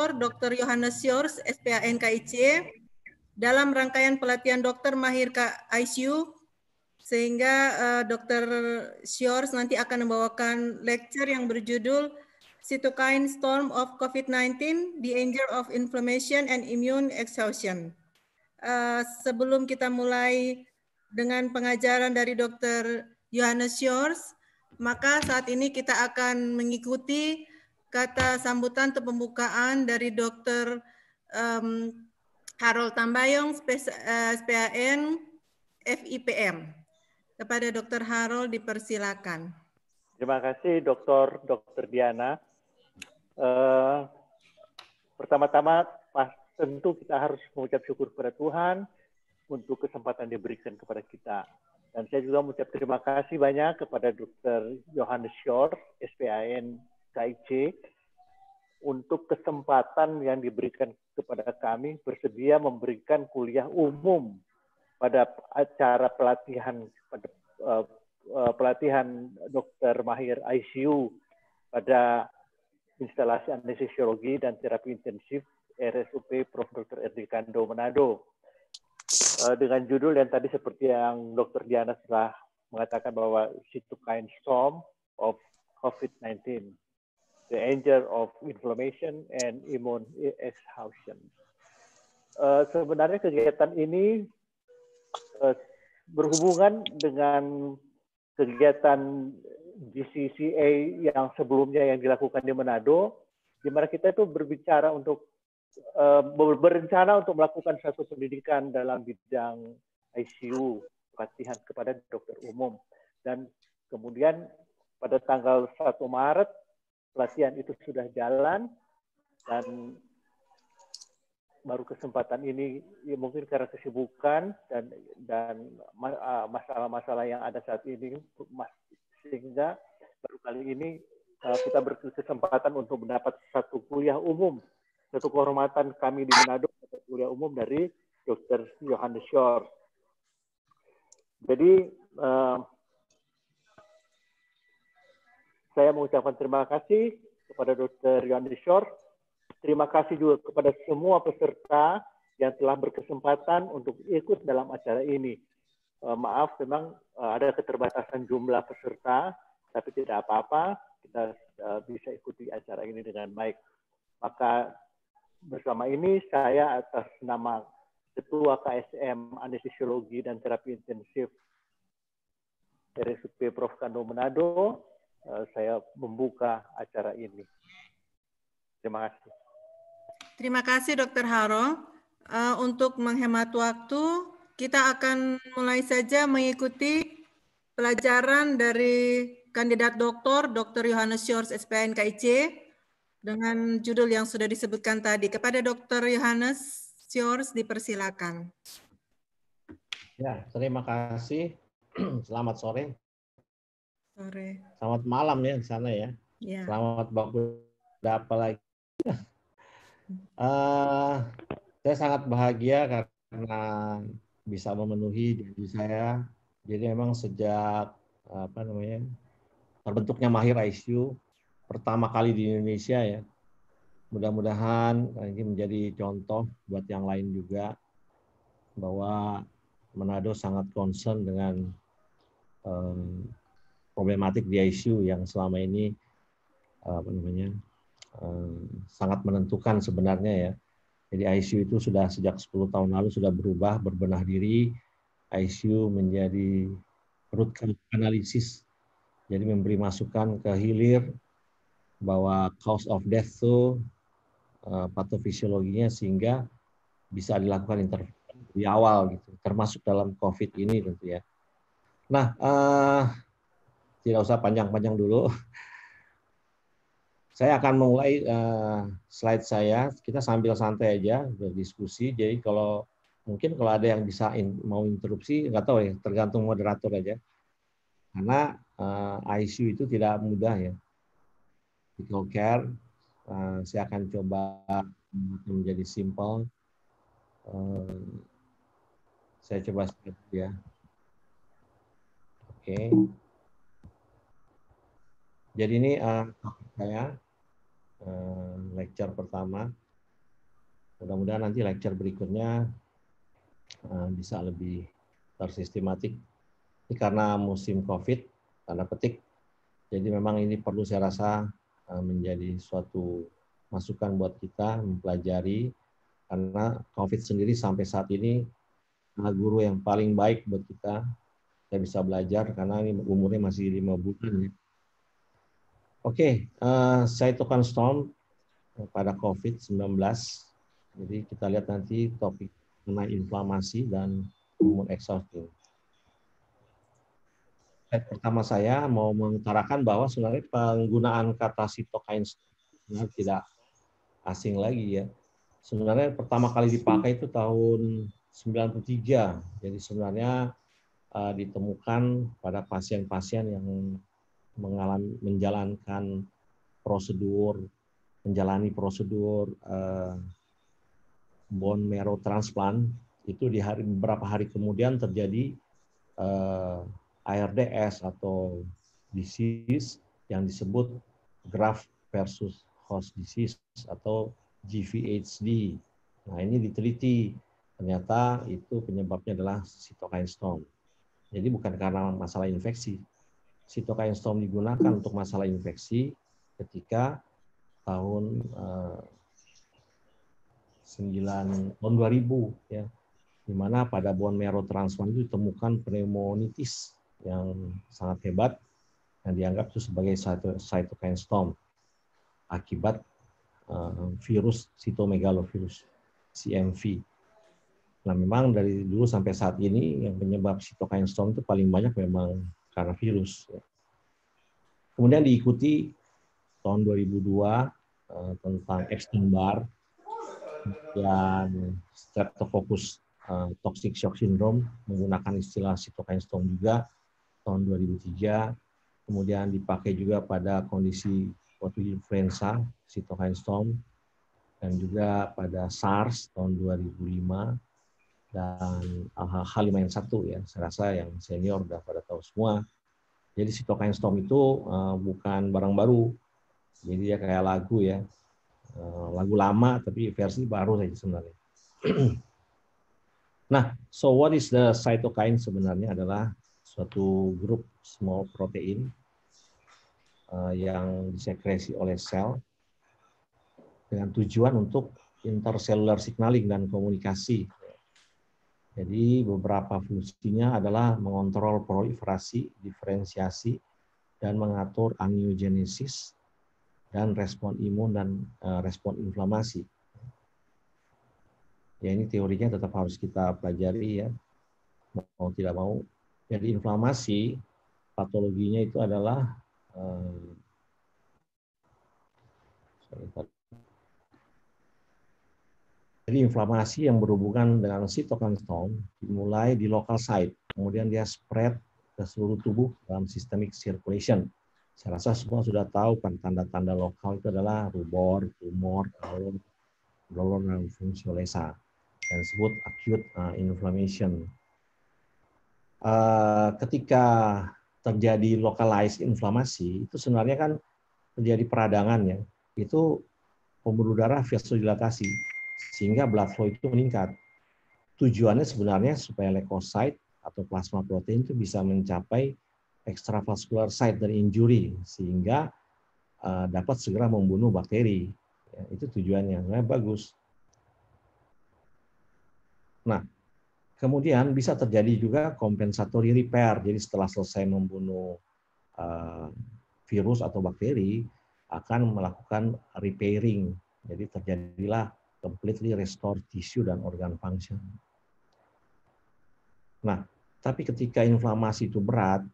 Dr. Dr. Johannes Yors, SPAN KIC, dalam rangkaian pelatihan dokter mahir ICU, sehingga uh, eh, Dr. Shores nanti akan membawakan lecture yang berjudul Cytokine Storm of COVID-19, The Danger of Inflammation and Immune Exhaustion. Uh, sebelum kita mulai dengan pengajaran dari Dr. Johannes Shores, maka saat ini kita akan mengikuti kata sambutan atau pembukaan dari Dr. Um, Harold Tambayong, SPAN, eh, FIPM. Kepada Dr. Harold dipersilakan. Terima kasih Dr. Dr. Diana. Uh, pertama-tama tentu kita harus mengucap syukur kepada Tuhan untuk kesempatan diberikan kepada kita. Dan saya juga mengucap terima kasih banyak kepada Dr. Johannes Shore, SPAN KIC untuk kesempatan yang diberikan kepada kami bersedia memberikan kuliah umum pada acara pelatihan pada eh, eh, pelatihan dokter mahir ICU pada instalasi anestesiologi dan terapi intensif RSUP Prof. Dr. Erdi Kando Manado eh, dengan judul yang tadi seperti yang Dr. Diana telah mengatakan bahwa Situ Kind Storm of COVID-19 the danger of inflammation and immune exhaustion. Uh, sebenarnya kegiatan ini uh, berhubungan dengan kegiatan GCCA yang sebelumnya yang dilakukan di Manado, di mana kita itu berbicara untuk uh, berencana untuk melakukan satu pendidikan dalam bidang ICU, pelatihan kepada dokter umum. Dan kemudian pada tanggal 1 Maret pelatihan itu sudah jalan dan baru kesempatan ini ya mungkin karena kesibukan dan dan masalah-masalah yang ada saat ini sehingga baru kali ini kita berkesempatan untuk mendapat satu kuliah umum satu kehormatan kami di Manado satu kuliah umum dari Dr. Johannes Shore. Jadi uh, saya mengucapkan terima kasih kepada Dr. Yohanes Shor. Terima kasih juga kepada semua peserta yang telah berkesempatan untuk ikut dalam acara ini. Eh, maaf, memang eh, ada keterbatasan jumlah peserta, tapi tidak apa-apa. Kita eh, bisa ikuti acara ini dengan baik. Maka bersama ini saya atas nama Ketua KSM Anestesiologi dan Terapi Intensif RSUP Prof. Kando Manado Eh, saya membuka acara ini. Terima kasih. Terima kasih Dr. Haro. Eh, untuk menghemat waktu, kita akan mulai saja mengikuti pelajaran dari kandidat doktor Dr. Yohanes Shores SPN KIC dengan judul yang sudah disebutkan tadi. Kepada Dr. Yohanes Shores dipersilakan. Ya, terima kasih. Selamat sore sore. Selamat malam ya di sana ya. ya. Selamat Ada apa lagi. uh, saya sangat bahagia karena bisa memenuhi janji saya. Jadi memang sejak apa namanya terbentuknya Mahir ICU pertama kali di Indonesia ya. Mudah-mudahan ini menjadi contoh buat yang lain juga bahwa Manado sangat concern dengan um, problematik di ICU yang selama ini apa namanya eh, sangat menentukan sebenarnya ya. Jadi ICU itu sudah sejak 10 tahun lalu sudah berubah, berbenah diri. ICU menjadi root analisis. Jadi memberi masukan ke hilir bahwa cause of death itu eh, patofisiologinya sehingga bisa dilakukan intervensi di awal gitu, termasuk dalam COVID ini tentu ya. Nah, uh, tidak usah panjang-panjang dulu. Saya akan mulai eh, slide saya. Kita sambil santai aja berdiskusi. Jadi kalau mungkin kalau ada yang bisa in, mau interupsi, nggak tahu ya, tergantung moderator aja. Karena uh, eh, ICU itu tidak mudah ya. Critical care, uh, saya akan coba menjadi simple. Uh, saya coba seperti ya. Oke. Okay. Jadi ini uh, saya uh, lecture pertama. Mudah-mudahan nanti lecture berikutnya uh, bisa lebih tersistematik. Ini karena musim COVID, tanda petik. Jadi memang ini perlu saya rasa uh, menjadi suatu masukan buat kita mempelajari karena COVID sendiri sampai saat ini adalah guru yang paling baik buat kita. Kita bisa belajar karena ini umurnya masih lima bulan ya. Oke, okay, uh, cytokine storm eh, pada COVID-19. Jadi kita lihat nanti topik mengenai inflamasi dan umur eksotik. Slide pertama saya mau mengutarakan bahwa sebenarnya penggunaan kata sitokain tidak asing lagi ya. Sebenarnya pertama kali dipakai itu tahun 93. Jadi sebenarnya uh, ditemukan pada pasien-pasien yang mengalami menjalankan prosedur menjalani prosedur uh, bone marrow transplant itu di hari beberapa hari kemudian terjadi uh, eh, ARDS atau disease yang disebut graft versus host disease atau GVHD. Nah, ini diteliti ternyata itu penyebabnya adalah cytokine storm. Jadi bukan karena masalah infeksi, sitokain storm digunakan untuk masalah infeksi ketika tahun eh, 9 tahun 2000 ya di mana pada bone marrow transplant itu ditemukan pneumonitis yang sangat hebat yang dianggap itu sebagai cytokine storm akibat uh, virus sitomegalovirus CMV. Nah memang dari dulu sampai saat ini yang penyebab cytokine storm itu paling banyak memang karena virus. Ya. Kemudian diikuti tahun 2002 eh, tentang Epstein-Barr dan streptococcus eh, toxic shock syndrome menggunakan istilah cytokine storm juga tahun 2003 kemudian dipakai juga pada kondisi waktu influenza cytokine storm dan juga pada SARS tahun 2005 dan ah, h hal satu ya, saya rasa yang senior sudah pada tahu semua. Jadi sitokain storm itu ah, bukan barang baru, jadi ya kayak lagu ya, ah, lagu lama tapi versi baru saja sebenarnya. nah, so what is the cytokine sebenarnya adalah suatu grup small protein yang disekresi oleh sel dengan tujuan untuk intercellular signaling dan komunikasi jadi beberapa fungsinya adalah mengontrol proliferasi, diferensiasi, dan mengatur angiogenesis dan respon imun dan eh, respon inflamasi. Ya ini teorinya tetap harus kita pelajari ya, mau tidak mau. Jadi inflamasi patologinya itu adalah eh, sorry, jadi inflamasi yang berhubungan dengan sitokin storm dimulai di local site, kemudian dia spread ke seluruh tubuh dalam systemic circulation. Saya rasa semua sudah tahu kan tanda-tanda lokal itu adalah rubor, tumor, dolor, dolor dan fungsi lesa yang disebut acute uh, inflammation. Uh, ketika terjadi localized inflamasi itu sebenarnya kan terjadi peradangan ya. Itu pembuluh darah vasodilatasi sehingga blood flow itu meningkat. Tujuannya sebenarnya supaya leukosit atau plasma protein itu bisa mencapai extravascular site dari injury sehingga eh, dapat segera membunuh bakteri. Ya, itu tujuannya. Nah, bagus. Nah, kemudian bisa terjadi juga kompensatory repair. Jadi setelah selesai membunuh uh, virus atau bakteri akan melakukan repairing. Jadi terjadilah completely restore tissue dan organ function. Nah, tapi ketika inflamasi itu berat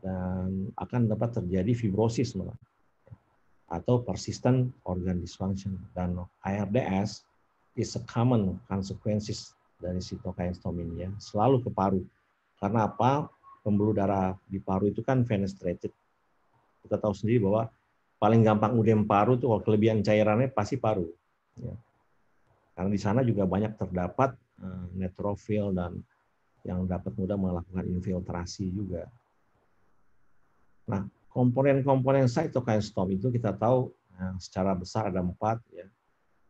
dan akan dapat terjadi fibrosis malah atau persistent organ dysfunction dan ARDS is a common consequences dari sitokain ini ya selalu ke paru karena apa pembuluh darah di paru itu kan fenestrated kita tahu sendiri bahwa paling gampang udem paru itu kalau kelebihan cairannya pasti paru ya. Karena di sana juga banyak terdapat netrofil hmm. eh, dan yang dapat mudah melakukan infiltrasi juga. Nah, komponen-komponen cytokine storm itu kita tahu yang eh, secara besar ada empat ya.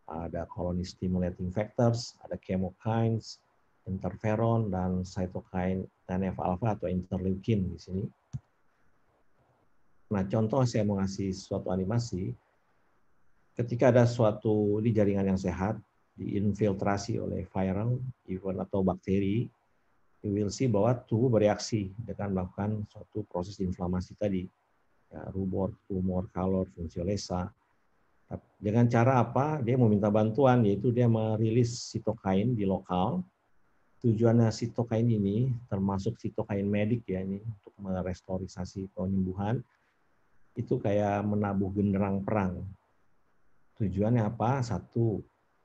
Ada colony stimulating factors, ada chemokines, interferon dan cytokine TNF alpha atau interleukin di sini. Nah, contoh saya mau ngasih suatu animasi ketika ada suatu di jaringan yang sehat diinfiltrasi oleh viral, even atau bakteri, you will see bahwa tubuh bereaksi dengan melakukan suatu proses inflamasi tadi. Ya, rubor, tumor, kalor, fungsi lesa. Dengan cara apa? Dia meminta bantuan, yaitu dia merilis sitokain di lokal. Tujuannya sitokain ini, termasuk sitokain medik ya, ini untuk merestorisasi penyembuhan, itu kayak menabuh genderang perang. Tujuannya apa? Satu,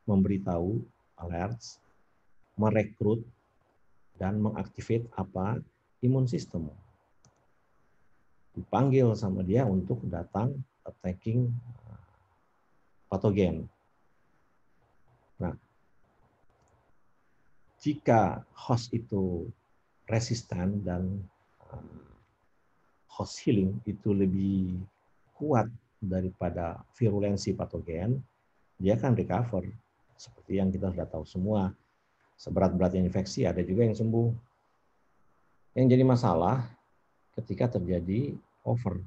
memberitahu alerts, merekrut, dan mengaktifkan apa imun sistem. Dipanggil sama dia untuk datang attacking eh, patogen. Nah, jika host itu resisten dan eh, host healing itu lebih kuat daripada virulensi patogen, dia akan recover seperti yang kita sudah tahu semua, seberat-beratnya infeksi ada juga yang sembuh. Yang jadi masalah ketika terjadi over.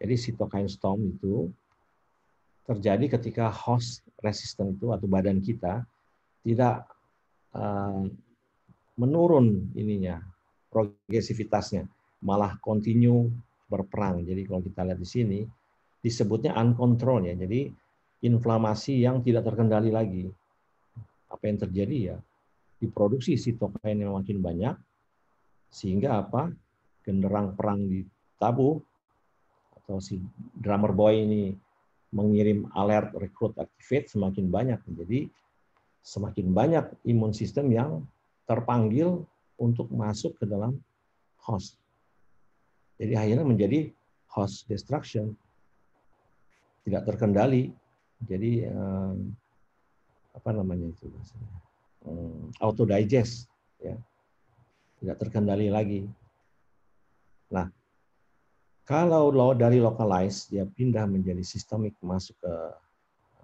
Jadi cytokine storm itu terjadi ketika host resistant itu atau badan kita tidak eh, menurun ininya progresivitasnya malah continue berperang. Jadi kalau kita lihat di sini disebutnya uncontrolled ya. Jadi inflamasi yang tidak terkendali lagi. Apa yang terjadi ya? Diproduksi sitokain yang makin banyak, sehingga apa? Genderang perang di tabu atau si drummer boy ini mengirim alert recruit activate semakin banyak. Jadi semakin banyak imun sistem yang terpanggil untuk masuk ke dalam host. Jadi akhirnya menjadi host destruction. Tidak terkendali jadi um, apa namanya itu um, auto digest ya tidak terkendali lagi nah kalau lo dari localized dia pindah menjadi sistemik masuk ke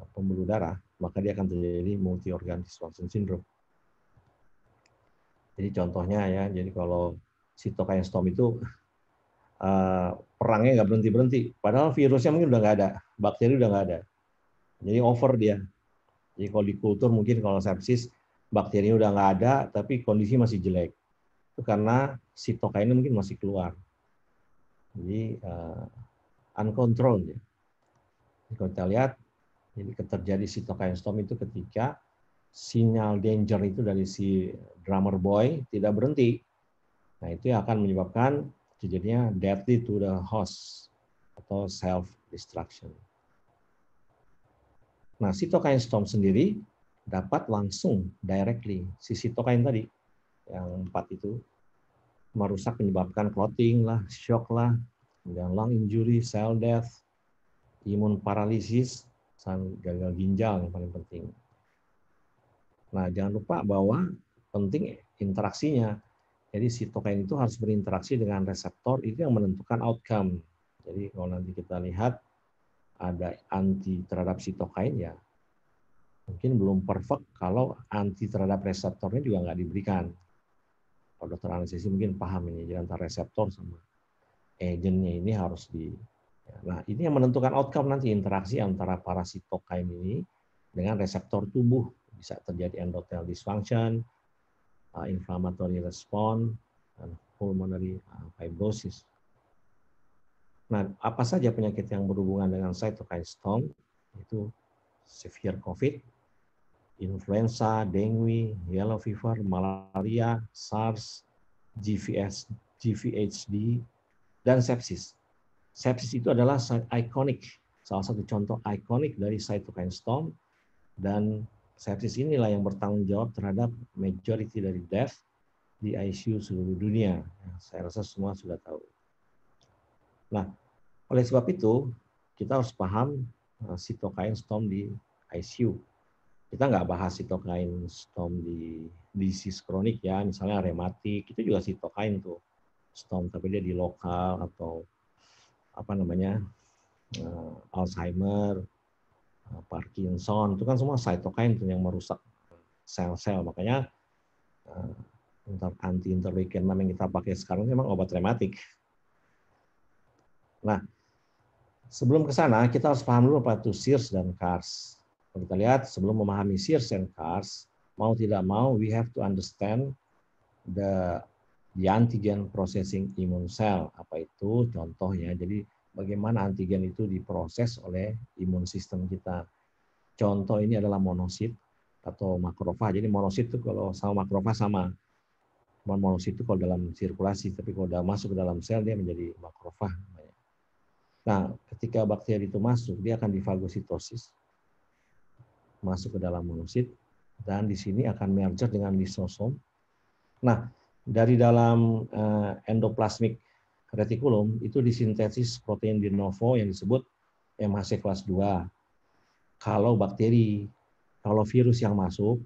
eh, pembuluh darah maka dia akan terjadi multi organ dysfunction syndrome jadi contohnya ya jadi kalau sitokain storm itu uh, perangnya nggak berhenti berhenti padahal virusnya mungkin udah nggak ada bakteri udah nggak ada jadi over dia. Jadi kalau di kultur mungkin kalau sepsis bakteri udah nggak ada tapi kondisi masih jelek. Itu karena sitokainnya mungkin masih keluar. Jadi uh, uncontrolled ya. Jadi kalau kita lihat jadi terjadi sitokain storm itu ketika sinyal danger itu dari si drummer boy tidak berhenti. Nah, itu yang akan menyebabkan terjadinya deadly to the host atau self destruction. Nah, sitokain storm sendiri dapat langsung directly si cytokine tadi yang empat itu merusak menyebabkan clotting lah, shock lah, kemudian lung injury, cell death, imun paralisis, dan gagal ginjal yang paling penting. Nah, jangan lupa bahwa penting interaksinya. Jadi sitokain itu harus berinteraksi dengan reseptor, itu yang menentukan outcome. Jadi kalau nanti kita lihat ada anti terhadap sitokain ya mungkin belum perfect kalau anti terhadap reseptornya juga nggak diberikan. Kalau dokter anestesi mungkin paham ini, jadi antara reseptor sama agentnya ini harus di. Ya. Nah ini yang menentukan outcome nanti interaksi antara parasitokain ini dengan reseptor tubuh bisa terjadi endothelial dysfunction, uh, inflammatory response, dan pulmonary uh, fibrosis. Nah, apa saja penyakit yang berhubungan dengan cytokine storm? Itu severe COVID, influenza, dengue, yellow fever, malaria, SARS, GVS, GVHD, dan sepsis. Sepsis itu adalah ikonik, salah satu contoh ikonik dari cytokine storm dan sepsis inilah yang bertanggung jawab terhadap majority dari death di ICU seluruh dunia. Saya rasa semua sudah tahu. Nah, oleh sebab itu, kita harus paham eh, sitokain storm di ICU. Kita nggak bahas sitokain storm di disease kronik ya, misalnya rematik, itu juga sitokain tuh storm, tapi dia di lokal atau apa namanya eh, Alzheimer, eh, Parkinson, itu kan semua sitokain tuh yang merusak sel-sel. Makanya anti interleukin yang kita pakai sekarang memang obat rematik. Nah, Sebelum ke sana, kita harus paham dulu apa itu Sears dan Cars. Kalau kita lihat, sebelum memahami Sears dan Cars, mau tidak mau, we have to understand the, the antigen processing immune cell. Apa itu contohnya? Jadi bagaimana antigen itu diproses oleh imun sistem kita. Contoh ini adalah monosit atau makrofag. Jadi monosit itu kalau sama makrofag sama. Cuman monosit itu kalau dalam sirkulasi, tapi kalau udah masuk ke dalam sel dia menjadi makrofag, Nah, ketika bakteri itu masuk, dia akan difagositosis masuk ke dalam monosit dan di sini akan merger dengan lisosom. Nah, dari dalam eh, endoplasmik retikulum itu disintesis protein de novo yang disebut MHC kelas 2. Kalau bakteri, kalau virus yang masuk,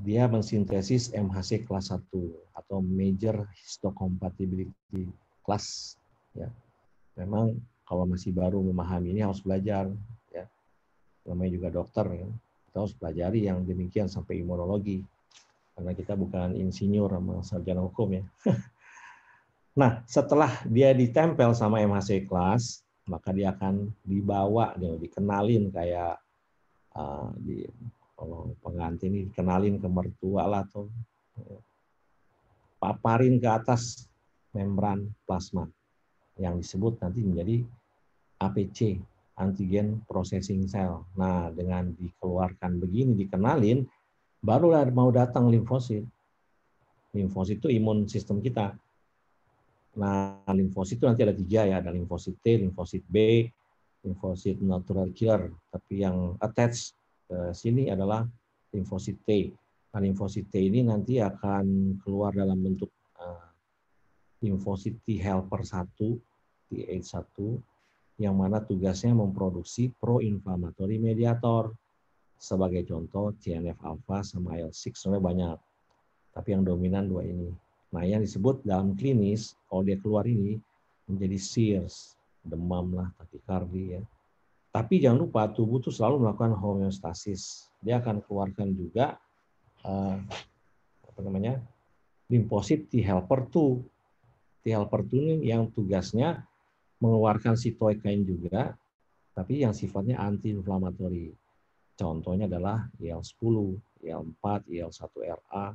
dia mensintesis MHC kelas 1 atau major histocompatibility class ya. Memang kalau masih baru memahami ini harus belajar ya namanya juga dokter ya. kita harus pelajari yang demikian sampai imunologi karena kita bukan insinyur sama sarjana hukum ya nah setelah dia ditempel sama MHC kelas maka dia akan dibawa dia dikenalin kayak uh, di kalau pengantin ini dikenalin ke mertua lah atau ya. paparin ke atas membran plasma yang disebut nanti menjadi APC, antigen processing cell. Nah, dengan dikeluarkan begini, dikenalin, barulah mau datang limfosit. Limfosit itu imun sistem kita. Nah, limfosit itu nanti ada tiga ya, ada limfosit T, limfosit B, limfosit natural killer. Tapi yang attach ke sini adalah limfosit T. Nah, limfosit T ini nanti akan keluar dalam bentuk uh, limfosit T helper 1, TH1, yang mana tugasnya memproduksi pro-inflammatory mediator. Sebagai contoh TNF-alpha sama IL-6 sebenarnya banyak. Tapi yang dominan dua ini. Nah yang disebut dalam klinis, kalau dia keluar ini menjadi sears, demam lah, tachycardi ya. Tapi jangan lupa tubuh itu selalu melakukan homeostasis. Dia akan keluarkan juga eh, apa namanya limfosit T helper 2. T helper 2 ini yang tugasnya mengeluarkan sitokin juga, tapi yang sifatnya antiinflamatori. Contohnya adalah IL-10, IL-4, IL-1RA.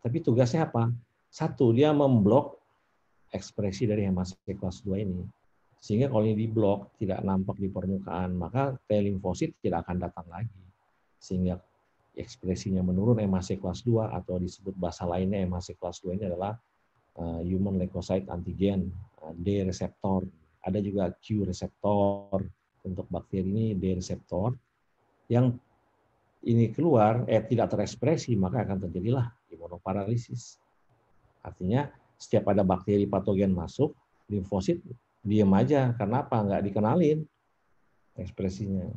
Tapi tugasnya apa? Satu, dia memblok ekspresi dari hemasiklin kelas 2 ini. Sehingga kalau ini diblok, tidak nampak di permukaan, maka T limfosit tidak akan datang lagi. Sehingga ekspresinya menurun MHC kelas 2 atau disebut bahasa lainnya MHC kelas 2 ini adalah eh, human leukocyte antigen, eh, D reseptor ada juga Q reseptor untuk bakteri ini D reseptor yang ini keluar eh tidak terekspresi maka akan terjadilah imunoparalisis. Artinya setiap ada bakteri patogen masuk limfosit diam aja karena apa nggak dikenalin ekspresinya.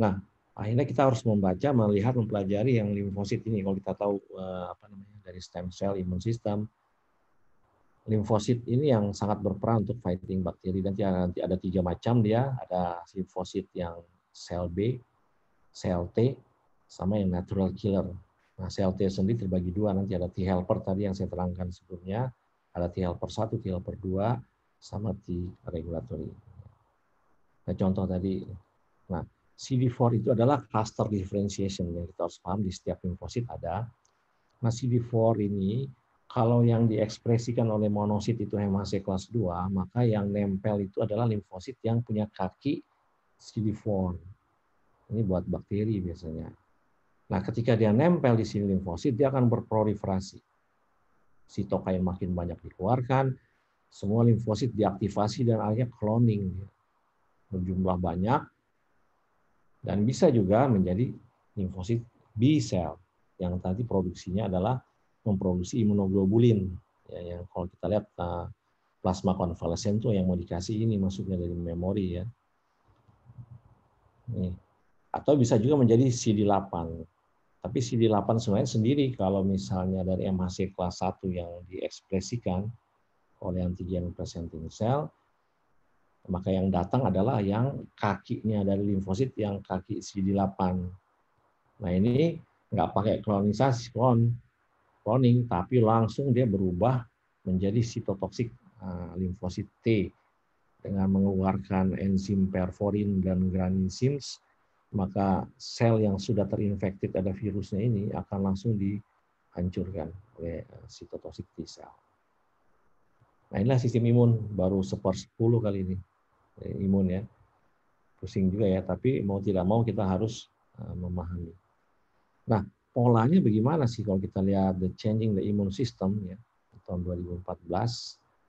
Nah akhirnya kita harus membaca melihat mempelajari yang limfosit ini kalau kita tahu eh, apa namanya dari stem cell imun sistem limfosit ini yang sangat berperan untuk fighting bakteri. Nanti ah, nanti ada tiga macam dia, ada limfosit yang sel B, sel T, sama yang natural killer. Nah, sel T sendiri terbagi dua, nanti ada T helper tadi yang saya terangkan sebelumnya, ada T helper satu, T helper dua, sama T regulatory. Nah, contoh tadi, nah CD4 itu adalah cluster differentiation yang kita harus paham di setiap limfosit ada. Nah, CD4 ini kalau yang diekspresikan oleh monosit itu hemase kelas 2, maka yang nempel itu adalah limfosit yang punya kaki CD4. Ini buat bakteri biasanya. Nah, ketika dia nempel di sini limfosit, dia akan berproliferasi. Sitokain makin banyak dikeluarkan, semua limfosit diaktivasi dan akhirnya cloning. Berjumlah banyak, dan bisa juga menjadi limfosit B-cell yang tadi produksinya adalah memproduksi imunoglobulin ya, yang kalau kita lihat uh, plasma konvalesen tuh yang mau dikasih ini masuknya dari memori ya. Nih. Atau bisa juga menjadi CD8. Tapi CD8 sebenarnya sendiri kalau misalnya dari MHC kelas 1 yang diekspresikan oleh antigen presenting cell, maka yang datang adalah yang kakinya dari limfosit yang kaki CD8. Nah ini nggak pakai klonisasi klon, cloning, tapi langsung dia berubah menjadi sitotoksik eh, limfosit T dengan mengeluarkan enzim perforin dan graninsin, maka sel yang sudah terinfektif ada virusnya ini akan langsung dihancurkan oleh eh, sitotoksik T cell. Nah inilah sistem imun baru seper 10 kali ini eh, imun ya. Pusing juga ya, tapi mau tidak mau kita harus memahami. Nah, polanya bagaimana sih kalau kita lihat the changing the immune system ya tahun 2014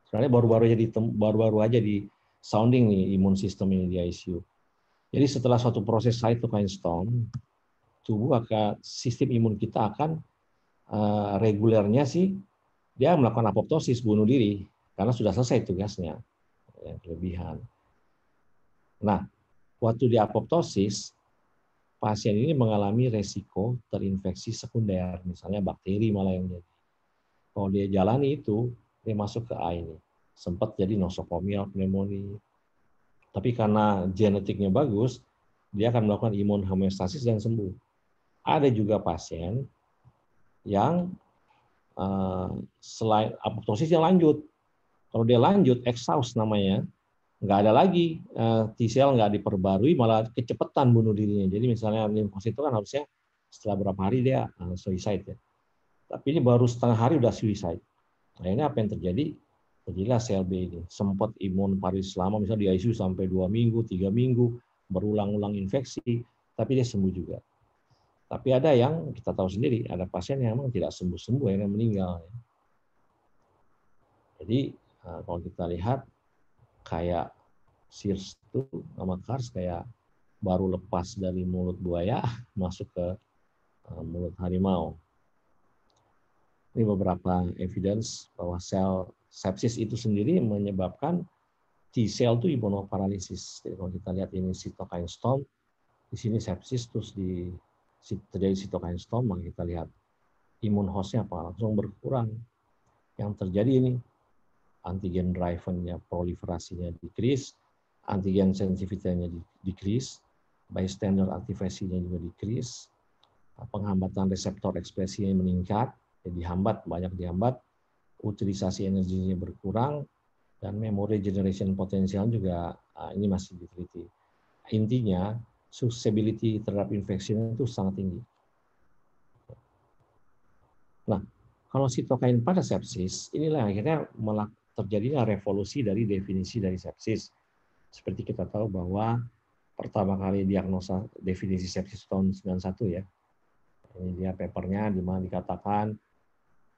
sebenarnya baru-baru jadi baru-baru aja di sounding nih immune system ini di ICU. Jadi setelah suatu proses cytokine storm, tubuh akan sistem imun kita akan uh, regulernya sih dia melakukan apoptosis bunuh diri karena sudah selesai tugasnya yang kelebihan. Nah, waktu di apoptosis pasien ini mengalami resiko terinfeksi sekunder, misalnya bakteri malah yang jadi. Kalau dia jalani itu, dia masuk ke A ini. Sempat jadi nosokomial pneumonia. Tapi karena genetiknya bagus, dia akan melakukan imun homeostasis dan sembuh. Ada juga pasien yang uh, selain apoptosis lanjut. Kalau dia lanjut, exhaust namanya, nggak ada lagi eh, T cell nggak diperbarui malah kecepatan bunuh dirinya jadi misalnya limfosit itu kan harusnya setelah berapa hari dia eh, suicide ya tapi ini baru setengah hari udah suicide nah, ini apa yang terjadi terjadilah sel B ini sempat imun paris selama misalnya di ICU sampai dua minggu tiga minggu berulang-ulang infeksi tapi dia sembuh juga tapi ada yang kita tahu sendiri ada pasien yang memang tidak sembuh-sembuh yang meninggal ya. jadi eh, kalau kita lihat kayak sirs tuh sama kars kayak baru lepas dari mulut buaya masuk ke eh, mulut harimau. Ini beberapa evidence bahwa sel sepsis itu sendiri menyebabkan T cell itu imunoparalisis. Jadi kalau kita lihat ini cytokine storm, di sini sepsis terus di terjadi cytokine storm, maka kita lihat imun hostnya apa langsung berkurang. Yang terjadi ini antigen drivennya proliferasinya decrease, antigen sensitivitasnya decrease, bystander aktivasinya juga decrease, penghambatan reseptor ekspresinya meningkat, jadi ya hambat, banyak dihambat, utilisasi energinya berkurang, dan memory generation potensial juga ah, ini masih diteliti. Intinya, susceptibility terhadap infeksi itu sangat tinggi. Nah, kalau sitokain pada sepsis, inilah akhirnya terjadinya revolusi dari definisi dari sepsis. Seperti kita tahu bahwa pertama kali diagnosa definisi sepsis tahun 91 ya. Ini dia papernya di mana dikatakan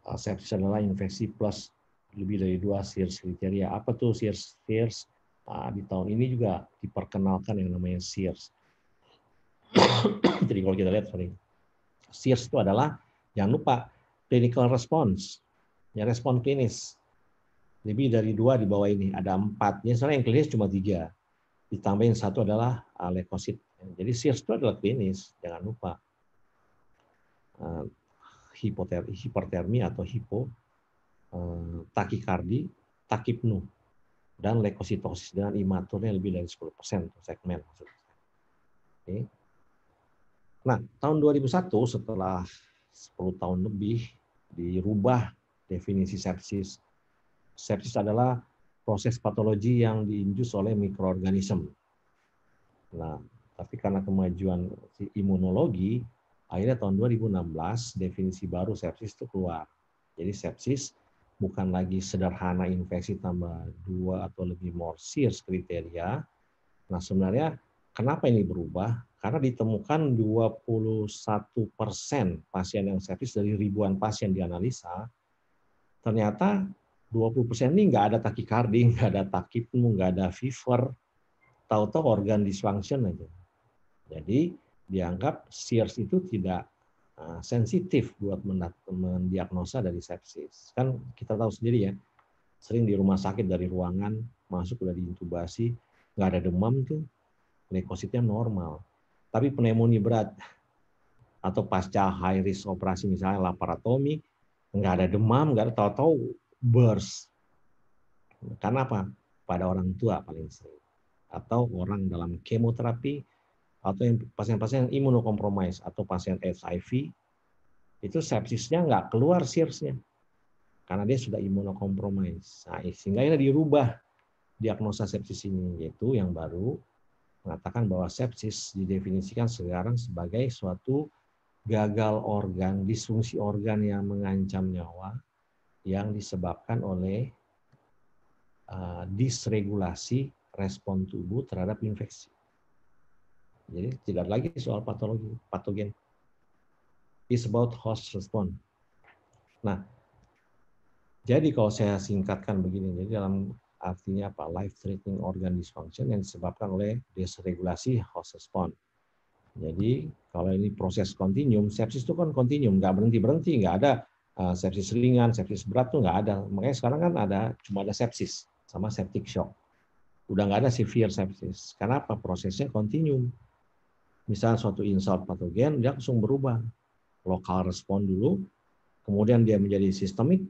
uh, sepsis adalah infeksi plus lebih dari dua SIRS kriteria. Apa tuh SIRS? SIRS nah, di tahun ini juga diperkenalkan yang namanya SIRS. Jadi kalau kita lihat, sorry. SIRS itu adalah, jangan lupa, clinical response, ya respon klinis lebih dari dua di bawah ini. Ada empat. Ini sebenarnya yang klinis cuma tiga. Ditambahin satu adalah uh, leukosit. Jadi SIRS itu adalah klinis, jangan lupa. Uh, hipotermi, hipertermi atau hipo, uh, takikardi, takipnu, dan leukositosis dengan imaturnya lebih dari 10% segmen. Oke. Okay. Nah, tahun 2001 setelah 10 tahun lebih dirubah definisi sepsis sepsis adalah proses patologi yang diinjus oleh mikroorganisme. Nah, tapi karena kemajuan imunologi, akhirnya tahun 2016 definisi baru sepsis itu keluar. Jadi sepsis bukan lagi sederhana infeksi tambah dua atau lebih more kriteria. Nah, sebenarnya kenapa ini berubah? Karena ditemukan 21 persen pasien yang sepsis dari ribuan pasien dianalisa, ternyata 20% ini nggak ada takikardi, nggak ada takipnu, nggak ada fever, tahu-tahu organ dysfunction aja. Jadi dianggap SIRS itu tidak ah, sensitif buat mendiagnosa dari sepsis. Kan kita tahu sendiri ya, sering di rumah sakit dari ruangan masuk udah diintubasi, nggak ada demam tuh, leukositnya normal. Tapi pneumonia berat atau pasca high risk operasi misalnya laparotomi, nggak ada demam, nggak ada tahu-tahu burst. Karena apa? Pada orang tua paling sering. Atau orang dalam kemoterapi, atau yang pasien-pasien imunokompromis, atau pasien HIV, itu sepsisnya nggak keluar sirsnya. Karena dia sudah imunokompromis. Nah, sehingga ini dirubah diagnosa sepsis ini, yaitu yang baru mengatakan bahwa sepsis didefinisikan sekarang sebagai suatu gagal organ, disfungsi organ yang mengancam nyawa, yang disebabkan oleh uh, disregulasi respon tubuh terhadap infeksi. Jadi tidak lagi soal patologi, patogen. It's about host response. Nah, jadi kalau saya singkatkan begini, jadi dalam artinya apa? Life threatening organ dysfunction yang disebabkan oleh disregulasi host response. Jadi kalau ini proses kontinum, sepsis itu kan kontinum, nggak berhenti berhenti, nggak ada Eh, sepsis ringan, sepsis berat tuh nggak ada. Makanya sekarang kan ada cuma ada sepsis sama septic shock. Udah nggak ada severe sepsis. Kenapa Prosesnya continuum. Misalnya suatu insult patogen, dia langsung berubah. Lokal respon dulu, kemudian dia menjadi sistemik,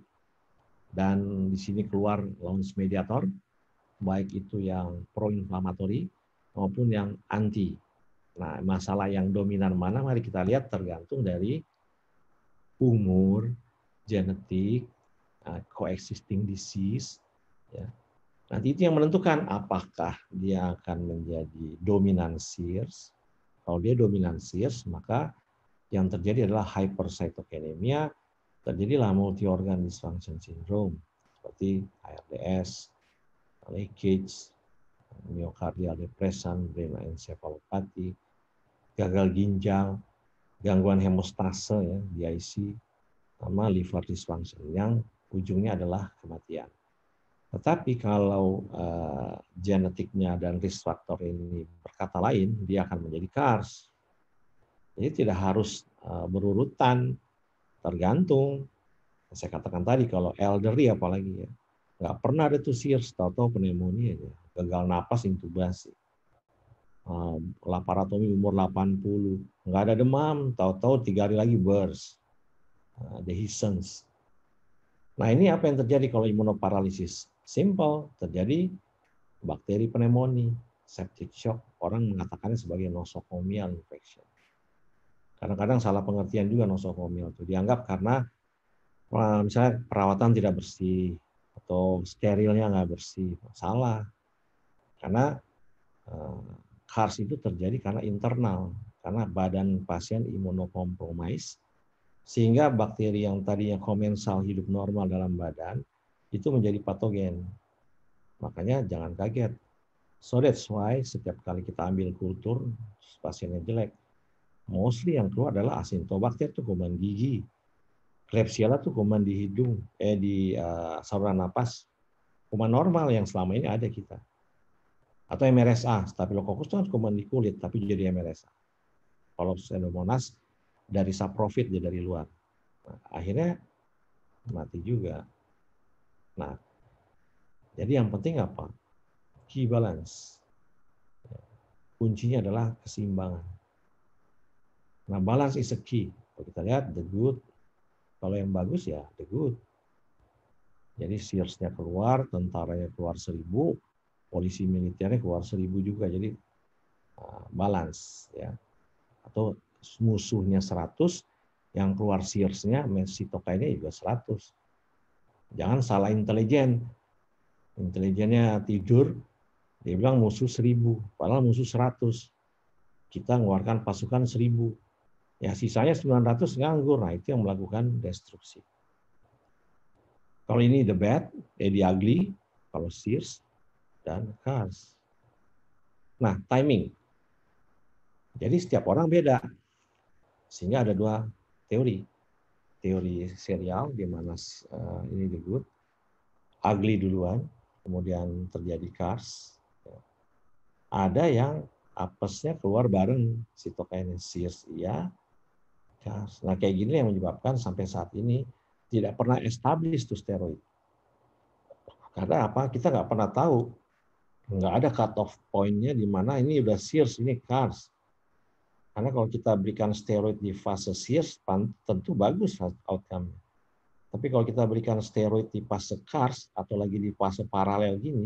dan di sini keluar launch mediator, baik itu yang proinflamatori maupun yang anti. Nah, masalah yang dominan mana, mari kita lihat tergantung dari umur, genetik, uh, coexisting disease. Ya. Nanti itu yang menentukan apakah dia akan menjadi dominan Kalau dia dominan maka yang terjadi adalah hypercytokinemia, terjadilah multiorgan dysfunction syndrome seperti ARDS, leakage, myocardial depression, encephalopathy, gagal ginjal, gangguan hemostase ya, DIC, sama liver dysfunction yang ujungnya adalah kematian. Tetapi kalau uh, genetiknya dan risk factor ini berkata lain, dia akan menjadi CARS. Jadi tidak harus uh, berurutan, tergantung. Saya katakan tadi kalau elderly apalagi ya, nggak pernah ada tuh atau tahu-tahu pneumonia ya. gagal napas intubasi. Eh, laparatomi umur 80, nggak ada demam, tahu-tahu tiga hari lagi burst dehisens. Uh, nah ini apa yang terjadi kalau imunoparalisis? Simple, terjadi bakteri pneumonia, septic shock. Orang mengatakannya sebagai nosocomial infection. Kadang-kadang salah pengertian juga nosocomial itu dianggap karena uh, misalnya perawatan tidak bersih atau sterilnya nggak bersih, salah. Karena kars uh, itu terjadi karena internal, karena badan pasien imunokompromis sehingga bakteri yang tadinya komensal hidup normal dalam badan itu menjadi patogen. Makanya jangan kaget. So that's why setiap kali kita ambil kultur pasiennya jelek, mostly yang keluar adalah asintobakter itu kuman gigi, Klebsiella itu kuman di hidung, eh di uh, saluran napas, kuman normal yang selama ini ada kita. Atau MRSA, Staphylococcus itu kan kuman di kulit, tapi jadi MRSA. Kalau Pseudomonas dari sub profit dia dari luar. Nah, akhirnya mati juga. Nah, jadi yang penting apa? Key balance. Kuncinya adalah keseimbangan. Nah, balance is a key. Kalau kita lihat the good, kalau yang bagus ya the good. Jadi searsnya keluar, tentaranya keluar seribu, polisi militernya keluar seribu juga. Jadi nah, balance ya. Atau musuhnya 100, yang keluar Searsnya Messi tokainya juga 100. Jangan salah intelijen. Intelijennya tidur, dia bilang musuh 1000, padahal musuh 100. Kita mengeluarkan pasukan 1000. Ya sisanya 900 nganggur, nah itu yang melakukan destruksi. Kalau ini The Bad, eh, the Ugly, kalau Sears, dan Cars. Nah, timing. Jadi setiap orang beda. Sehingga ada dua teori. Teori serial di mana uh, ini disebut ugly duluan, kemudian terjadi cars. Ada yang apesnya keluar bareng sitokinesis iya, cars. Nah kayak gini yang menyebabkan sampai saat ini tidak pernah establish tuh steroid. Karena apa? Kita nggak pernah tahu. Nggak ada cut off pointnya di mana ini udah sears, ini cars. Karena kalau kita berikan steroid di fase span tentu bagus outcome-nya. Tapi kalau kita berikan steroid di fase CARS atau lagi di fase paralel gini,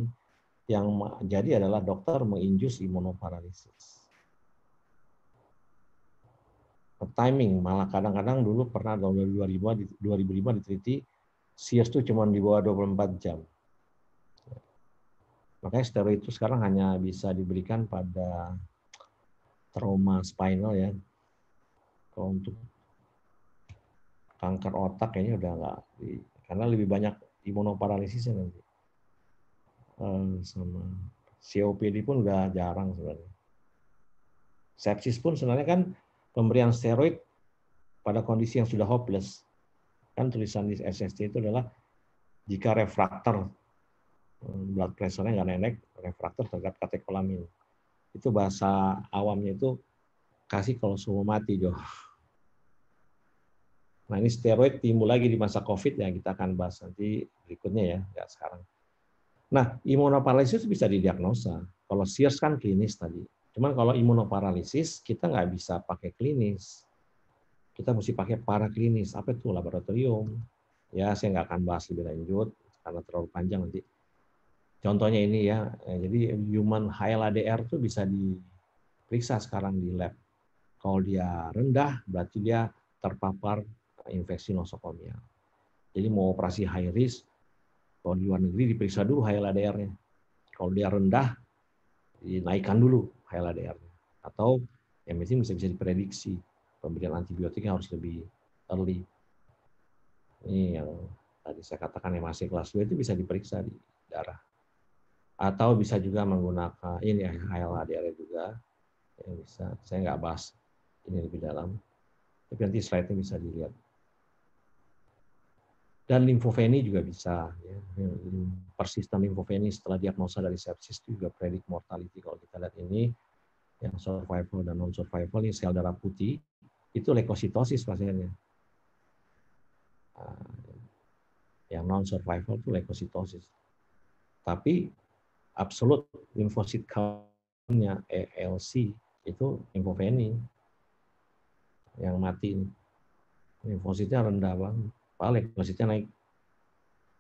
yang jadi adalah dokter menginjus imunoparalisis. Timing malah kadang-kadang dulu pernah tahun 2005, 2005 diteliti Sears itu cuma di bawah 24 jam. Makanya steroid itu sekarang hanya bisa diberikan pada trauma spinal ya. Kalau untuk kanker otak ini udah nggak karena lebih banyak imunoparalisisnya nanti. Eh, sama COPD pun udah jarang sebenarnya. Sepsis pun sebenarnya kan pemberian steroid pada kondisi yang sudah hopeless. Kan tulisan di SST itu adalah jika refraktor eh, blood pressure-nya nggak nenek refraktor terhadap katekolamin itu bahasa awamnya itu kasih kalau semua mati Jo. Nah ini steroid timbul lagi di masa COVID yang kita akan bahas nanti berikutnya ya, nggak sekarang. Nah imunoparalisis bisa didiagnosa. Kalau SIRS kan klinis tadi. Cuman kalau imunoparalisis kita nggak bisa pakai klinis. Kita mesti pakai para klinis Apa itu laboratorium? Ya saya nggak akan bahas lebih lanjut karena terlalu panjang nanti. Contohnya ini ya, eh, jadi human HLA-DR itu bisa diperiksa sekarang di lab. Kalau dia rendah, berarti dia terpapar infeksi nosokomial. Jadi mau operasi high risk, kalau di luar negeri diperiksa dulu HLA-DR-nya. Kalau dia rendah, dinaikkan dulu HLA-DR-nya. Atau yang penting bisa bisa diprediksi pemberian antibiotik yang harus lebih early. Ini yang tadi saya katakan yang masih kelas 2 itu bisa diperiksa di darah atau bisa juga menggunakan ini ya, HLA area juga yang bisa saya nggak bahas ini lebih dalam tapi nanti slide-nya bisa dilihat dan limfoveni juga bisa ya. persisten limfoveni setelah diagnosa dari sepsis juga predik mortality kalau kita lihat ini yang survival dan non survival ini sel darah putih itu leukositosis pasiennya ah, yang non survival itu leukositosis tapi absolut limfosit count-nya ELC itu limfopeni yang mati Limfositnya rendah banget. Paling limfositnya naik.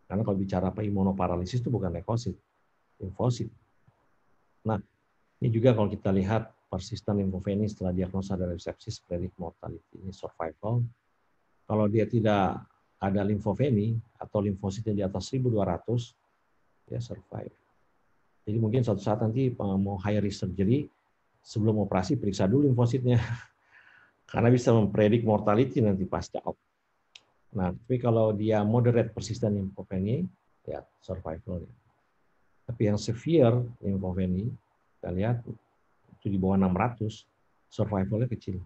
Karena kalau bicara apa imunoparalisis itu bukan leukosit, limfosit. Nah, ini juga kalau kita lihat persisten limfopeni setelah diagnosa dari sepsis predik mortality ini survival. Kalau dia tidak ada limfopeni atau limfositnya di atas 1200 dia survive. Jadi mungkin suatu saat nanti eh, mau hire risk surgery, sebelum operasi periksa dulu limfositnya. Karena bisa mempredik mortality nanti pasca op. Nah, tapi kalau dia moderate persistent lymphopenia, lihat ya, survivalnya. Tapi yang severe lymphopenia, kita lihat itu di bawah 600, survivalnya kecil.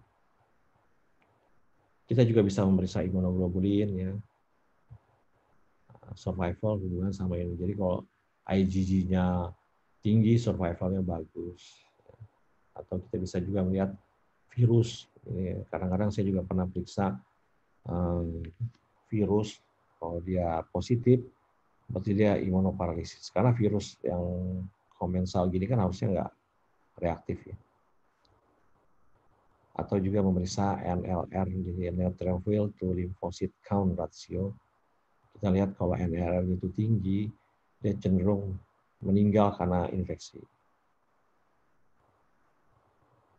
Kita juga bisa memeriksa imunoglobulin ya. Survival hubungan sama ini. Jadi kalau IgG-nya tinggi, survivalnya bagus. Atau kita bisa juga melihat virus. Kadang-kadang saya juga pernah periksa ehm, virus, kalau dia positif, berarti dia imunoparalisis. Karena virus yang komensal gini kan harusnya nggak reaktif ya. Atau juga memeriksa NLR, jadi neutrophil to lymphocyte count ratio. Kita lihat kalau NLR itu tinggi, dia cenderung meninggal karena infeksi.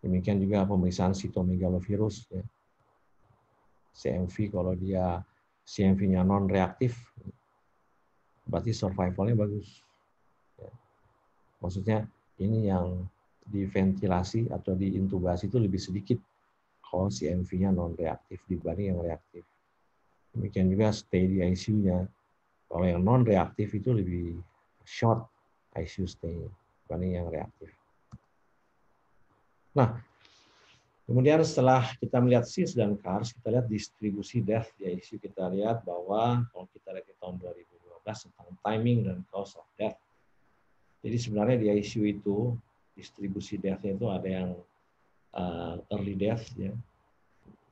Demikian juga pemeriksaan sitomegalovirus, ya. CMV kalau dia CMV-nya non reaktif, berarti survivalnya bagus. Ya. Maksudnya ini yang diventilasi atau diintubasi itu lebih sedikit kalau CMV-nya non reaktif dibanding yang reaktif. Demikian juga stay di ICU-nya. Kalau yang non reaktif itu lebih short ICU stay, paling yang reaktif. Nah, kemudian setelah kita melihat SIS dan CARS, kita lihat distribusi death di ya, ICU. Kita lihat bahwa kalau kita lihat di tahun 2012 tentang timing dan cause of death. Jadi sebenarnya di ICU itu distribusi death itu ada yang eh, early death ya.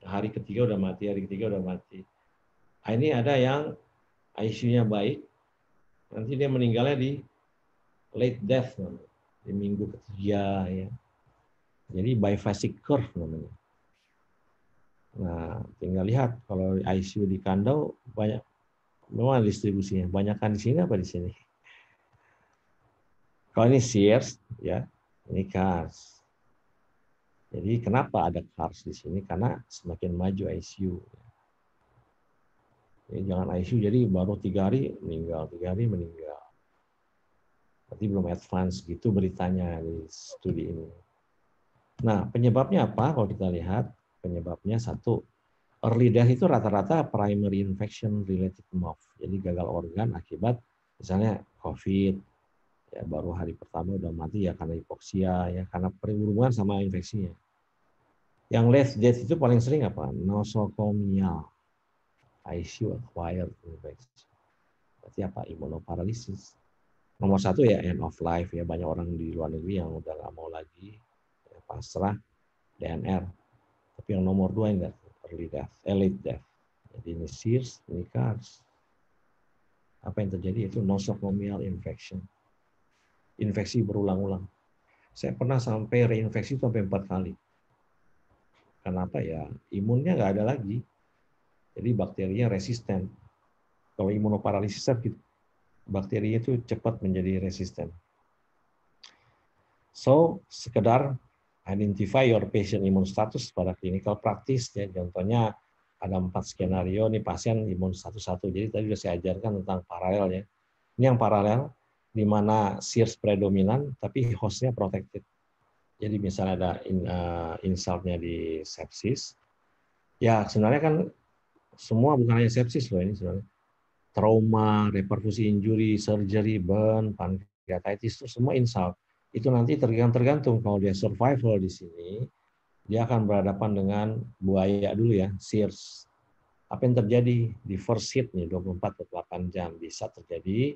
Hari ketiga udah mati, hari ketiga udah mati. Nah, ini ada yang ICU-nya baik, nanti dia meninggalnya di late death namanya. di minggu ketiga ya. Jadi biphasic curve namanya. Nah, tinggal lihat kalau ICU di Kandau banyak memang distribusinya. Banyakan di sini apa di sini? Kalau ini Sears ya, ini Cars. Jadi kenapa ada Cars di sini? Karena semakin maju ICU. Jadi jangan ICU jadi baru tiga hari meninggal, tiga hari meninggal. Berarti belum advance gitu beritanya di studi ini. Nah, penyebabnya apa kalau kita lihat? Penyebabnya satu, early death itu rata-rata primary infection related mouth. Jadi gagal organ akibat misalnya COVID, ya baru hari pertama udah mati ya karena hipoksia, ya karena perhubungan sama infeksinya. Yang late death itu paling sering apa? Nosocomial, ICU acquired infection. Berarti apa? Imunoparalisis nomor satu ya end of life ya banyak orang di luar negeri yang udah nggak mau lagi ya, pasrah DNR tapi yang nomor dua enggak early death elite eh, death jadi ini SIRS ini CARS apa yang terjadi itu nosocomial infection infeksi berulang-ulang saya pernah sampai reinfeksi sampai empat kali kenapa ya imunnya nggak ada lagi jadi bakterinya resisten kalau imunoparalisis kan gitu bakteri itu cepat menjadi resisten. So, sekedar identify your patient immune status pada clinical practice. Ya. Contohnya ada empat skenario ini pasien imun status satu. Jadi tadi sudah saya ajarkan tentang paralel ya. Ini yang paralel di mana SIRS predominan tapi hostnya protected. Jadi misalnya ada in, uh, insultnya di sepsis, ya sebenarnya kan semua bukan hanya sepsis loh ini sebenarnya trauma, reperfusi injury, surgery, burn, pankreatitis itu semua insult. Itu nanti tergantung kalau dia survival di sini, dia akan berhadapan dengan buaya dulu ya, sears. Apa yang terjadi di first hit nih 24 8 jam bisa terjadi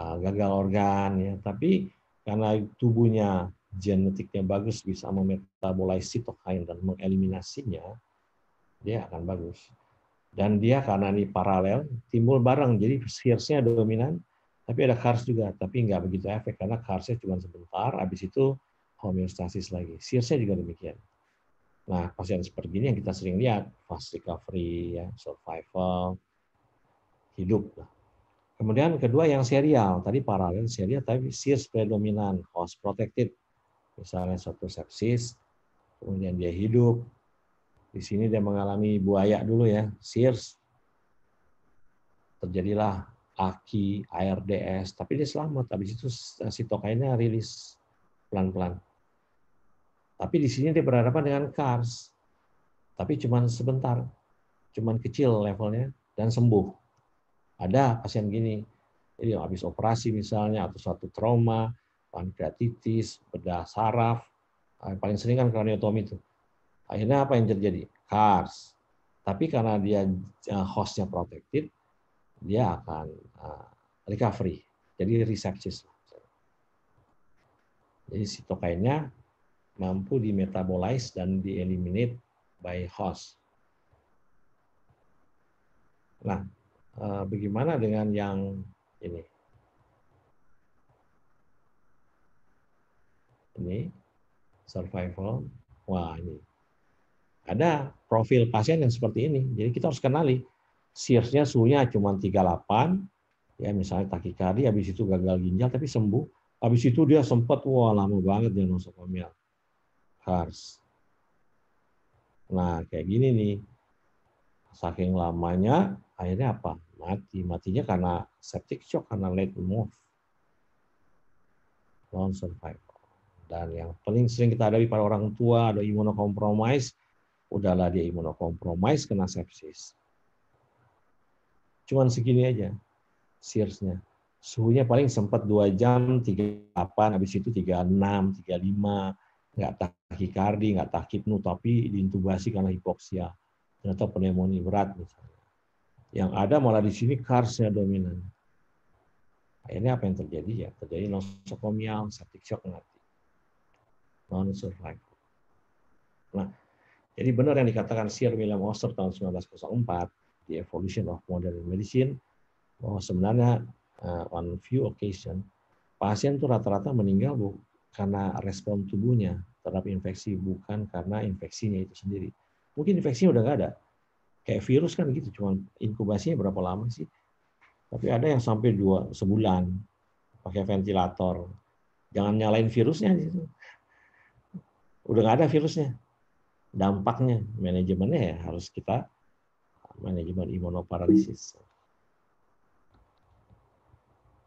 uh, gagal organ ya, tapi karena tubuhnya genetiknya bagus bisa memetabolize sitokain dan mengeliminasinya, dia akan bagus dan dia karena ini paralel timbul barang jadi shearsnya dominan tapi ada cars juga tapi nggak begitu efek karena carsnya cuma sebentar habis itu homeostasis lagi shearsnya juga demikian nah pasien seperti ini yang kita sering lihat fast recovery ya survival hidup kemudian kedua yang serial tadi paralel serial tapi shears predominan host protected misalnya suatu sepsis kemudian dia hidup di sini dia mengalami buaya dulu ya, Sears. Terjadilah AKI, ARDS, tapi dia selamat. Habis itu eh, sitokainnya rilis pelan-pelan. Tapi di sini dia berhadapan dengan CARS. Tapi cuma sebentar, cuma kecil levelnya dan sembuh. Ada pasien gini, jadi habis operasi misalnya atau suatu trauma, pankreatitis, bedah saraf, paling sering kan kraniotomi itu Akhirnya apa yang terjadi? Cars. Tapi karena dia eh, hostnya protected, dia akan eh, recovery. Jadi resepsis. Jadi sitokainnya mampu dimetabolize dan dieliminate by host. Nah, eh, bagaimana dengan yang ini? Ini survival. Wah, ini ada profil pasien yang seperti ini. Jadi kita harus kenali SIRS-nya suhunya cuma 38 ya misalnya takikardi habis itu gagal ginjal tapi sembuh. Habis itu dia sempat wah lama banget dia nosokomial. HARS. Nah, kayak gini nih. Saking lamanya akhirnya apa? Mati. Matinya karena septic shock karena late move. Non survival. Dan yang paling sering kita hadapi pada orang tua ada immunocompromised udahlah dia imunokompromis kena sepsis. Cuman segini aja searsnya. Suhunya paling sempat 2 jam 38, habis itu 36, 35, nggak takikardi, nggak takipnu, tapi diintubasi karena hipoksia. Ternyata pneumonia berat misalnya. Yang ada malah di sini karsnya dominan. Akhirnya apa yang terjadi ya? Terjadi nosokomial, septic shock nanti. Non-survival. Nah, jadi benar yang dikatakan Sir William Oster tahun 1904 di Evolution of Modern Medicine bahwa sebenarnya uh, on few occasion pasien itu rata-rata meninggal bu karena respon tubuhnya terhadap infeksi bukan karena infeksinya itu sendiri. Mungkin infeksinya udah nggak ada. Kayak virus kan gitu, cuman inkubasinya berapa lama sih? Tapi ada yang sampai dua sebulan pakai ventilator. Jangan nyalain virusnya gitu. Udah nggak ada virusnya dampaknya manajemennya ya harus kita manajemen imunoparalisis.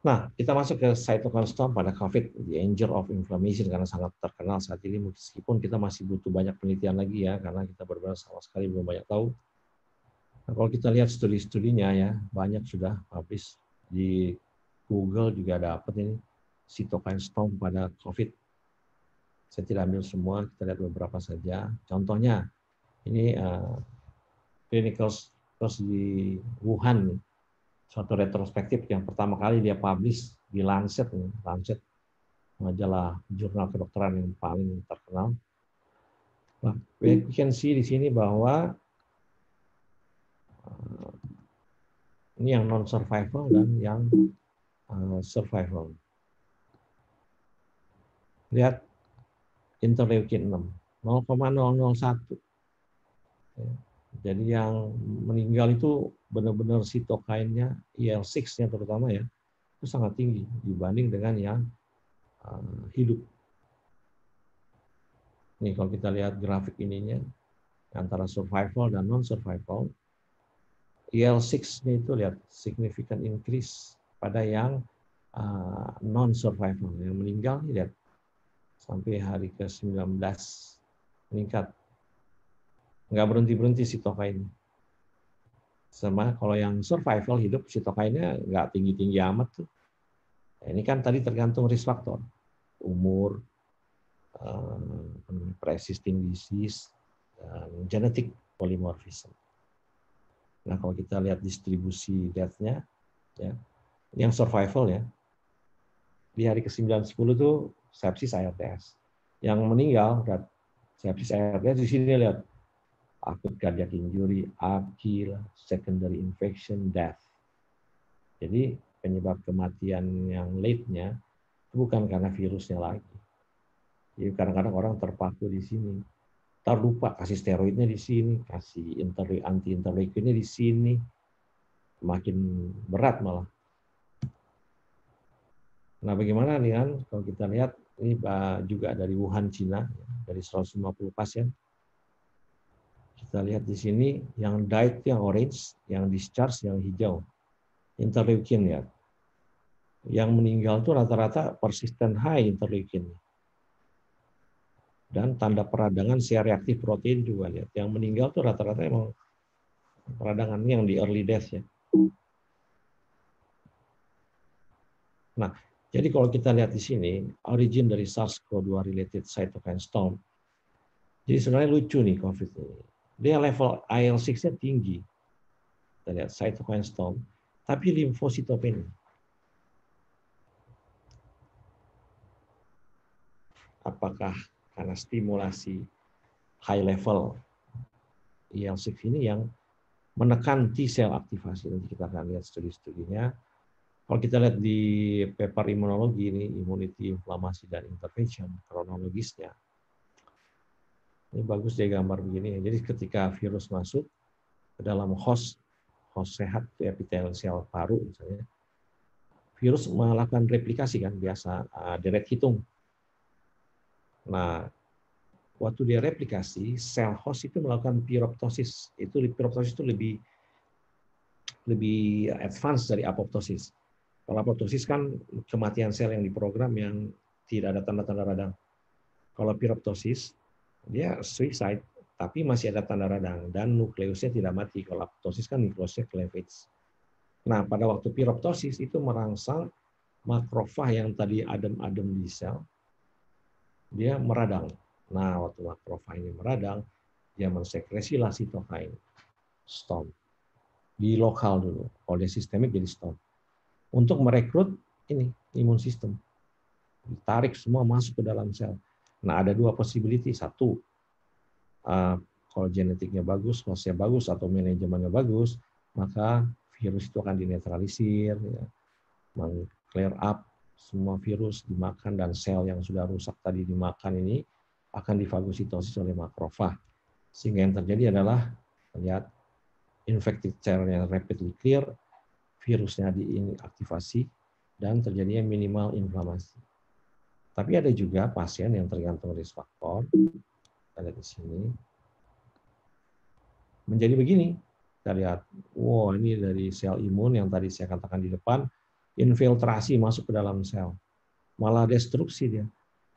Nah, kita masuk ke cytokine storm pada COVID, the angel of inflammation karena sangat terkenal saat ini meskipun kita masih butuh banyak penelitian lagi ya karena kita benar-benar sama sekali belum banyak tahu. Nah, kalau kita lihat studi-studinya ya banyak sudah habis di Google juga dapat ini cytokine storm pada COVID saya tidak ambil semua, kita lihat beberapa saja. Contohnya, ini uh, clinical terus di Wuhan, suatu retrospektif yang pertama kali dia publish di Lancet, Lancet majalah jurnal kedokteran yang paling terkenal. Nah, we hmm. can see di sini bahwa uh, ini yang non survival dan yang uh, survival. Lihat interleukin 6, 0,001. Ya, jadi yang meninggal itu benar-benar sitokainnya, il 6 yang terutama ya, itu sangat tinggi dibanding dengan yang eh, hidup. Nih kalau kita lihat grafik ininya, antara survival dan non-survival, IL-6-nya itu lihat significant increase pada yang uh, non-survival, yang meninggal lihat sampai hari ke-19 meningkat. Nggak berhenti-berhenti si ini. Sama kalau yang survival hidup si sitokainnya nggak tinggi-tinggi amat tuh. Nah, ini kan tadi tergantung risk factor Umur, um, eh, pre-existing disease, genetik genetic polymorphism. Nah, kalau kita lihat distribusi death-nya, ya, yang survival ya, di hari ke-9-10 tuh sepsis ARDS. Yang meninggal sepsis ARDS di sini lihat akut cardiac injury, akil secondary infection, death. Jadi penyebab kematian yang late-nya itu bukan karena virusnya lagi. Jadi kadang-kadang orang terpaku di sini. terlupa lupa kasih steroidnya di sini, kasih interle anti interleukinnya di sini. Makin berat malah. Nah, bagaimana nih kan kalau kita lihat ini eh, juga dari Wuhan, Cina, ya, dari 150 pasien. Kita lihat di sini yang died yang orange, yang discharge yang hijau. Interleukin ya. Yang meninggal itu rata-rata persisten high interleukin. Dan tanda peradangan C reaktif protein juga lihat. Yang meninggal itu rata-rata emang peradangan yang di early death ya. Nah, jadi kalau kita lihat di sini, origin dari SARS-CoV-2 related cytokine storm. Jadi sebenarnya lucu nih COVID ini. Dia level IL-6-nya tinggi. Kita lihat cytokine storm, tapi limfositopenia. Apakah karena stimulasi high level IL-6 ini yang menekan T-cell aktivasi. Nanti kita akan lihat studi-studinya kalau kita lihat di paper imunologi ini, immunity, inflamasi, dan intervention, kronologisnya, ini bagus dia gambar begini ya. Jadi ketika virus masuk ke dalam host, host sehat, epitel sel paru misalnya, virus melakukan replikasi kan biasa, ah, deret hitung. Nah, waktu dia replikasi, sel host itu melakukan piroptosis. Itu piroptosis itu lebih lebih advance dari apoptosis kalau apoptosis kan kematian sel yang diprogram yang tidak ada tanda-tanda radang. Kalau piroptosis, dia suicide, tapi masih ada tanda radang dan nukleusnya tidak mati. Kalau apoptosis kan nukleusnya cleavage. Nah, pada waktu piroptosis itu merangsang makrofag yang tadi adem-adem di sel, dia meradang. Nah, waktu makrofag ini meradang, dia mensekresi lasitokain, storm. Di lokal dulu, kalau dia sistemik jadi storm untuk merekrut ini imun sistem. tarik semua masuk ke dalam sel. Nah, ada dua possibility. Satu, uh, kalau genetiknya bagus, hostnya bagus, atau manajemennya bagus, maka virus itu akan dinetralisir, ya. clear up semua virus dimakan dan sel yang sudah rusak tadi dimakan ini akan difagositosis oleh makrofag. Sehingga yang terjadi adalah lihat infected cell yang rapidly clear, virusnya diinaktivasi dan terjadinya minimal inflamasi. Tapi ada juga pasien yang tergantung risk faktor, ada di sini, menjadi begini. Kita lihat, wow ini dari sel imun yang tadi saya katakan di depan, infiltrasi masuk ke dalam sel. Malah destruksi dia.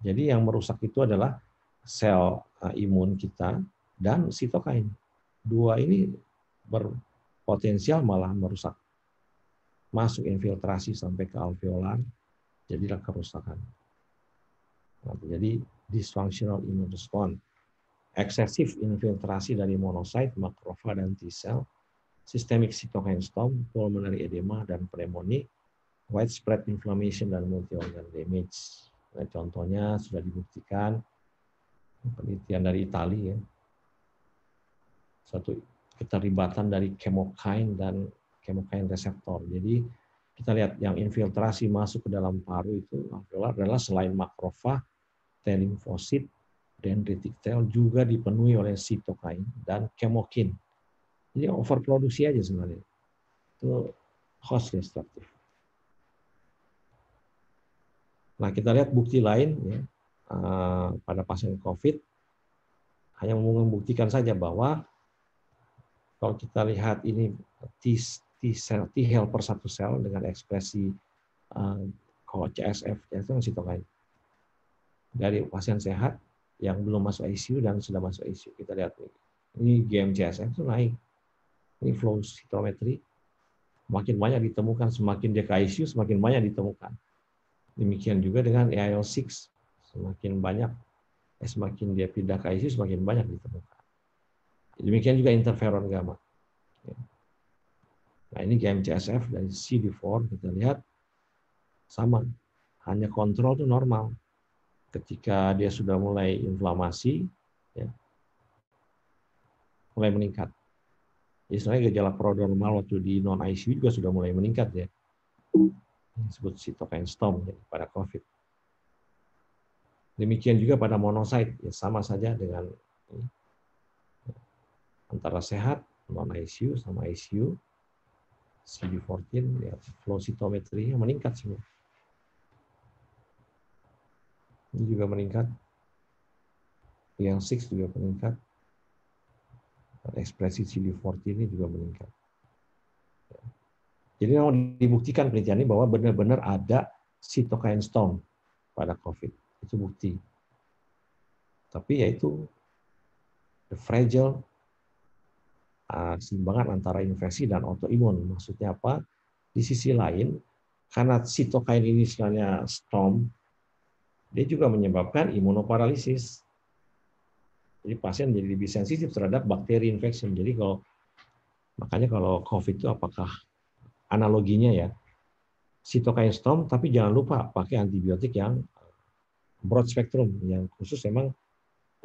Jadi yang merusak itu adalah sel eh, imun kita dan sitokain. Dua ini berpotensial malah merusak masuk infiltrasi sampai ke alveolar, jadilah kerusakan. Nah, jadi dysfunctional immune response. Eksesif infiltrasi dari monosit, makrofa, dan T-cell, systemic cytokine storm, pulmonary edema, dan pneumonia, widespread inflammation, dan multi-organ damage. Nah, contohnya sudah dibuktikan penelitian dari Italia ya. Satu keterlibatan dari chemokine dan kemokain reseptor. Jadi kita lihat yang infiltrasi masuk ke dalam paru itu alveolar adalah selain makrofag, limfosit, dendritic cell juga dipenuhi oleh sitokain dan kemokin. Jadi overproduksi aja sebenarnya. Itu host destructive. Nah, kita lihat bukti lain ya, ah, pada pasien COVID hanya membuktikan saja bahwa kalau kita lihat ini T cell T helper satu sel dengan ekspresi uh, eh, CSF masih sitokain dari pasien sehat yang belum masuk ICU dan sudah masuk ICU kita lihat nih ini GM-CSF itu naik ini flow cytometry makin banyak ditemukan semakin dia ke ICU semakin banyak ditemukan demikian juga dengan AIO6 semakin banyak eh, semakin dia pindah ke ICU semakin banyak ditemukan demikian juga interferon gamma Nah ini GM-CSF dan CD4 kita lihat sama. Hanya kontrol itu normal. Ketika dia sudah mulai inflamasi, ya, mulai meningkat. Jadi sebenarnya gejala prodormal waktu di non-ICU juga sudah mulai meningkat ya. Disebut cytokine storm ya, pada COVID. Demikian juga pada monosite, ya sama saja dengan antara sehat, non-ICU sama ICU, CD14 ya flow yang meningkat semua. Ini juga meningkat. Yang 6 juga meningkat. ekspresi CD14 ini juga meningkat. Jadi yang dibuktikan penelitian ini bahwa benar-benar ada cytokine storm pada COVID. Itu bukti. Tapi yaitu the fragile Ah, keseimbangan antara infeksi dan autoimun. Maksudnya apa? Di sisi lain, karena sitokain ini istilahnya storm, dia juga menyebabkan imunoparalisis. Jadi pasien jadi lebih sensitif terhadap bakteri infeksi. Jadi kalau makanya kalau COVID itu apakah analoginya ya sitokain storm, tapi jangan lupa pakai antibiotik yang eh, broad spectrum, yang khusus memang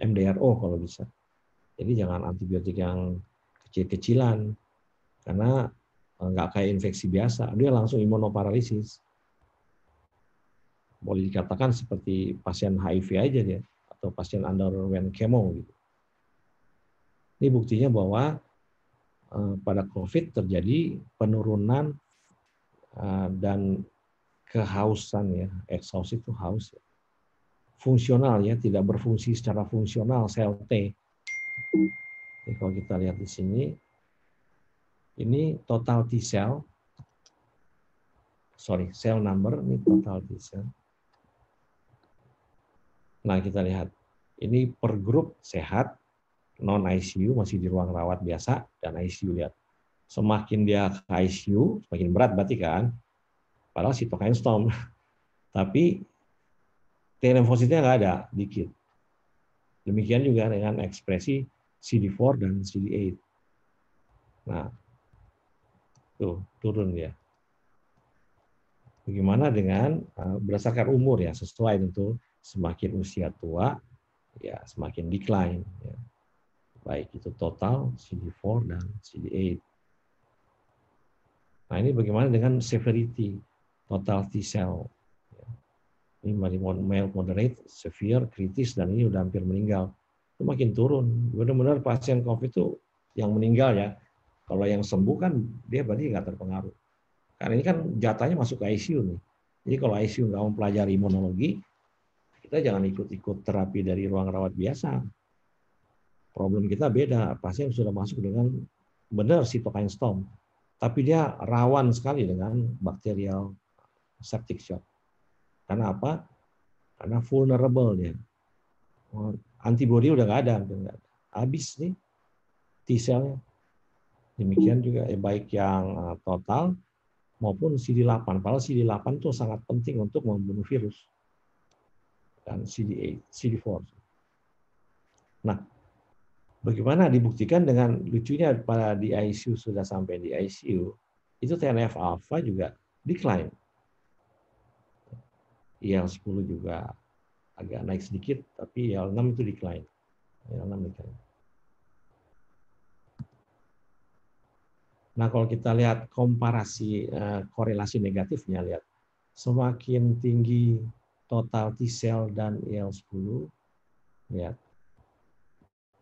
MDRO kalau bisa. Jadi jangan antibiotik yang kecil-kecilan karena eh, nggak kayak infeksi biasa, dia langsung imunoparalisis. Boleh dikatakan seperti pasien HIV aja dia atau pasien underwent chemo gitu. Ini buktinya bahwa eh, pada COVID terjadi penurunan eh, dan kehausan ya, exhaust itu haus ya. Fungsional ya, tidak berfungsi secara fungsional sel T. Jadi kalau kita lihat di sini, ini total T cell, sorry, cell number, ini total T cell. Nah kita lihat, ini per grup sehat, non ICU masih di ruang rawat biasa dan ICU lihat. Semakin dia ke ICU, semakin berat berarti kan. Padahal kain storm. Tapi T nggak ada, dikit. Demikian juga dengan ekspresi CD4 dan CD8. Nah, tuh turun ya. Bagaimana dengan eh, berdasarkan umur ya sesuai tentu semakin usia tua ya semakin decline ya. Baik itu total CD4 dan CD8. Nah, ini bagaimana dengan severity total T cell. Ya. Ini mild moderate, severe, kritis dan ini udah hampir meninggal itu makin turun. Benar-benar pasien COVID itu yang meninggal ya. Kalau yang sembuh kan dia berarti nggak terpengaruh. Karena ini kan jatahnya masuk ke ICU nih. Jadi kalau ICU nggak mempelajari imunologi, kita jangan ikut-ikut terapi dari ruang rawat biasa. Problem kita beda. Pasien sudah masuk dengan benar sitokain storm, tapi dia rawan sekali dengan bakterial septic shock. Karena apa? Karena vulnerable dia. Oh, antibodi udah nggak ada, abis nggak ada. Habis nih T selnya. Demikian juga ya baik yang eh, total maupun CD8. Padahal CD8 itu sangat penting untuk membunuh virus dan CD8, CD4. Nah, bagaimana dibuktikan dengan lucunya pada di ICU sudah sampai di ICU itu TNF alpha juga decline. yang 10 juga agak naik sedikit, tapi IL6 ya, itu decline. IL6 ya, decline. Nah, kalau kita lihat komparasi eh, korelasi negatifnya, lihat semakin tinggi total T cell dan IL10, e lihat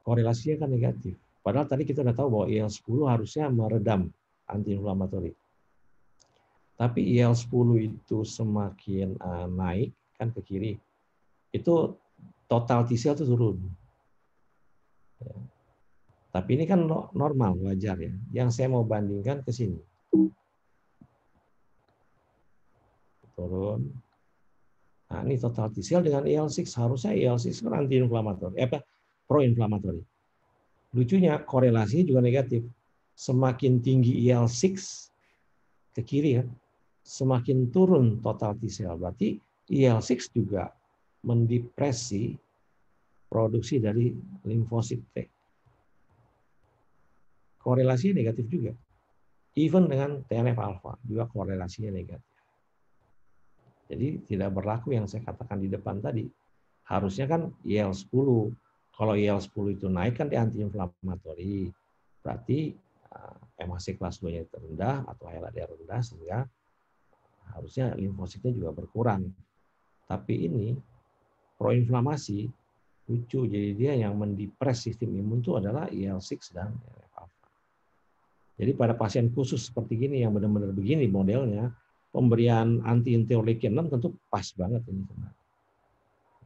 korelasinya kan negatif. Padahal tadi kita udah tahu bahwa IL10 e harusnya meredam antiinflamatori. Tapi IL10 e itu semakin eh, naik kan ke kiri, itu total T-cell itu turun. Ya. Tapi ini kan normal, wajar ya. Yang saya mau bandingkan ke sini. Turun. Nah, ini total T-cell dengan e IL-6. Harusnya e IL-6 kan anti Eh, apa? pro inflamator. Lucunya, korelasinya juga negatif. Semakin tinggi e IL-6 ke kiri, ya, semakin turun total T-cell. Berarti IL-6 juga mendepresi produksi dari limfosit T. Korelasinya negatif juga. Even dengan TNF alfa juga korelasinya negatif. Jadi tidak berlaku yang saya katakan di depan tadi. Harusnya kan IL-10. Kalau IL-10 itu naik kan di antiinflamatori. Berarti eh, MHC kelas 2-nya rendah atau LDR rendah sehingga harusnya limfositnya juga berkurang. Tapi ini proinflamasi lucu jadi dia yang mendepres sistem imun itu adalah e IL6 dan IL-alpha. E jadi pada pasien khusus seperti gini yang benar-benar begini modelnya pemberian anti interleukin 6 tentu pas banget ini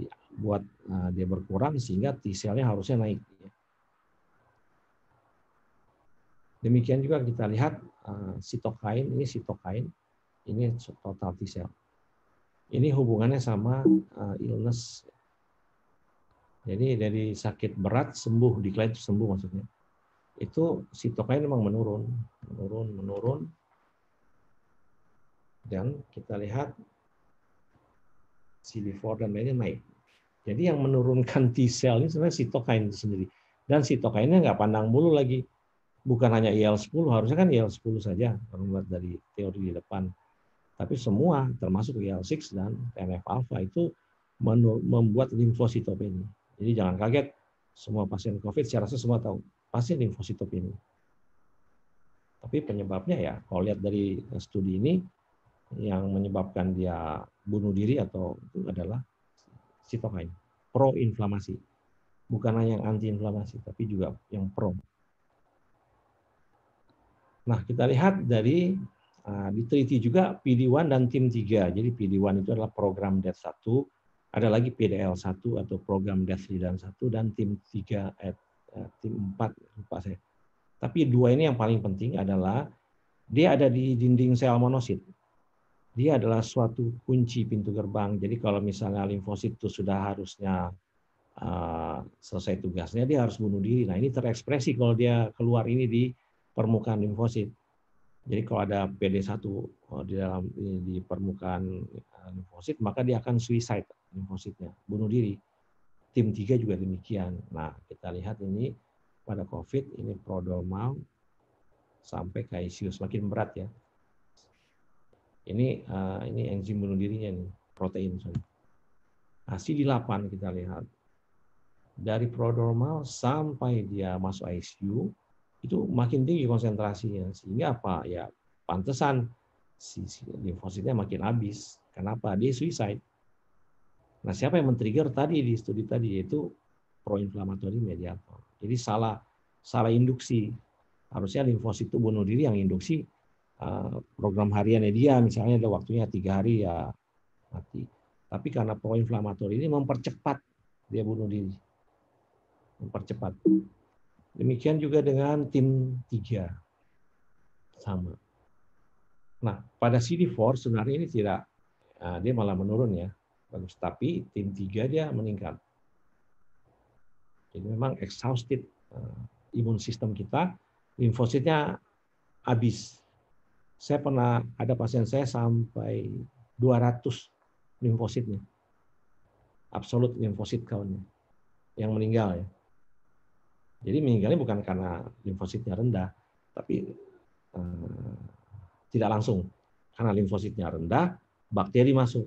ya, buat eh, dia berkurang sehingga T cell-nya harusnya naik. Ya. Demikian juga kita lihat eh, sitokain ini sitokain ini total T cell ini hubungannya sama uh, illness. Jadi dari sakit berat sembuh diklaim sembuh maksudnya. Itu sitokain memang menurun, menurun, menurun. Dan kita lihat CD4 dan lainnya naik. Jadi yang menurunkan T cell ini sebenarnya sitokain itu sendiri. Dan sitokainnya nggak pandang bulu lagi. Bukan hanya IL-10, harusnya kan IL-10 saja. Kalau melihat dari teori di depan tapi semua termasuk IL-6 dan TNF alpha itu membuat limfositopeni. Jadi jangan kaget semua pasien COVID saya rasa semua tahu pasti limfositopeni. Tapi penyebabnya ya kalau lihat dari studi ini yang menyebabkan dia bunuh diri atau itu adalah sitokain inflamasi Bukan hanya yang antiinflamasi tapi juga yang pro. Nah, kita lihat dari Ah, diteliti juga PD1 dan tim 3. Jadi PD1 itu adalah program death 1, ada lagi PDL 1 atau program DES dan 1 dan tim 3 eh, tim 4 lupa saya. Tapi dua ini yang paling penting adalah dia ada di dinding sel monosit. Dia adalah suatu kunci pintu gerbang. Jadi kalau misalnya limfosit itu sudah harusnya uh, selesai tugasnya, dia harus bunuh diri. Nah ini terekspresi kalau dia keluar ini di permukaan limfosit jadi kalau ada PD1 eh, di dalam di permukaan eh, limfosit, maka dia akan suicide limfositnya, bunuh diri. Tim 3 juga demikian. Nah, kita lihat ini pada COVID, ini prodromal sampai ICU semakin berat ya. Ini uh, ini enzim bunuh dirinya nih, protein. Nah, CD8 kita lihat. Dari prodromal sampai dia masuk ICU, itu makin tinggi konsentrasinya sehingga apa ya pantesan si, si limfositnya makin habis kenapa dia suicide nah siapa yang men-trigger tadi di studi tadi yaitu proinflamatori mediator jadi salah salah induksi harusnya limfosit itu bunuh diri yang induksi eh, program hariannya dia misalnya ada waktunya tiga hari ya mati tapi karena proinflamatori ini mempercepat dia bunuh diri mempercepat Demikian juga dengan tim 3. Sama. Nah, pada CD4 sebenarnya ini tidak, nah, dia malah menurun ya. Bagus, tapi tim 3 dia meningkat. Jadi memang exhausted uh, imun sistem kita, limfositnya habis. Saya pernah ada pasien saya sampai 200 limfositnya. Absolut limfosit kawannya yang meninggal ya. Jadi meninggalnya bukan karena limfositnya rendah, tapi eh, tidak langsung. Karena limfositnya rendah, bakteri masuk.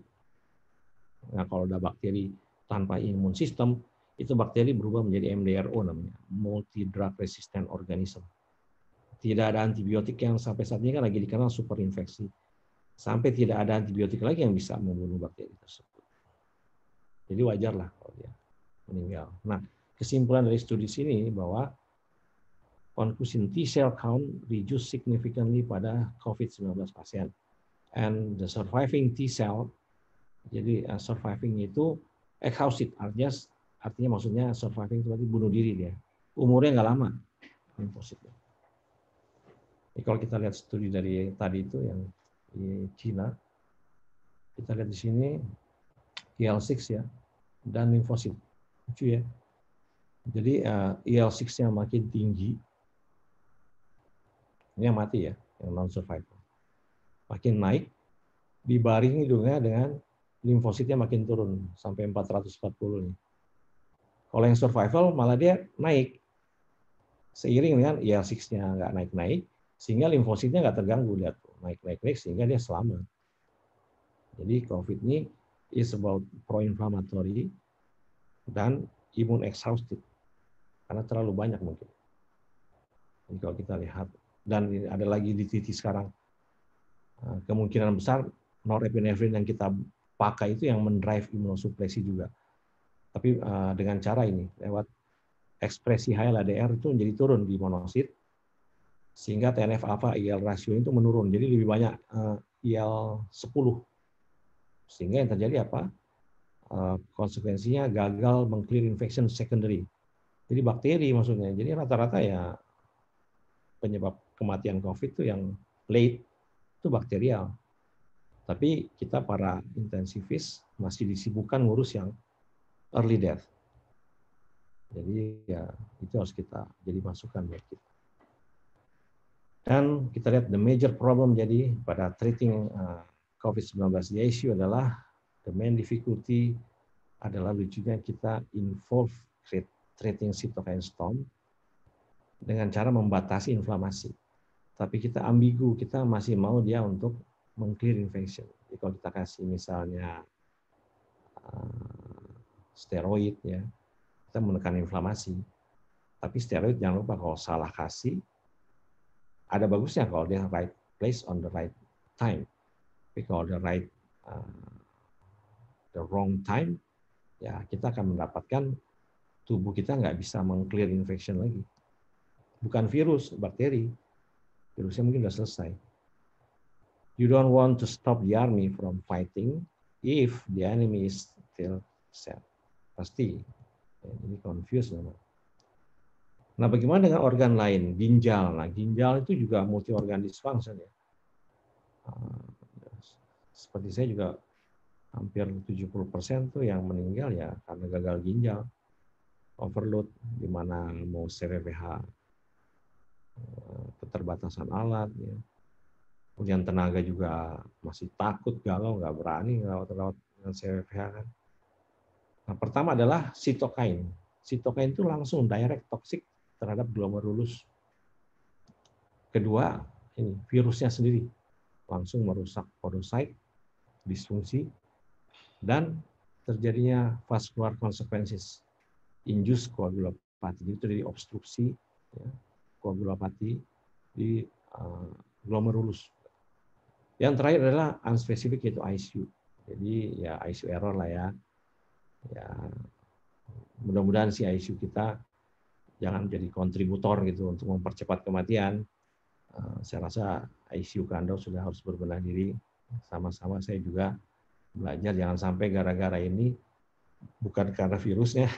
Nah, kalau ada bakteri tanpa imun sistem, itu bakteri berubah menjadi MDRO namanya, multi drug resistant organism. Tidak ada antibiotik yang sampai saat ini kan lagi dikenal superinfeksi. Sampai tidak ada antibiotik lagi yang bisa membunuh bakteri tersebut. Jadi wajarlah kalau dia meninggal. Nah, kesimpulan dari studi sini bahwa conclusion T cell count reduce significantly pada COVID-19 pasien. And the surviving T cell, jadi uh, surviving itu exhausted, artinya, artinya maksudnya surviving itu berarti bunuh diri dia. Umurnya nggak lama, positif. Jadi kalau kita lihat studi dari tadi itu yang di Cina, kita lihat di sini tl 6 ya, dan limfosit. Lucu ya, jadi eh, e IL6-nya makin tinggi, ini yang mati ya, yang non-survival. Makin naik, dibaringi hidungnya dengan limfositnya makin turun sampai 440 nih. Kalau yang survival malah dia naik seiring dengan e IL6-nya nggak naik-naik, sehingga limfositnya nggak terganggu lihat naik-naik naik sehingga dia selamat. Jadi COVID ini is about pro-inflammatory dan imun exhausted karena terlalu banyak mungkin. Jadi kalau kita lihat dan ada lagi di titik sekarang eh, kemungkinan besar norepinefrin yang kita pakai itu yang mendrive imunosupresi juga. Tapi eh, dengan cara ini lewat ekspresi HLA-DR itu menjadi turun di monosit sehingga TNF alpha IL rasio itu menurun. Jadi lebih banyak eh, IL 10 sehingga yang terjadi apa? Konsekuensinya gagal mengclear infection secondary jadi bakteri maksudnya. Jadi rata-rata ya penyebab kematian COVID itu yang late itu bakterial. Tapi kita para intensivis masih disibukkan ngurus yang early death. Jadi ya itu harus kita jadi masukan buat kita. Dan kita lihat the major problem jadi pada treating uh, COVID-19 di ICU adalah the main difficulty adalah lucunya kita involve create treating cytokine storm dengan cara membatasi inflamasi. Tapi kita ambigu, kita masih mau dia untuk meng-clear infection. Jadi kalau kita kasih misalnya eh, steroid ya, kita menekan inflamasi. Tapi steroid jangan lupa kalau salah kasih, ada bagusnya kalau dia right place on the right time. Tapi kalau the right uh, the wrong time, ya kita akan mendapatkan tubuh kita nggak bisa meng-clear infection lagi. Bukan virus, bakteri. Virusnya mungkin sudah selesai. You don't want to stop the army from fighting if the enemy is still set. Pasti. Ini ya, confused memang. Nah, bagaimana dengan organ lain? Ginjal. Nah, ginjal itu juga multi organ dysfunction ya. Ah, seperti saya juga hampir 70% tuh yang meninggal ya karena gagal ginjal overload di mana mau CVVH eh, keterbatasan alat ya. Kemudian tenaga juga masih takut galau nggak berani lewat rawat dengan CVVH kan. Nah, pertama adalah sitokain. Sitokain itu langsung direct toxic terhadap glomerulus. Kedua, ini virusnya sendiri langsung merusak porosit, disfungsi, dan terjadinya vascular consequences injus koagulopati. Jadi terjadi obstruksi ya, koagulopati di uh, glomerulus. Yang terakhir adalah unspecific yaitu ICU. Jadi ya ICU error lah ya. Ya mudah-mudahan si ICU kita jangan menjadi kontributor gitu untuk mempercepat kematian. Uh, saya rasa ICU kandau sudah harus berbenah diri. Sama-sama saya juga belajar jangan sampai gara-gara ini bukan karena virusnya,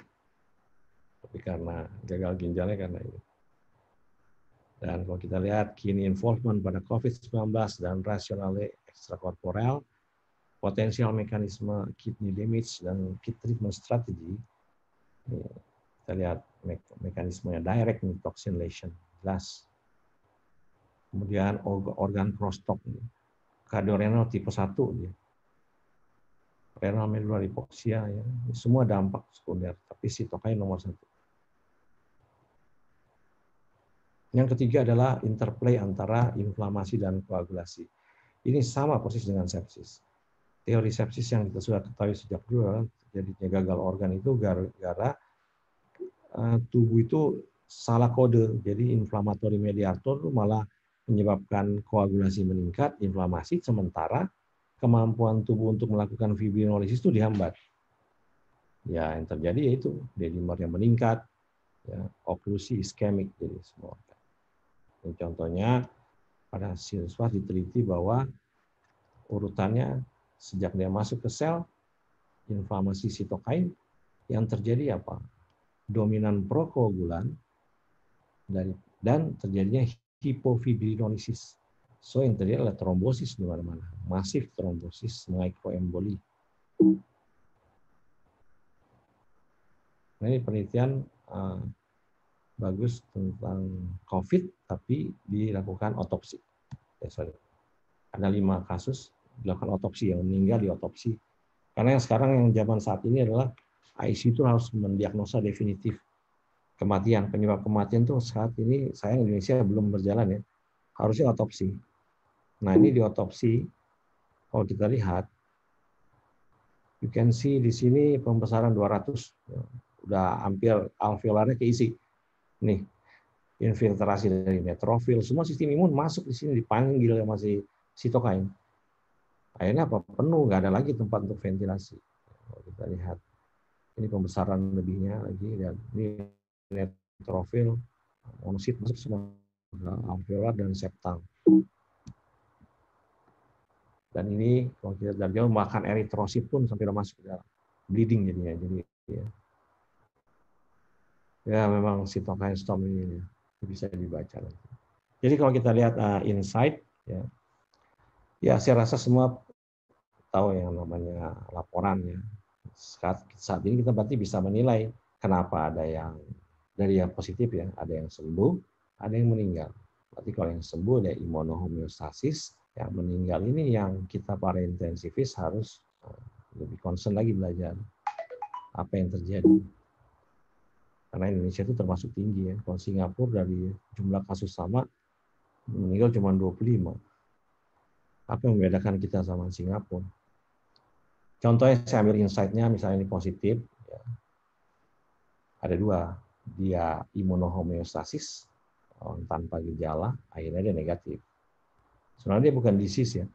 tapi karena gagal ginjalnya karena ini. Dan kalau kita lihat kini involvement pada COVID-19 dan rasionalnya ekstrakorporal, potensial mekanisme kidney damage dan kidney treatment strategy, kita lihat mekanismenya direct nih, toxin lesion, jelas. Kemudian organ crosstalk, kardiorenal tipe 1 ya. Renal medular hypoxia ya, semua dampak sekunder, tapi sitokain nomor satu Yang ketiga adalah interplay antara inflamasi dan koagulasi. Ini sama persis dengan sepsis. Teori sepsis yang kita sudah ketahui sejak dulu, jadinya gagal organ itu gara-gara eh, tubuh itu salah kode. Jadi inflamatory mediator malah menyebabkan koagulasi meningkat, inflamasi, sementara kemampuan tubuh untuk melakukan fibrinolisis itu dihambat. Ya, yang terjadi yaitu dedimer yang meningkat, ya, oklusi iskemik jadi semua. Gitu. contohnya pada siswa diteliti bahwa urutannya sejak dia masuk ke sel inflamasi sitokain yang terjadi apa? Dominan prokoagulan dan, dan terjadinya hipofibrinolisis. So yang terjadi adalah trombosis di mana-mana, masif trombosis, mikroemboli. Nah, ini penelitian ah, bagus tentang COVID, tapi dilakukan otopsi. Ya, sorry. Ada lima kasus dilakukan otopsi yang meninggal di otopsi. Karena yang sekarang yang zaman saat ini adalah IC itu harus mendiagnosa definitif kematian. Penyebab kematian itu saat ini saya Indonesia belum berjalan ya. Harusnya otopsi. Nah ini di otopsi, kalau kita lihat, you can see di sini pembesaran 200. Ya, udah hampir alveolarnya keisi nih infiltrasi dari netrofil, semua sistem imun masuk di sini dipanggil sama si sitokain. Akhirnya apa? Penuh, nggak ada lagi tempat untuk ventilasi. kita lihat, ini pembesaran lebihnya lagi, lihat ini netrofil monosit masuk semua alveolar dan septal. Dan ini kalau kita lihat jauh makan eritrosit pun sampai masuk ke dalam bleeding jadinya. Jadi ya, ya memang si token storm ini bisa dibaca. Jadi kalau kita lihat uh, insight, ya, ya saya rasa semua tahu yang namanya laporannya. Saat, saat ini kita berarti bisa menilai kenapa ada yang dari yang positif ya, ada yang sembuh, ada yang meninggal. Berarti kalau yang sembuh ada imunohomeostasis, yang meninggal ini yang kita para intensivis harus uh, lebih concern lagi belajar apa yang terjadi karena Indonesia itu termasuk tinggi ya. Kalau Singapura dari jumlah kasus sama meninggal cuma 25. Apa yang membedakan kita sama Singapura? Contohnya saya ambil insight-nya misalnya ini positif, ya. ada dua, dia imunohomeostasis tanpa gejala, akhirnya dia negatif. Sebenarnya dia bukan disease ya.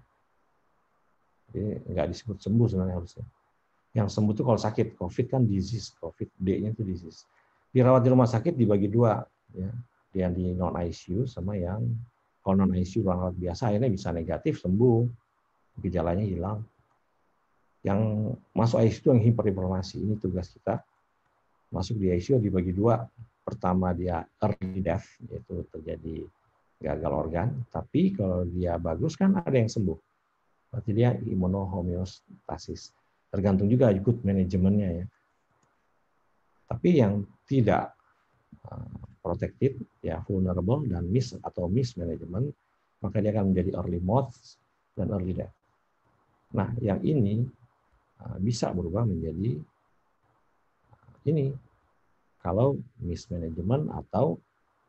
Jadi nggak disebut sembuh sebenarnya harusnya. Yang sembuh itu kalau sakit, COVID kan disease, COVID D-nya itu disease dirawat di rumah sakit dibagi dua, ya. yang di non ICU sama yang kalau non ICU ruang rawat biasa akhirnya bisa negatif sembuh, gejalanya hilang. Yang masuk ICU itu yang hiperinflamasi ini tugas kita. Masuk di ICU dibagi dua, pertama dia early death yaitu terjadi gagal organ, tapi kalau dia bagus kan ada yang sembuh. Berarti dia imunohomeostasis. Tergantung juga good manajemennya ya. Tapi yang tidak eh, protektif, ya vulnerable dan miss atau mismanagement, maka dia akan menjadi early moth dan early death. Nah, yang ini eh, bisa berubah menjadi eh, ini kalau mismanagement atau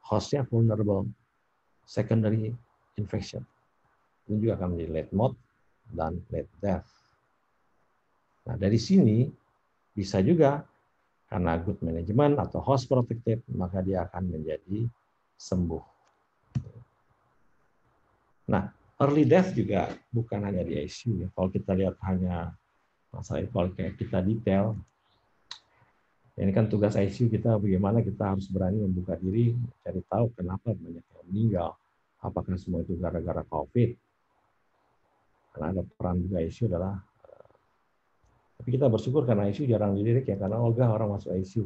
hostnya vulnerable secondary infection. Ini juga akan menjadi late moth dan late death. Nah, dari sini bisa juga karena good management atau host protective, maka dia akan menjadi sembuh. Nah, early death juga bukan hanya di ICU. Ya. Kalau kita lihat hanya masa kalau kita detail, ini kan tugas ICU kita bagaimana kita harus berani membuka diri, cari tahu kenapa banyak yang meninggal. Apakah semua itu gara-gara COVID? Karena ada peran juga ICU adalah tapi kita bersyukur karena ICU jarang dilirik ya, karena Olga orang masuk ICU.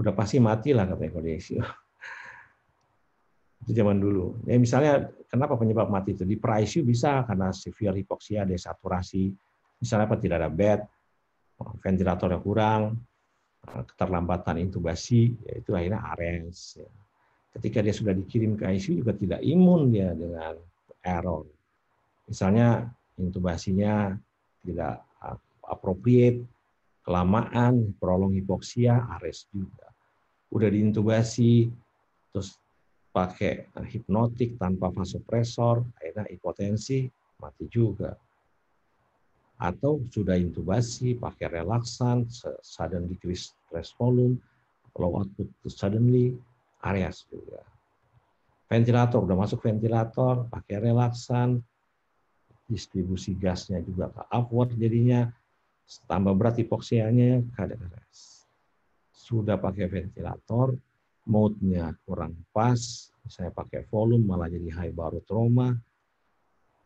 Udah pasti mati lah katanya kalau di ICU. itu zaman dulu. Ya, misalnya kenapa penyebab mati itu? Di per-ICU bisa karena severe hipoksia, desaturasi, misalnya apa tidak ada bed, ventilatornya kurang, keterlambatan intubasi, yaitu akhirnya ARES. Ya. Ketika dia sudah dikirim ke ICU juga tidak imun dia dengan error. Misalnya intubasinya tidak appropriate, kelamaan, prolong hipoksia, ares juga. Udah diintubasi, terus pakai hipnotik tanpa vasopresor, akhirnya hipotensi, mati juga. Atau sudah intubasi, pakai relaksan, sudden decrease stress volume, low output suddenly, areas juga. Ventilator, udah masuk ventilator, pakai relaksan, distribusi gasnya juga ke upward jadinya, tambah berat hipoksianya kadang keras. Sudah pakai ventilator, mode nya kurang pas, saya pakai volume malah jadi high baru trauma,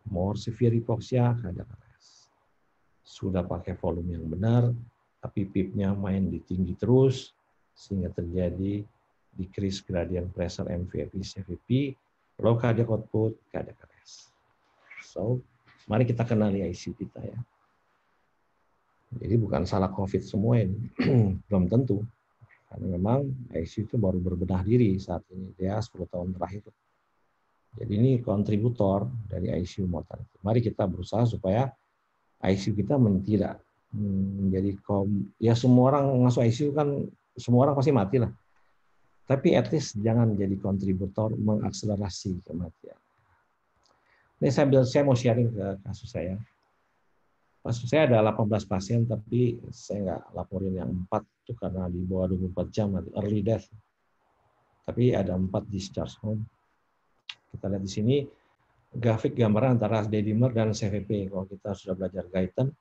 more severe hipoksia kadang keras. Sudah pakai volume yang benar, tapi pipnya main di tinggi terus, sehingga terjadi decrease gradient pressure MVP, CVP, low cardiac output, kadang arrest. So, mari kita kenali IC kita ya. Jadi bukan salah COVID semua ini, belum tentu. Karena memang ICU itu baru berbenah diri saat ini, ya 10 tahun terakhir. Jadi ini kontributor dari ICU mortality. Mari kita berusaha supaya ICU kita tidak hmm, menjadi kom ya semua orang masuk ICU kan semua orang pasti mati lah. Tapi at jangan jadi kontributor mengakselerasi kematian. Ini saya mau sharing ke kasus saya. Maksud saya ada 18 pasien, tapi saya nggak laporin yang empat itu karena di bawah 24 jam, early death. Tapi ada empat discharge home. Kita lihat di sini, grafik gambaran antara D-dimer dan CVP. Kalau kita sudah belajar Guyton,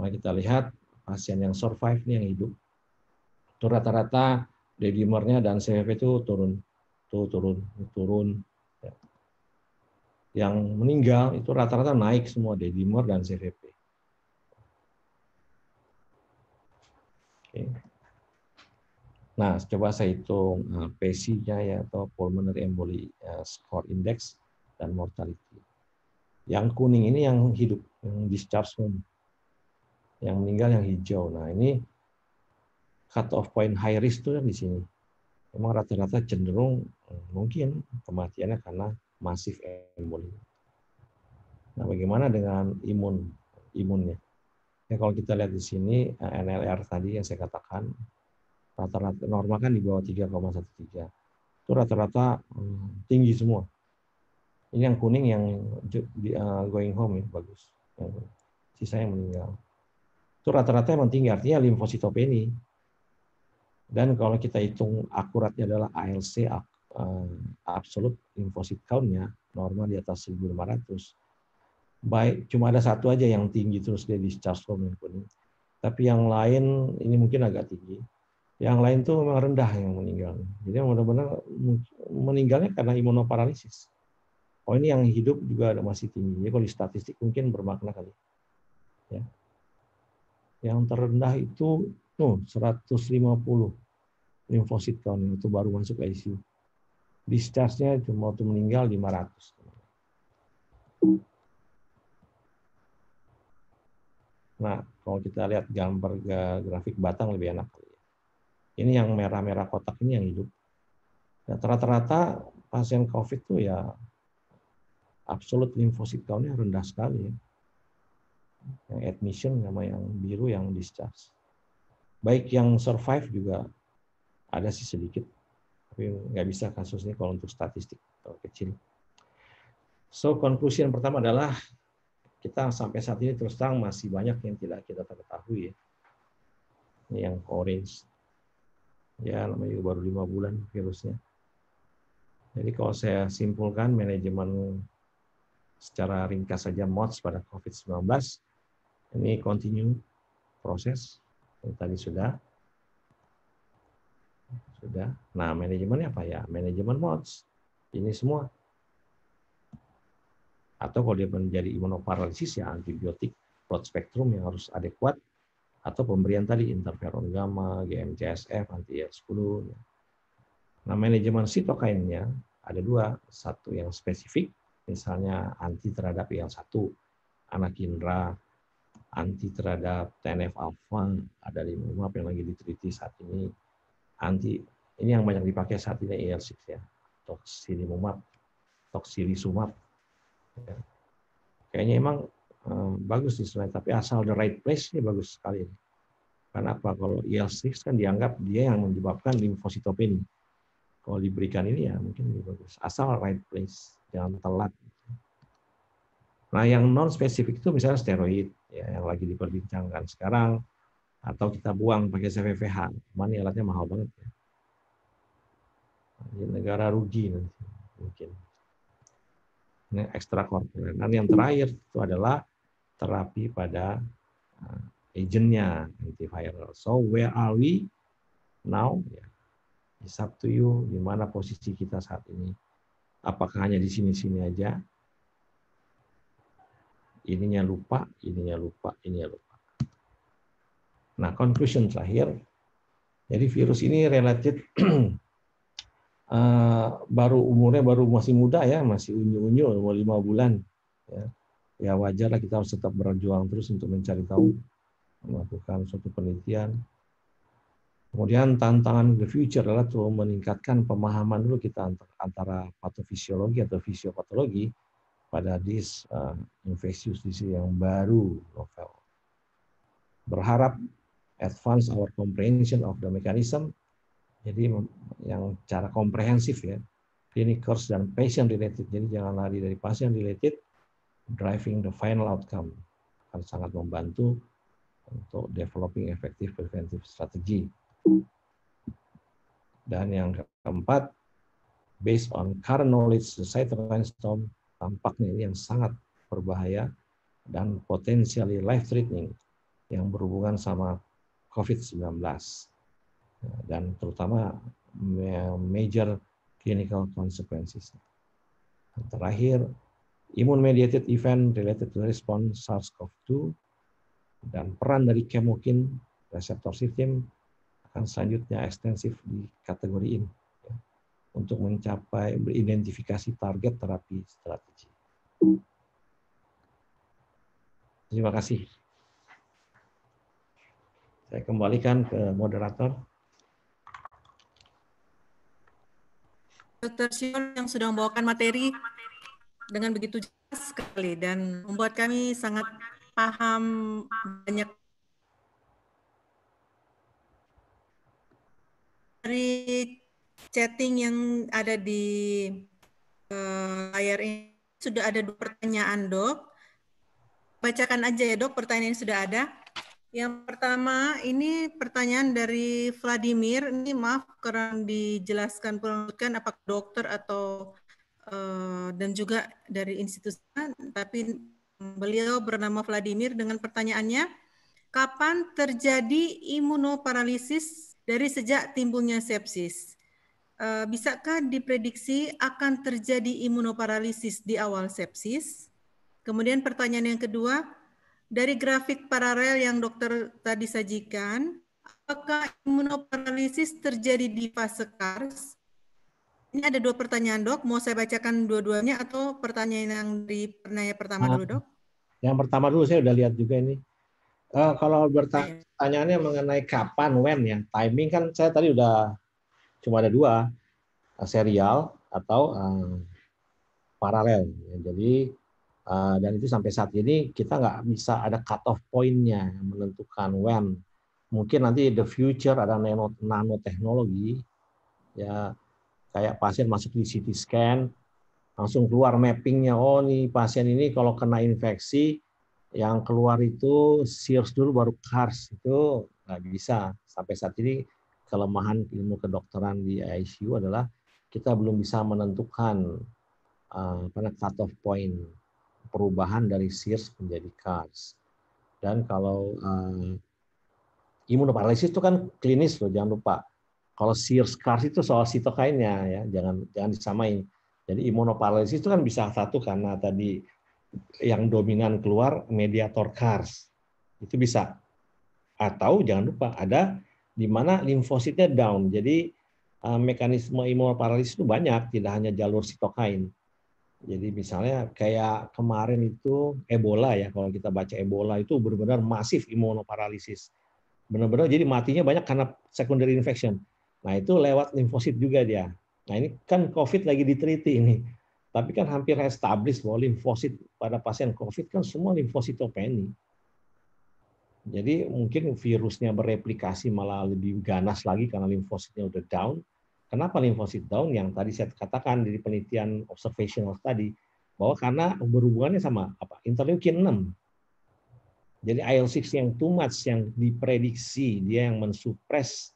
maka kita lihat pasien yang survive ini yang hidup. Itu rata-rata dedimernya dimernya dan CVP itu turun, tuh turun, turun. Ya. Yang meninggal itu rata-rata naik semua D-dimer dan CVP. Okay. Nah, coba saya hitung eh, PC nya ya atau pulmonary emboli eh, score index dan mortality. Yang kuning ini yang hidup, yang discharge semua. Yang meninggal yang hijau. Nah, ini cut off point high risk itu kan di sini. Memang rata-rata cenderung eh, mungkin kematiannya karena masif emboli. Nah, bagaimana dengan imun imunnya? Ya kalau kita lihat di sini eh, NLR tadi yang saya katakan rata-rata normal kan di bawah 3,13. Itu rata-rata hmm, tinggi semua. Ini yang kuning yang eh, going home ya bagus. Yang sisa yang meninggal. Itu rata-rata yang tinggi artinya limfositopeni. Dan kalau kita hitung akuratnya adalah ALC eh, absolut limfosit count-nya normal di atas 1500 baik cuma ada satu aja yang tinggi terus dia discharge form yang kuning. Tapi yang lain ini mungkin agak tinggi. Yang lain tuh memang rendah yang meninggal. Jadi benar-benar meninggalnya karena imunoparalisis. Oh ini yang hidup juga ada masih tinggi. Jadi kalau di statistik mungkin bermakna kali. Ya. Yang terendah itu tuh 150 limfosit count itu baru masuk ICU. Discharge-nya cuma waktu meninggal 500. Nah, kalau kita lihat gambar grafik batang lebih enak. Ini yang merah-merah kotak ini yang hidup. Dan rata-rata pasien COVID itu ya absolut limfosit count rendah sekali. Ya. Yang admission sama yang biru yang discharge. Baik yang survive juga ada sih sedikit. Tapi nggak bisa kasusnya kalau untuk statistik kecil. So, conclusion pertama adalah kita sampai saat ini terus terang masih banyak yang tidak kita ketahui ya. Ini yang orange. Ya, namanya juga baru lima bulan virusnya. Jadi kalau saya simpulkan manajemen secara ringkas saja MODS pada COVID-19, ini continue proses yang tadi sudah. Sudah. Nah, manajemennya apa ya? Manajemen MODS. Ini semua atau kalau dia menjadi imunoparalisis ya antibiotik broad spectrum yang harus adekuat atau pemberian tadi interferon gamma, GMCSF, anti IL-10. E ya. Nah, manajemen sitokainnya ada dua, satu yang spesifik, misalnya anti terhadap IL-1, e anakinra, anti terhadap TNF alpha, ada lima yang lagi diteliti saat ini, anti ini yang banyak dipakai saat ini e IL-6 ya, toxilimumab, toxilisumab, Kayaknya emang um, bagus nih tapi asal the right place ini bagus sekali. Karena apa? Kalau IL-6 e kan dianggap dia yang menyebabkan limfositopeni. Kalau diberikan ini ya mungkin lebih bagus. Asal right place, jangan telat. Nah, yang non spesifik itu misalnya steroid ya, yang lagi diperbincangkan sekarang atau kita buang pakai CVVH. Cuman alatnya mahal banget ya. Negara rugi nanti mungkin. Ini ya, korporat Dan yang terakhir itu adalah terapi pada eh, agentnya antiviral. So where are we now? Ya, it's up to you. Di mana posisi kita saat ini? Apakah hanya di sini-sini aja? Ininya lupa, ininya lupa, ininya lupa. Nah, conclusion terakhir. Jadi virus ini related. uh, baru umurnya baru masih muda ya, masih unyu-unyu, umur lima bulan. Ya. ya wajar lah kita harus tetap berjuang terus untuk mencari tahu, melakukan suatu penelitian. Kemudian tantangan the future adalah tuh meningkatkan pemahaman dulu kita antara, patofisiologi atau fisiopatologi pada dis uh, infectious disease yang baru novel. Berharap advance our comprehension of the mechanism jadi yang cara komprehensif ya, clinicals dan patient related. Jadi jangan lari dari patient related, driving the final outcome akan sangat membantu untuk developing effective preventive strategy. Dan yang keempat, based on current knowledge, the cytokine storm tampaknya ini yang sangat berbahaya dan potentially life threatening yang berhubungan sama COVID-19 dan terutama major clinical consequences. Terakhir, immune mediated event related to response SARS-CoV-2 dan peran dari kemokin reseptor sistem akan selanjutnya ekstensif di kategori ini ya, untuk mencapai beridentifikasi target terapi strategi. Terima kasih. Saya kembalikan ke moderator. Dr. Sion yang sudah membawakan materi dengan begitu jelas sekali dan membuat kami sangat paham banyak dari chatting yang ada di uh, layar ini sudah ada dua pertanyaan dok. Bacakan aja ya dok pertanyaan yang sudah ada. Yang pertama ini pertanyaan dari Vladimir. Ini maaf kurang dijelaskan perlukan apakah dokter atau uh, dan juga dari institusi. Tapi beliau bernama Vladimir dengan pertanyaannya, kapan terjadi imunoparalisis dari sejak timbulnya sepsis? Uh, bisakah diprediksi akan terjadi imunoparalisis di awal sepsis? Kemudian pertanyaan yang kedua, dari grafik paralel yang dokter tadi sajikan, apakah imunoparalisis terjadi di fase kars? Ini ada dua pertanyaan dok, mau saya bacakan dua-duanya atau pertanyaan yang di pertanyaan pertama nah, dulu ah, dok? Yang pertama dulu saya udah lihat juga ini. Uh, kalau iya. pertanyaannya mengenai kapan, when ya, timing kan saya tadi udah cuma ada dua, eh, serial atau uh, paralel. Jadi Eh, dan itu sampai saat ini kita nggak bisa ada cut off pointnya menentukan when. Mungkin nanti the future ada nano, nanoteknologi, ya kayak pasien masuk di CT scan, langsung keluar mappingnya, oh nih pasien ini kalau kena infeksi, yang keluar itu SIRS dulu baru CARS, itu nggak bisa. Sampai saat ini kelemahan ilmu kedokteran di ICU adalah kita belum bisa menentukan uh, eh, pada cut off point perubahan dari Sears menjadi CARS. Dan kalau uh, eh, imunoparalisis itu kan klinis loh, jangan lupa. Kalau Sears CARS itu soal sitokainnya ya, jangan jangan disamain. Jadi imunoparalisis itu kan bisa satu karena tadi yang dominan keluar mediator CARS. Itu bisa. Atau jangan lupa ada di mana limfositnya down. Jadi eh, mekanisme imunoparalisis itu banyak, tidak hanya jalur sitokain. Jadi misalnya kayak kemarin itu Ebola ya, kalau kita baca Ebola itu benar-benar masif imunoparalisis. Benar-benar jadi matinya banyak karena secondary infection. Nah itu lewat limfosit juga dia. Nah ini kan COVID lagi diteliti ini. Tapi kan hampir established bahwa limfosit pada pasien COVID kan semua limfositopeni. Jadi mungkin virusnya bereplikasi malah lebih ganas lagi karena limfositnya udah down Kenapa limfosit down yang tadi saya katakan dari penelitian observational tadi bahwa karena berhubungannya sama apa interleukin 6. Jadi IL-6 yang too much yang diprediksi dia yang mensupres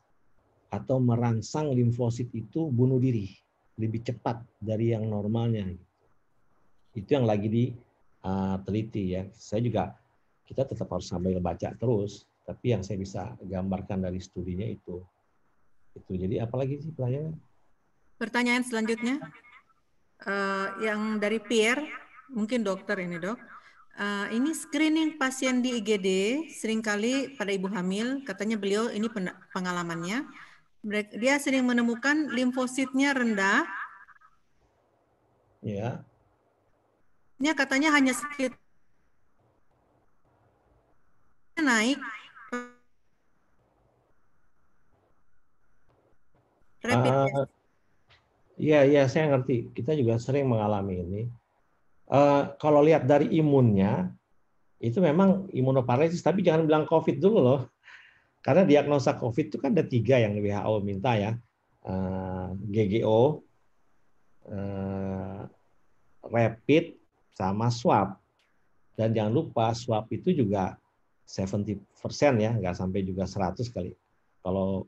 atau merangsang limfosit itu bunuh diri lebih cepat dari yang normalnya. Itu yang lagi diteliti ah, uh, ya. Saya juga kita tetap harus sambil baca terus, tapi yang saya bisa gambarkan dari studinya itu itu jadi apalagi sih pelayanan pertanyaan selanjutnya uh, yang dari Pierre mungkin dokter ini dok Uh, ini screening pasien di IGD seringkali pada ibu hamil, katanya beliau ini pengalamannya. Dia sering menemukan limfositnya rendah. Ya. Ini katanya hanya sedikit naik Rapid uh, Iya, saya ngerti. Kita juga sering mengalami ini. Uh, kalau lihat dari imunnya, itu memang imunoparesis, tapi jangan bilang COVID dulu loh. Karena diagnosa COVID itu kan ada tiga yang WHO minta ya. Uh, eh, GGO, uh, rapid, sama swab. Dan jangan lupa swab itu juga 70% ya, nggak sampai juga 100 kali. Kalau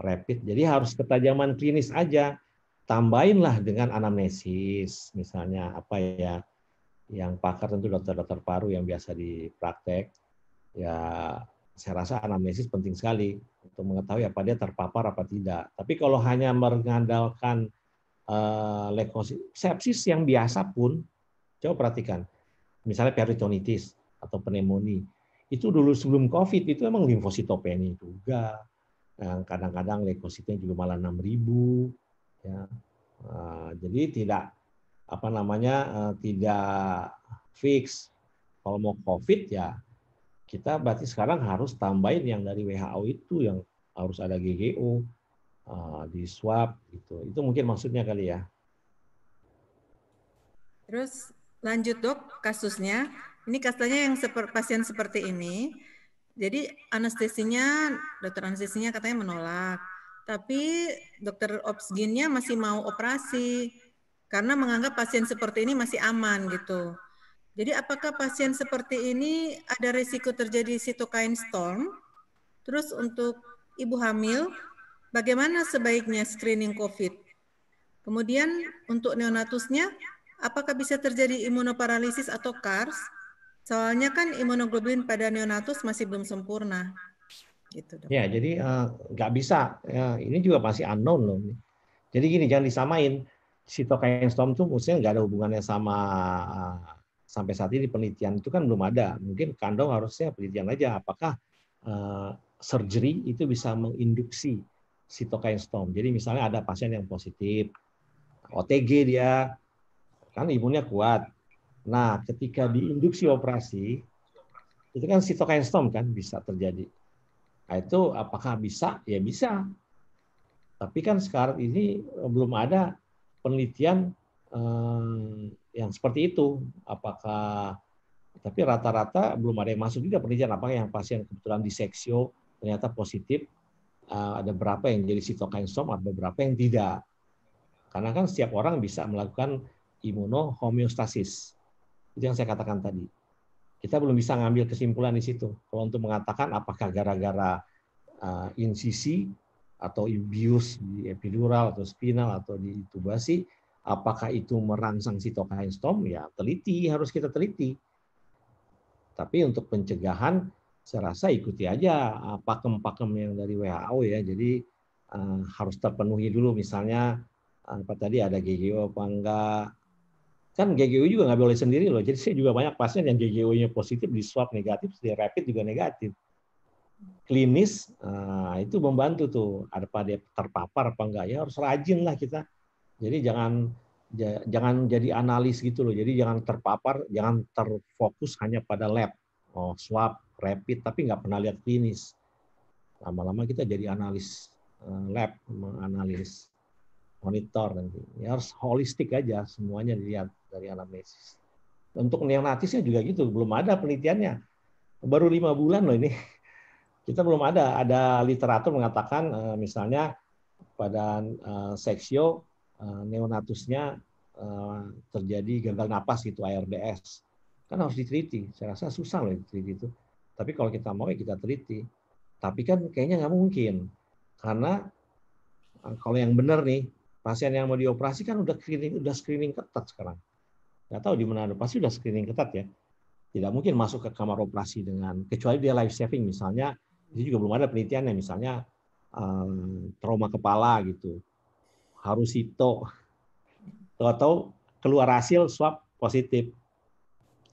rapid. Jadi harus ketajaman klinis aja. Tambahinlah dengan anamnesis, misalnya apa ya yang pakar tentu dokter-dokter paru yang biasa dipraktek, Ya saya rasa anamnesis penting sekali untuk mengetahui apa dia terpapar apa tidak. Tapi kalau hanya mengandalkan uh, eh, leukosis, sepsis yang biasa pun, coba perhatikan, misalnya peritonitis atau pneumonia, itu dulu sebelum COVID itu emang limfositopenia juga, kadang-kadang leukositnya juga malah 6000 ya. Eh, jadi tidak apa namanya eh, tidak fix. Kalau mau COVID ya kita berarti sekarang harus tambahin yang dari WHO itu yang harus ada GGO eh, di swab gitu. Itu mungkin maksudnya kali ya. Terus lanjut dok kasusnya. Ini kasusnya yang pasien seperti ini jadi anestesinya, dokter anestesinya katanya menolak. Tapi dokter opsginnya masih mau operasi karena menganggap pasien seperti ini masih aman gitu. Jadi apakah pasien seperti ini ada risiko terjadi cytokine storm? Terus untuk ibu hamil, bagaimana sebaiknya screening COVID? Kemudian untuk neonatusnya, apakah bisa terjadi imunoparalisis atau CARS? Soalnya kan imunoglobulin pada neonatus masih belum sempurna. Gitu, dok. Ya, jadi eh, nggak uh, bisa. Ya, ini juga masih unknown loh. Jadi gini, jangan disamain. Sitokain storm itu maksudnya nggak ada hubungannya sama uh, sampai saat ini penelitian itu kan belum ada. Mungkin kandung harusnya penelitian aja apakah uh, surgery itu bisa menginduksi sitokain storm. Jadi misalnya ada pasien yang positif, OTG dia, kan imunnya kuat, Nah, ketika diinduksi operasi, itu kan sitokain storm kan bisa terjadi. Nah, itu apakah bisa? Ya bisa. Tapi kan sekarang ini eh, belum ada penelitian eh, yang seperti itu. Apakah tapi rata-rata belum ada yang masuk juga penelitian apakah yang pasien kebetulan diseksio ternyata positif uh, ada berapa yang jadi sitokain storm ada berapa yang tidak. Karena kan setiap orang bisa melakukan imunohomeostasis. Itu yang saya katakan tadi. Kita belum bisa ngambil kesimpulan di situ. Kalau untuk mengatakan apakah gara-gara uh, insisi atau ibius di epidural atau spinal atau di intubasi, apakah itu merangsang sitokain storm? Ya teliti, harus kita teliti. Tapi untuk pencegahan, saya rasa ikuti aja pakem-pakem yang dari WHO ya. Jadi uh, harus terpenuhi dulu misalnya eh, apa tadi ada GGO apa enggak, kan GGU juga nggak boleh sendiri loh. Jadi saya juga banyak pasien yang ggu nya positif di swab negatif, di rapid juga negatif. Klinis nah, itu membantu tuh. Ada pada terpapar apa enggak ya harus rajin lah kita. Jadi jangan jangan jadi analis gitu loh. Jadi jangan terpapar, jangan terfokus hanya pada lab, oh swab, rapid, tapi nggak pernah lihat klinis. Lama-lama kita jadi analis eh, lab, menganalisis monitor nanti. Ya, harus holistik aja semuanya dilihat dari anamnesis. Untuk neonatisnya juga gitu, belum ada penelitiannya. Baru lima bulan loh ini. Kita belum ada. Ada literatur mengatakan eh, misalnya pada eh, seksio eh, neonatusnya terjadi gagal napas gitu ARDS. Kan harus diteliti. Saya rasa susah loh diteliti itu. Tapi kalau kita mau ya kita teliti. Tapi kan kayaknya nggak mungkin. Karena kalau yang benar nih, pasien yang mau dioperasi kan udah screening udah screening ketat sekarang. Nggak tahu di mana ada pasti udah screening ketat ya. Tidak mungkin masuk ke kamar operasi dengan kecuali dia life saving misalnya itu juga belum ada penelitian penelitiannya misalnya eh, trauma kepala gitu harus itu atau keluar hasil swab positif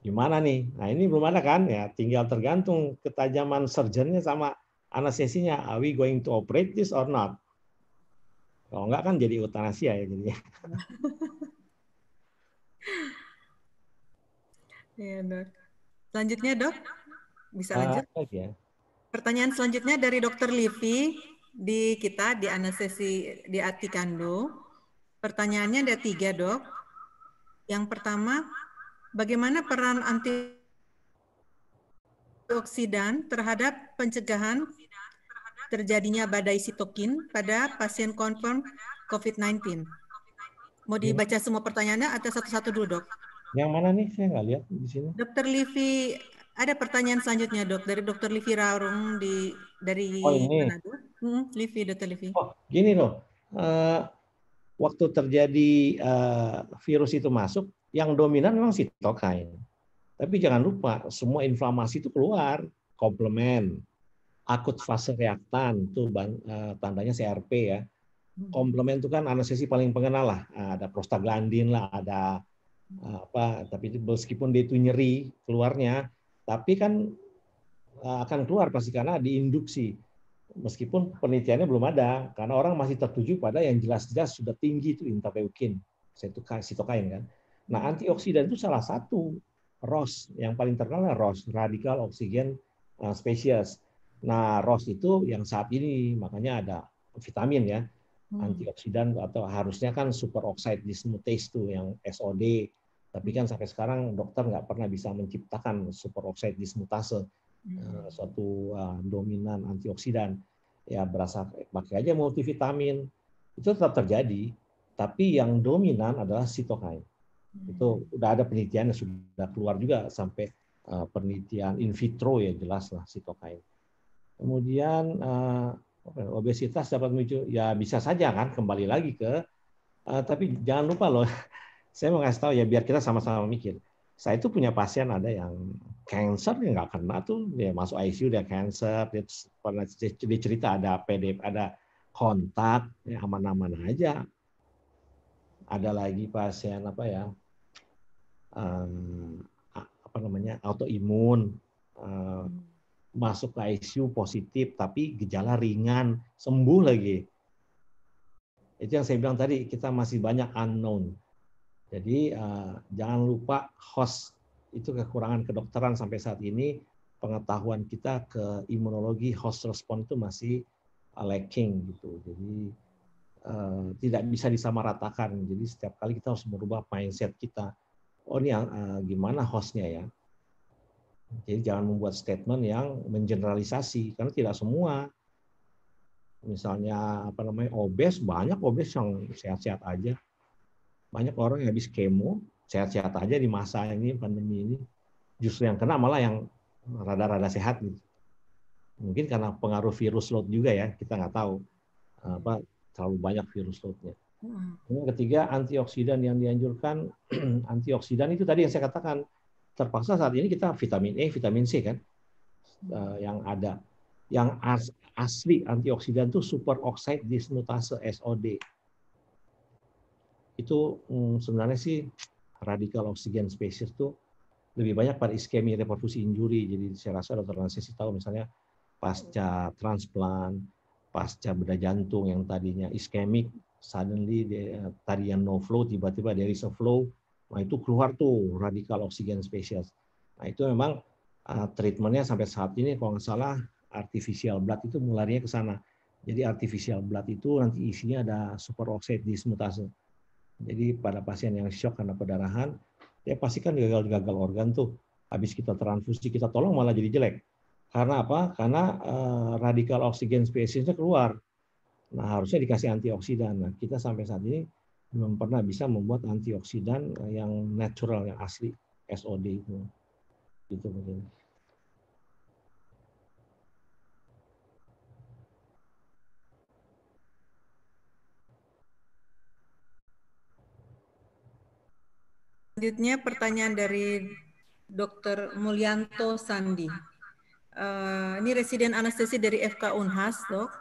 gimana nih nah ini belum ada kan ya tinggal tergantung ketajaman surgeonnya sama anestesinya are we going to operate this or not kalau enggak kan jadi eutanasia ya jadinya. Iya dok. Selanjutnya dok, bisa eh, lanjut. Uh, ya. Pertanyaan selanjutnya dari dokter Livi di kita di anestesi di Atikando. Pertanyaannya ada tiga dok. Yang pertama, bagaimana peran antioksidan terhadap pencegahan terjadinya badai sitokin pada pasien confirm COVID-19. Mau iya. dibaca semua pertanyaannya atau satu-satu dulu, dok? Yang mana nih? Saya nggak lihat di sini. Dokter Livi, ada pertanyaan selanjutnya, dok, dari Dokter Livi Raurung di dari oh, Manado. Hmm, Livi, Dokter Livi. Oh, gini loh. Eh, uh, waktu terjadi uh, virus itu masuk, yang dominan memang sitokin. Tapi jangan lupa, semua inflamasi itu keluar, komplement, akut fase reaktan itu uh, eh, tandanya CRP ya. Hmm. Komplement itu kan anestesi paling pengenal lah, ada prostaglandin lah, ada hmm. apa tapi meskipun dia itu nyeri keluarnya, tapi kan eh, akan keluar pasti karena diinduksi. Meskipun penelitiannya belum ada karena orang masih tertuju pada yang jelas-jelas sudah tinggi itu interleukin, sitokain kan. Nah, hmm. antioksidan itu salah satu ROS yang paling terkenal ROS, radikal oksigen eh, spesies Nah, ROS itu yang saat ini makanya ada vitamin ya, hmm. antioksidan atau harusnya kan superoxide dismutase tuh yang SOD. Tapi kan sampai sekarang dokter nggak pernah bisa menciptakan superoxide dismutase, hmm. Eh, suatu uh, dominan antioksidan. Ya berasa pakai aja multivitamin itu tetap terjadi, tapi yang dominan adalah sitokain. Hmm. Itu udah ada penelitian yang sudah keluar juga sampai uh, penelitian in vitro ya jelas lah sitokain kemudian uh, obesitas dapat memicu ya bisa saja kan kembali lagi ke uh, tapi jangan lupa loh saya mau kasih tahu ya biar kita sama-sama mikir saya itu punya pasien ada yang cancer yang nggak kena tuh dia masuk ICU dia cancer dia pernah cerita ada PD ada kontak ya aman-aman aja ada lagi pasien apa ya um, apa namanya autoimun masuk ke ICU positif tapi gejala ringan, sembuh lagi. Itu yang saya bilang tadi, kita masih banyak unknown. Jadi eh, jangan lupa host itu kekurangan kedokteran sampai saat ini pengetahuan kita ke imunologi host respon itu masih eh, lacking gitu. Jadi eh, tidak bisa disamaratakan. Jadi setiap kali kita harus merubah mindset kita. Oh ini gimana hostnya ya? Jadi jangan membuat statement yang mengeneralisasi karena tidak semua misalnya apa namanya obes banyak obes yang sehat-sehat aja banyak orang yang habis kemo sehat-sehat aja di masa ini pandemi ini justru yang kena malah yang rada-rada sehat nih gitu. mungkin karena pengaruh virus load juga ya kita nggak tahu apa terlalu banyak virus loadnya hmm. yang ketiga antioksidan yang dianjurkan antioksidan itu tadi yang saya katakan terpaksa saat ini kita vitamin E, vitamin C kan uh, yang ada. Yang as, asli antioksidan itu superoxide dismutase SOD. Itu mm, sebenarnya sih radikal oksigen spesies itu lebih banyak pada iskemi reperfusi injury. Jadi saya rasa dokter transisi tahu misalnya pasca transplant, pasca bedah jantung yang tadinya iskemik, suddenly dia, eh, yang no flow, tiba-tiba dari is a flow, Nah itu keluar tuh radikal oksigen spesies. Nah itu memang uh, treatmentnya sampai saat ini kalau nggak salah artificial blood itu mularnya ke sana. Jadi artificial blood itu nanti isinya ada superoxide dismutase. Jadi pada pasien yang shock karena pendarahan, dia pasti kan gagal-gagal organ tuh. Habis kita transfusi, kita tolong malah jadi jelek. Karena apa? Karena uh, eh, radikal oksigen spesiesnya keluar. Nah harusnya dikasih antioksidan. Nah kita sampai saat ini belum pernah bisa membuat antioksidan eh, yang natural yang asli SOD itu gitu mungkin Selanjutnya pertanyaan dari Dr. Mulyanto Sandi. Eh, ini residen anestesi dari FK Unhas, dok.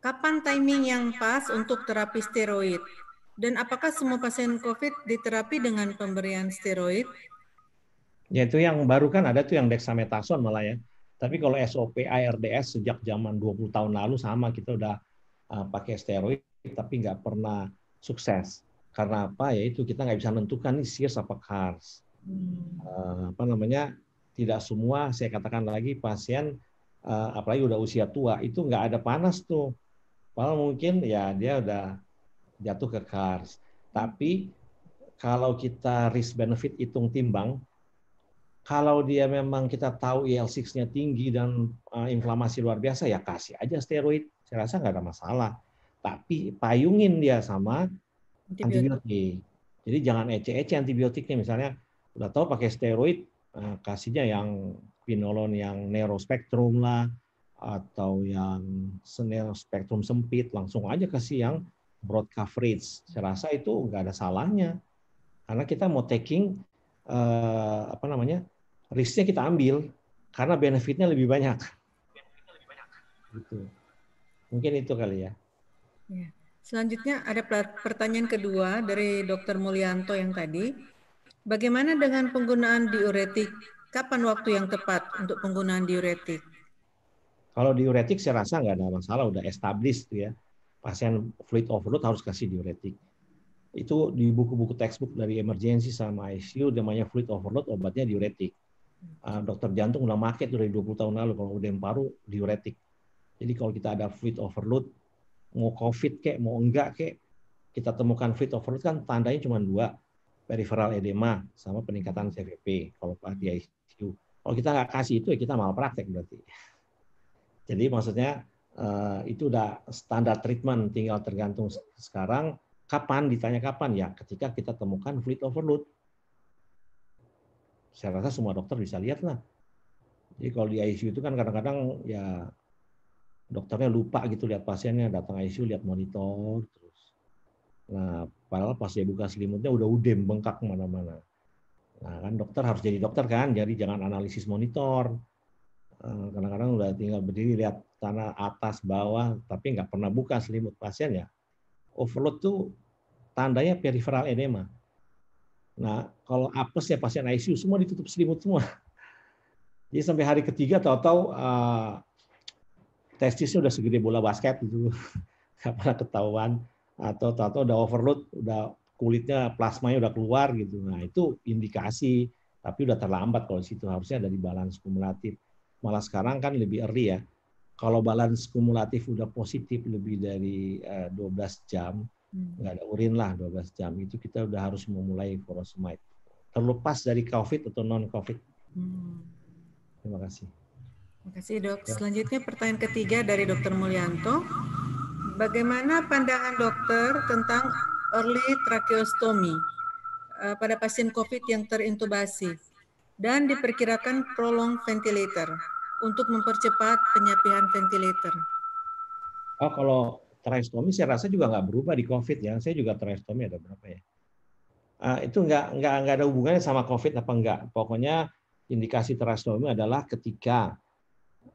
Kapan timing yang pas untuk terapi steroid? Dan apakah semua pasien COVID diterapi dengan pemberian steroid? Ya itu yang baru kan ada tuh yang dexamethasone malah ya. Tapi kalau SOP ARDS sejak zaman 20 tahun lalu sama kita udah uh, pakai steroid tapi nggak pernah sukses. Karena apa? Ya itu kita nggak bisa menentukan nih SIRS apa CARS. Hmm. Uh, apa namanya? Tidak semua saya katakan lagi pasien uh, apalagi udah usia tua itu nggak ada panas tuh. Padahal mungkin ya dia udah jatuh ke cars. Tapi kalau kita risk benefit hitung timbang, kalau dia memang kita tahu e IL-6-nya tinggi dan uh, inflamasi luar biasa, ya kasih aja steroid. Saya rasa nggak ada masalah. Tapi payungin dia sama antibiotik. antibiotik. Jadi jangan ece-ece antibiotiknya. Misalnya udah tahu pakai steroid, uh, kasihnya yang pinolon yang neurospektrum lah, atau yang senil spektrum sempit, langsung aja kasih yang broad coverage. Saya rasa itu nggak ada salahnya karena kita mau taking eh, apa namanya risknya kita ambil karena benefitnya lebih banyak. Gitu. Mungkin itu kali ya. ya. Selanjutnya ada pertanyaan kedua dari Dr. Mulyanto yang tadi. Bagaimana dengan penggunaan diuretik? Kapan waktu yang tepat untuk penggunaan diuretik? Kalau diuretik saya rasa nggak ada masalah, udah established ya pasien fluid overload harus kasih diuretik. Itu di buku-buku textbook dari emergency sama ICU namanya fluid overload obatnya diuretik. Ah, dokter jantung udah pakai dari 20 tahun lalu kalau udah paru diuretik. Jadi kalau kita ada fluid overload mau COVID kek, mau enggak kek, kita temukan fluid overload kan tandanya cuma dua, peripheral edema sama peningkatan CVP kalau di ICU. Kalau kita nggak kasih itu ya kita malah praktek berarti. Jadi maksudnya Eh, itu udah standar treatment tinggal tergantung sekarang kapan ditanya kapan ya ketika kita temukan fluid overload saya rasa semua dokter bisa lihat lah jadi kalau di ICU itu kan kadang-kadang ya dokternya lupa gitu lihat pasiennya datang ICU lihat monitor terus nah padahal pas dia buka selimutnya udah udem bengkak kemana-mana nah kan dokter harus jadi dokter kan jadi jangan analisis monitor eh, kadang-kadang udah tinggal berdiri lihat tanah atas bawah tapi nggak pernah buka selimut pasien ya overload tuh tandanya peripheral edema. Nah kalau apes ya pasien ICU semua ditutup selimut semua. Jadi sampai hari ketiga tahu-tahu uh, testisnya udah segede bola basket gitu, nggak pernah ketahuan. Atau tahu-tahu udah overload, udah kulitnya plasmanya udah keluar gitu. Nah itu indikasi, tapi udah terlambat kalau situ harusnya dari balance kumulatif. Malah sekarang kan lebih early ya kalau balance kumulatif udah positif lebih dari uh, eh, 12 jam, hmm. ada urin lah 12 jam, itu kita udah harus memulai furosemide. Terlepas dari COVID atau non-COVID. Hmm. Terima kasih. Terima kasih dok. Ya. Selanjutnya pertanyaan ketiga dari Dokter Mulyanto. Bagaimana pandangan dokter tentang early tracheostomy eh, pada pasien COVID yang terintubasi dan diperkirakan prolong ventilator? untuk mempercepat penyapihan ventilator? Oh, kalau tracheostomy saya rasa juga nggak berubah di COVID ya. Saya juga tracheostomy ada berapa ya? Uh, itu nggak nggak nggak ada hubungannya sama COVID apa enggak. Pokoknya indikasi tracheostomy adalah ketika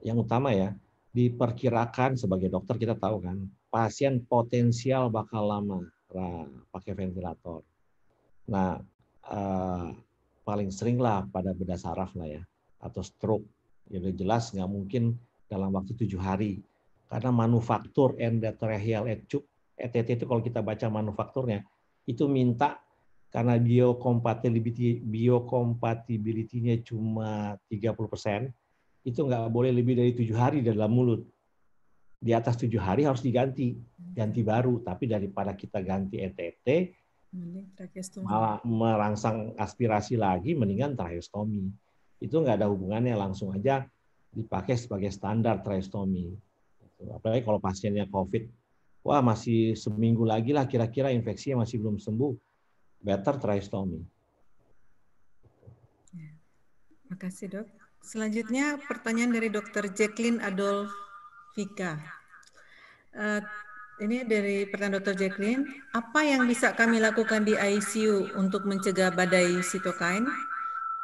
yang utama ya diperkirakan sebagai dokter kita tahu kan pasien potensial bakal lama nah, pakai ventilator. Nah, uh, paling sering lah pada bedah saraf lah ya atau stroke ya udah jelas nggak mungkin dalam waktu tujuh hari. Karena manufaktur and material ETT e itu kalau kita baca manufakturnya, itu minta karena biocompatibility biocompatibility-nya cuma 30%, itu nggak boleh lebih dari tujuh hari dalam mulut. Di atas tujuh hari harus diganti, ganti baru. Tapi daripada kita ganti ETT, malah merangsang aspirasi lagi, mendingan tracheostomy itu nggak ada hubungannya langsung aja dipakai sebagai standar tristomi. Apalagi kalau pasiennya COVID, wah masih seminggu lagi lah kira-kira infeksinya masih belum sembuh, better tristomi. Terima ya. kasih dok. Selanjutnya pertanyaan dari Dr. Jacqueline Adolf Vika. Uh, eh, ini dari pertanyaan Dr. Jacqueline, apa yang bisa kami lakukan di ICU untuk mencegah badai sitokain?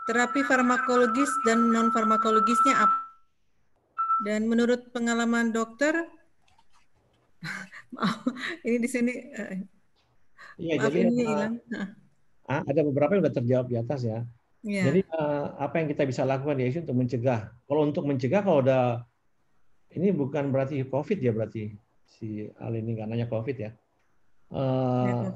terapi farmakologis dan non farmakologisnya apa? Dan menurut pengalaman dokter, maaf, ini di sini. Eh, iya, jadi ini eh, hilang. Uh, ada beberapa yang sudah terjawab di atas ya. ya. Jadi uh, apa yang kita bisa lakukan di untuk mencegah. Kalau untuk mencegah kalau udah ini bukan berarti COVID ya berarti si Al ini nggak nanya COVID ya. Uh,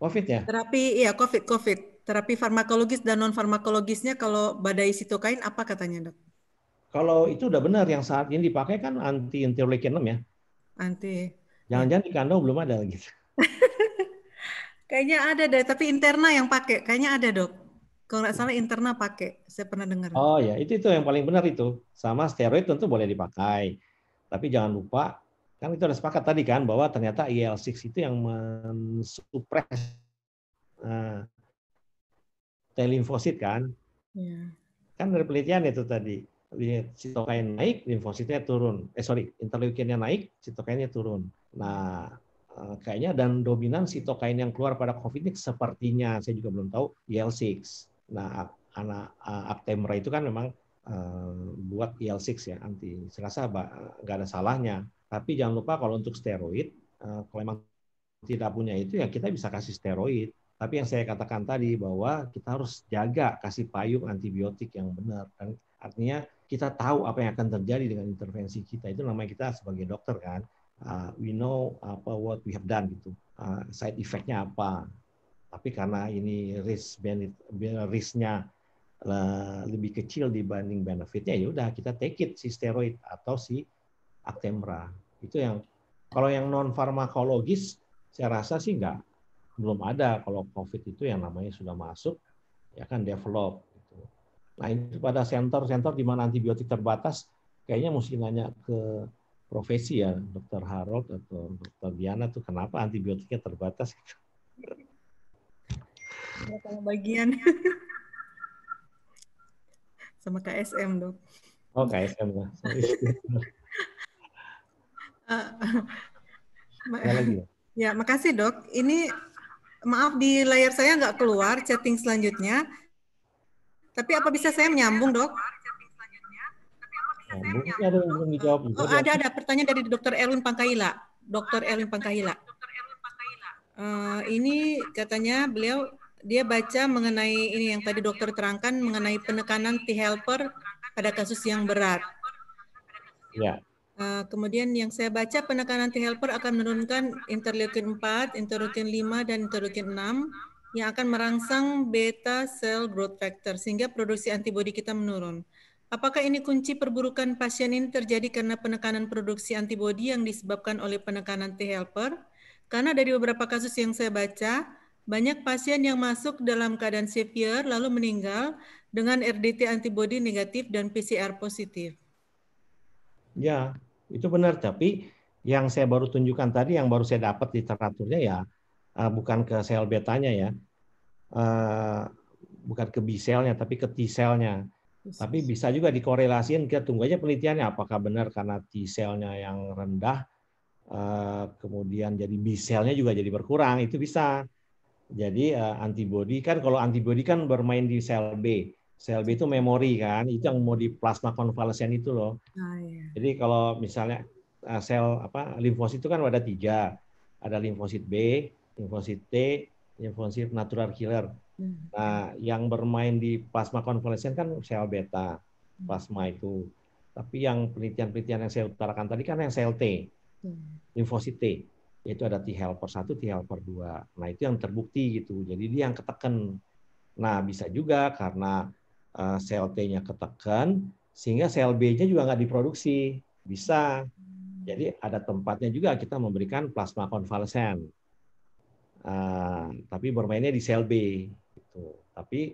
COVID ya. Terapi ya COVID COVID terapi farmakologis dan non farmakologisnya kalau badai sitokain apa katanya dok? Kalau itu udah benar yang saat ini dipakai kan anti interleukin ya. Anti. Jangan-jangan di kandang belum ada gitu. lagi? Kayaknya ada deh, tapi interna yang pakai. Kayaknya ada dok. Kalau nggak salah interna pakai, saya pernah dengar. Oh ya, itu itu yang paling benar itu. Sama steroid tentu boleh dipakai, tapi jangan lupa kan itu ada sepakat tadi kan bahwa ternyata IL6 itu yang mensupres eh, limfosit kan. Ya. Kan dari penelitian itu tadi. Sitokain naik, limfositnya turun. Eh sorry, interleukinnya naik, sitokainnya turun. Nah, eh, kayaknya dan dominan sitokain yang keluar pada COVID ini sepertinya, saya juga belum tahu, e IL-6. Nah, anak eh, Actemra itu kan memang eh, buat e IL-6 ya, anti. Saya rasa nggak ada salahnya. Tapi jangan lupa kalau untuk steroid, kalau memang tidak punya itu ya kita bisa kasih steroid tapi yang saya katakan tadi bahwa kita harus jaga kasih payung antibiotik yang benar. artinya kita tahu apa yang akan terjadi dengan intervensi kita. Itu namanya kita sebagai dokter kan. Uh, we know apa what we have done gitu. Uh, side effect-nya apa. Tapi karena ini risk benefit risknya nya eh, lebih kecil dibanding benefitnya, ya udah kita take it si steroid atau si Actemra. Itu yang kalau yang non farmakologis saya rasa sih enggak belum ada kalau COVID itu yang namanya sudah masuk ya kan develop. Gitu. Nah ini pada center-center di mana antibiotik terbatas, kayaknya mesti nanya ke profesi ya Dokter Harold atau Dokter Diana tuh kenapa antibiotiknya terbatas? Ya, bagian sama KSM dok. Oh KSM lah. uh, ya, eh, eh, lagi. Ya? ya makasih dok. Ini Maaf di layar saya nggak keluar chatting selanjutnya. Tapi apa bisa saya menyambung dok? ada Oh, ada ada pertanyaan dari Dokter Erwin Pangkaila. Dokter Erwin Pangkaila. Uh, ini katanya beliau dia baca mengenai ini yang tadi dokter terangkan mengenai penekanan T helper pada kasus yang berat. Ya. Eh, kemudian yang saya baca penekanan T-helper akan menurunkan interleukin 4, interleukin 5, dan interleukin 6 yang akan merangsang beta cell growth factor sehingga produksi antibodi kita menurun. Apakah ini kunci perburukan pasien ini terjadi karena penekanan produksi antibodi yang disebabkan oleh penekanan T-helper? Karena dari beberapa kasus yang saya baca, banyak pasien yang masuk dalam keadaan severe lalu meninggal dengan RDT antibodi negatif dan PCR positif. Ya, itu benar, tapi yang saya baru tunjukkan tadi, yang baru saya dapat literaturnya ya uh, bukan ke sel betanya ya, uh, bukan ke biselnya tapi ke T selnya. Tapi bisa juga dikorelasikan, kita tunggu aja penelitiannya apakah benar karena T selnya yang rendah, uh, kemudian jadi biselnya juga jadi berkurang, itu bisa. Jadi uh, antibodi kan kalau antibodi kan bermain di sel B. CLB itu memori kan, itu yang mau di plasma konvalesen itu loh. Oh, iya. Jadi kalau misalnya eh, sel apa limfosit itu kan ada tiga, ada limfosit B, limfosit T, limfosit natural killer. Hmm. Nah, yang bermain di plasma konvalesen kan sel beta, hmm. plasma itu. Tapi yang penelitian-penelitian yang saya utarakan tadi kan yang sel T, hmm. limfosit T. Yaitu ada T helper 1, T helper 2. Nah, itu yang terbukti gitu. Jadi dia yang ketekan. Nah, bisa juga karena Eh, sel T-nya ketekan, sehingga sel B-nya juga nggak diproduksi. Bisa. Jadi ada tempatnya juga kita memberikan plasma konvalesen. Uh, tapi bermainnya di sel B. Gitu. Tapi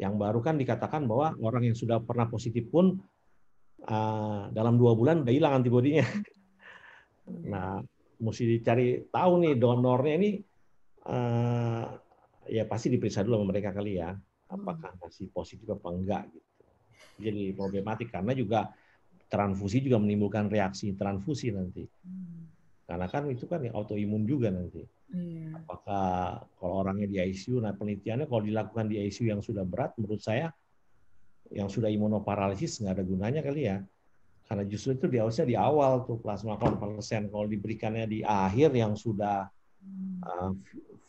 yang baru kan dikatakan bahwa orang yang sudah pernah positif pun uh, dalam dua bulan udah hilang antibodinya. Hmm. nah, mesti dicari tahu nih donornya ini uh, ya pasti diperiksa dulu sama mereka kali ya apakah masih positif apa enggak gitu. Jadi problematik karena juga transfusi juga menimbulkan reaksi transfusi nanti. Hmm. Karena kan itu kan autoimun juga nanti. Iya. Apakah kalau orangnya di ICU, nah penelitiannya kalau dilakukan di ICU yang sudah berat, menurut saya yang sudah imunoparalisis nggak ada gunanya kali ya. Karena justru itu dia harusnya di awal tuh plasma konvalesen. Kalau diberikannya di akhir yang sudah uh,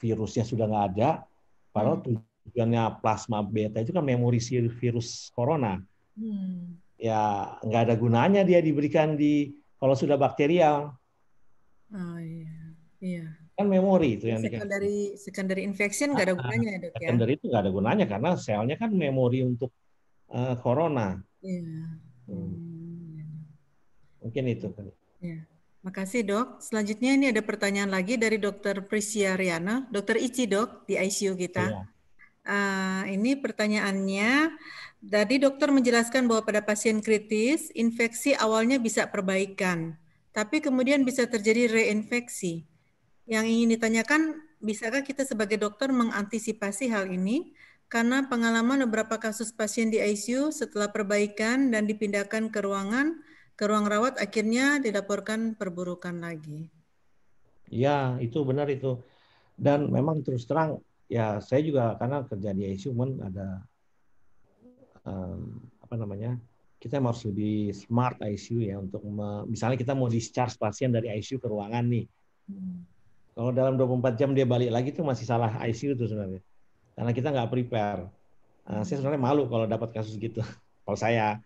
virusnya sudah nggak ada, padahal hmm tujuannya plasma beta itu kan memori virus corona. Hmm. Ya nggak ada gunanya dia diberikan di kalau sudah bakterial. Oh iya. Iya. Kan memori itu yang secondary dikasih. secondary infection nggak ada ah, gunanya ya, dok ya. Secondary itu nggak ada gunanya karena selnya kan memori untuk uh, corona. Iya. Hmm. hmm iya. Mungkin itu Iya. Makasih dok. Selanjutnya ini ada pertanyaan lagi dari dokter Prisia Riana, dokter Ici dok di ICU kita. Iya. Ah, ini pertanyaannya. Tadi dokter menjelaskan bahwa pada pasien kritis, infeksi awalnya bisa perbaikan, tapi kemudian bisa terjadi reinfeksi. Yang ingin ditanyakan, bisakah kita sebagai dokter mengantisipasi hal ini? Karena pengalaman beberapa kasus pasien di ICU setelah perbaikan dan dipindahkan ke ruangan, ke ruang rawat akhirnya dilaporkan perburukan lagi. Ya, itu benar itu. Dan memang terus terang ya saya juga karena kerja di ICU human ada um, apa namanya kita harus lebih smart ICU ya untuk misalnya kita mau discharge pasien dari ICU ke ruangan nih. Hmm. Kalau dalam 24 jam dia balik lagi itu masih salah ICU tuh sebenarnya. Karena kita nggak prepare. Uh, saya sebenarnya malu kalau dapat kasus gitu. kalau saya.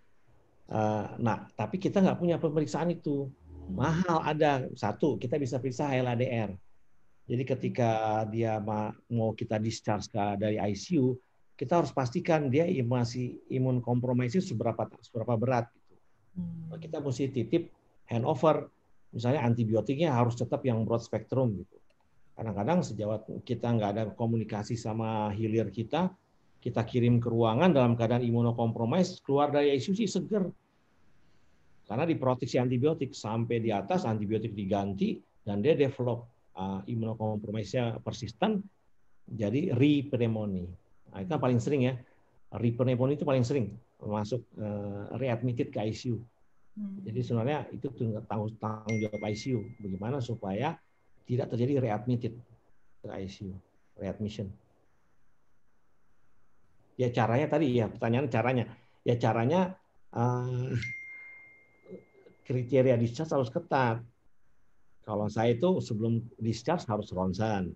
Uh, nah, tapi kita nggak punya pemeriksaan itu. Hmm. Mahal ada. Satu, kita bisa periksa HLADR. Jadi ketika dia mau kita discharge ke dari ICU, kita harus pastikan dia masih imun kompromisi seberapa seberapa berat gitu. Hmm. Kita mesti titip handover misalnya antibiotiknya harus tetap yang broad spectrum gitu. Kadang-kadang sejawat kita nggak ada komunikasi sama hilir kita, kita kirim ke ruangan dalam keadaan imunokompromis, keluar dari ICU sih seger. Karena diproteksi antibiotik sampai di atas antibiotik diganti dan dia develop uh, imunokompromisnya persisten, jadi repneumonia. Nah, itu paling sering ya. pneumonia itu paling sering masuk uh, readmitted ke ICU. Hmm. Jadi sebenarnya itu tanggung, tanggung jawab ICU. Bagaimana supaya tidak terjadi readmitted ke ICU, readmission. Ya caranya tadi ya pertanyaan caranya. Ya caranya uh, kriteria discharge harus ketat. Kalau saya itu sebelum discharge harus ronsen,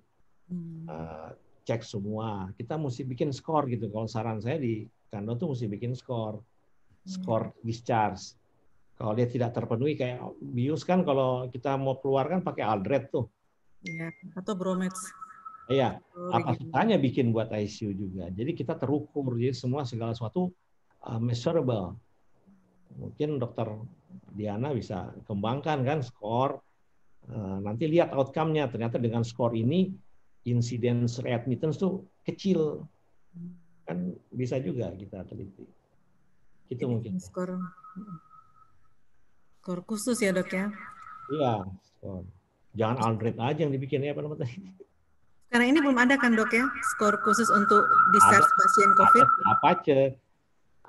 hmm. uh, cek semua. Kita mesti bikin skor gitu. Kalau saran saya di Kando tuh mesti bikin skor, hmm. skor hmm. discharge. Kalau dia tidak terpenuhi kayak bius kan kalau kita mau keluarkan pakai aldret tuh. Iya, atau bromet. Iya, oh, apa iya. susahnya bikin buat ICU juga. Jadi kita terukur, jadi semua segala sesuatu uh, measurable. Mungkin dokter Diana bisa kembangkan kan skor Eh, nanti lihat outcome-nya ternyata dengan skor ini incidence readmittance tuh kecil kan bisa juga kita teliti itu mungkin skor skor khusus ya dok ya iya skor jangan Aldred aja yang dibikin ya apa namanya karena ini belum ada kan dok ya skor khusus untuk discharge pasien covid apa aja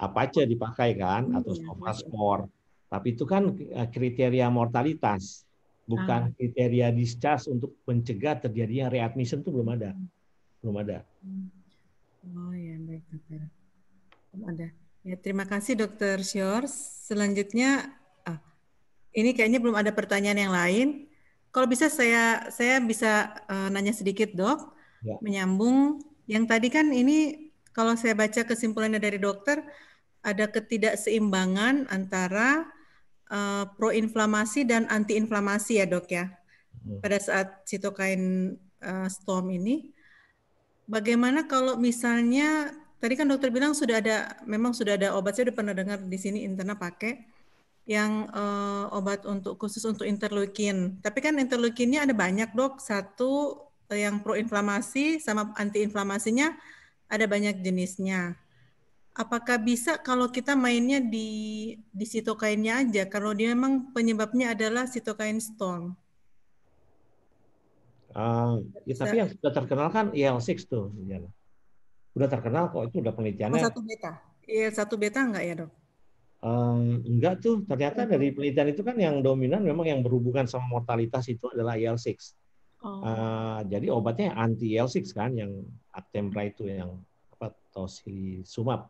apa aja dipakai kan atau iya, score tapi itu kan eh, kriteria mortalitas bukan ah. kriteria discharge untuk mencegah terjadinya readmission itu belum ada belum ada hmm. oh ya baik dokter belum ada ya terima kasih dokter Syors selanjutnya ah, ini kayaknya belum ada pertanyaan yang lain kalau bisa saya saya bisa uh, nanya sedikit dok ya. menyambung yang tadi kan ini kalau saya baca kesimpulannya dari dokter ada ketidakseimbangan antara uh, proinflamasi dan antiinflamasi ya dok ya hmm. pada saat sitokain uh, storm ini. Bagaimana kalau misalnya tadi kan dokter bilang sudah ada memang sudah ada obat saya sudah pernah dengar di sini interna pakai yang uh, obat untuk khusus untuk interleukin. Tapi kan interleukinnya ada banyak dok. Satu yang proinflamasi sama antiinflamasinya ada banyak jenisnya apakah bisa kalau kita mainnya di di sitokainnya aja kalau dia memang penyebabnya adalah sitokain storm uh, ah, ya, bisa. tapi yang sudah terkenal kan e IL6 tuh ya. udah terkenal kok itu udah penelitiannya oh, satu beta il iya, satu beta enggak ya dok Um, enggak tuh, ternyata dari penelitian itu kan yang dominan memang yang berhubungan sama mortalitas itu adalah e IL6. Oh. Uh, jadi obatnya anti e IL6 kan, yang Actemra itu yang apa, tosilimab.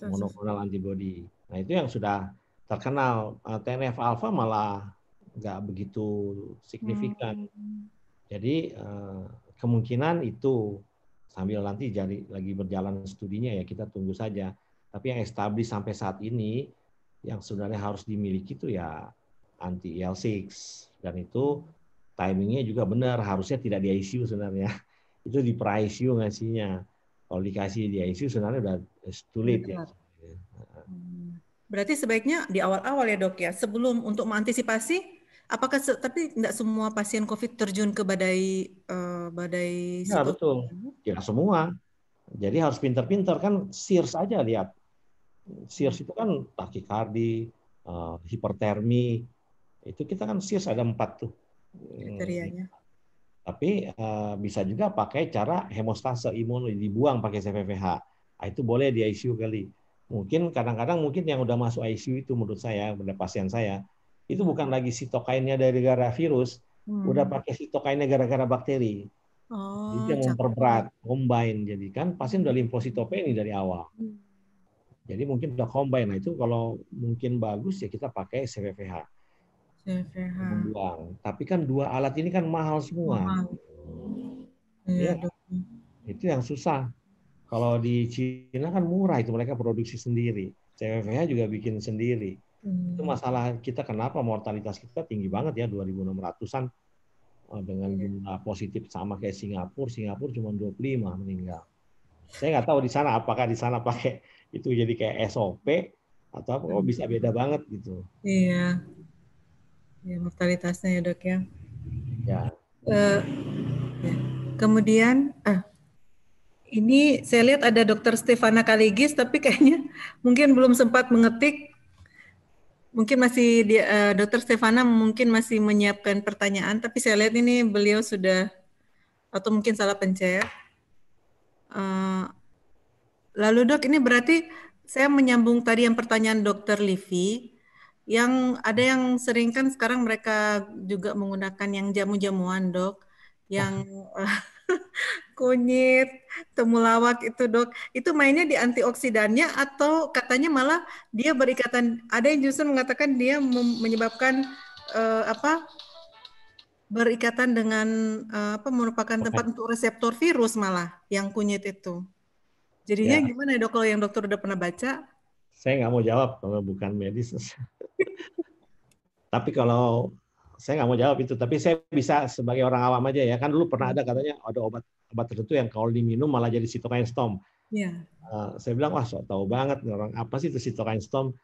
Gitu monoklonal antibody. Nah itu yang sudah terkenal eh, TNF alpha malah nggak begitu signifikan. Hmm. Jadi eh, kemungkinan itu sambil nanti jadi lagi berjalan studinya ya kita tunggu saja. Tapi yang established sampai saat ini yang sebenarnya harus dimiliki itu ya anti IL6 dan itu timingnya juga benar harusnya tidak di ICU sebenarnya itu di pra ICU ngasihnya kalau dikasih di ICU sebenarnya udah eh, sulit ya. Hmm. Berarti sebaiknya di awal-awal ya dok ya, sebelum untuk mengantisipasi Apakah tapi tidak semua pasien COVID terjun ke badai uh, badai? Ya betul, tidak ya, semua. Jadi harus pintar-pintar kan SIRS aja lihat. SIRS itu kan takikardi, uh, eh, hipertermi. Itu kita kan SIRS ada empat tuh. Kriterianya. Tapi uh, bisa juga pakai cara hemostase imun dibuang pakai CVVH. Ah, itu boleh di ICU kali. Mungkin kadang-kadang mungkin yang udah masuk ICU itu menurut saya, pada pasien saya, itu bukan lagi sitokainnya dari gara virus, hmm. udah pakai sitokainnya gara-gara bakteri. Oh, jadi yang memperberat, combine. Jadi kan pasien udah limfositopeni dari awal. Hmm. Jadi mungkin udah combine. Nah itu kalau mungkin bagus ya kita pakai CVVH. CPH. membuang, Tapi kan dua alat ini kan mahal semua. Mahal. Ya, ya. Itu yang susah. Kalau di Cina kan murah itu mereka produksi sendiri. CWV-nya juga bikin sendiri. Hmm. Itu masalah kita kenapa mortalitas kita tinggi banget ya 2600-an eh, dengan jumlah positif sama kayak Singapura. Singapura cuma 25 meninggal. Saya nggak tahu di sana apakah di sana pakai itu jadi kayak SOP atau apa, oh, bisa beda banget gitu. Iya. Ya, mortalitasnya ya dok ya. Ya. Uh, Kemudian, ah, ini saya lihat ada dokter Stefana Kaligis, tapi kayaknya mungkin belum sempat mengetik. Mungkin masih di, uh, dokter Stefana mungkin masih menyiapkan pertanyaan, tapi saya lihat ini beliau sudah atau mungkin salah pencet. Uh, lalu dok, ini berarti saya menyambung tadi yang pertanyaan dokter Livi yang ada yang sering kan sekarang mereka juga menggunakan yang jamu-jamuan dok yang oh. kunyit temulawak itu dok itu mainnya di antioksidannya atau katanya malah dia berikatan ada yang justru mengatakan dia menyebabkan uh, apa berikatan dengan uh, apa merupakan tempat untuk reseptor virus malah yang kunyit itu jadinya yeah. gimana ya, dok kalau yang dokter udah pernah baca saya nggak mau jawab kalau bukan medis. tapi kalau saya nggak mau jawab itu, tapi saya bisa sebagai orang awam aja ya. Kan dulu pernah ada katanya ada obat obat tertentu yang kalau diminum malah jadi sitokain storm. Yeah. Iya. Uh, saya bilang wah sok tahu banget orang apa sih itu sitokain storm?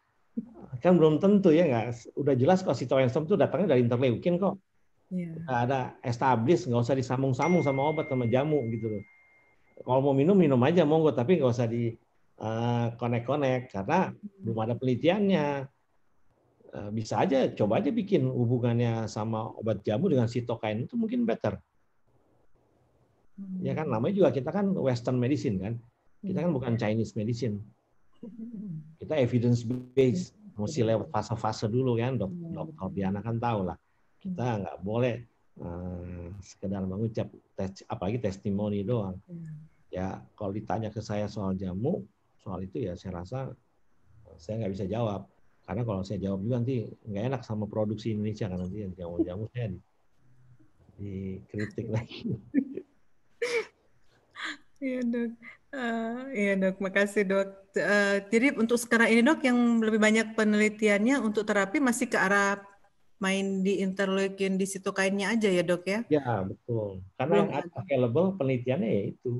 Kan belum tentu ya nggak. Udah jelas kok sitokain storm itu datangnya dari interleukin kok. Yeah. ada establis, nggak usah disambung-sambung sama obat sama jamu gitu loh. Kalau mau minum minum aja monggo, tapi nggak usah di konek eh, uh, karena belum ada penelitiannya. Eh, bisa aja, coba aja bikin hubungannya sama obat jamu dengan sitokain itu mungkin better. Ya kan, namanya juga kita kan Western medicine kan, kita kan bukan Chinese medicine. Kita evidence based, mesti lewat fase-fase dulu kan, dok iya. dokter Diana kan tahu lah. Kita nggak boleh uh, sekedar mengucap tes, apalagi testimoni doang. Iya. Ya, kalau ditanya ke saya soal jamu, soal itu ya saya rasa eh, saya nggak bisa jawab karena kalau saya jawab juga nanti nggak enak sama produksi Indonesia kan nanti yang jamu-jamu saya di, dikritik lagi. Iya dok, uh, iya dok, makasih dok. Uh, jadi untuk sekarang ini dok yang lebih banyak penelitiannya untuk terapi masih ke arah main di interleukin di sitokainnya aja ya dok ya? Ya betul, karena Belum iya. yang available penelitiannya ya itu.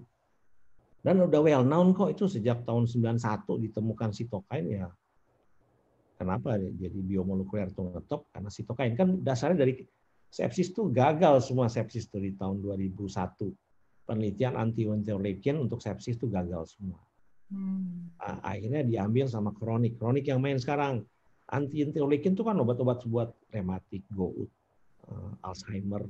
Dan udah well known kok itu sejak tahun 91 ditemukan sitokain ya. Kenapa jadi biomolekuler itu ngetop? Karena sitokain kan dasarnya dari sepsis itu gagal semua sepsis itu di tahun 2001. Penelitian anti interleukin untuk sepsis itu gagal semua. Nah, akhirnya diambil sama kronik. Kronik yang main sekarang anti interleukin itu kan obat-obat buat rematik, gout, eh, Alzheimer,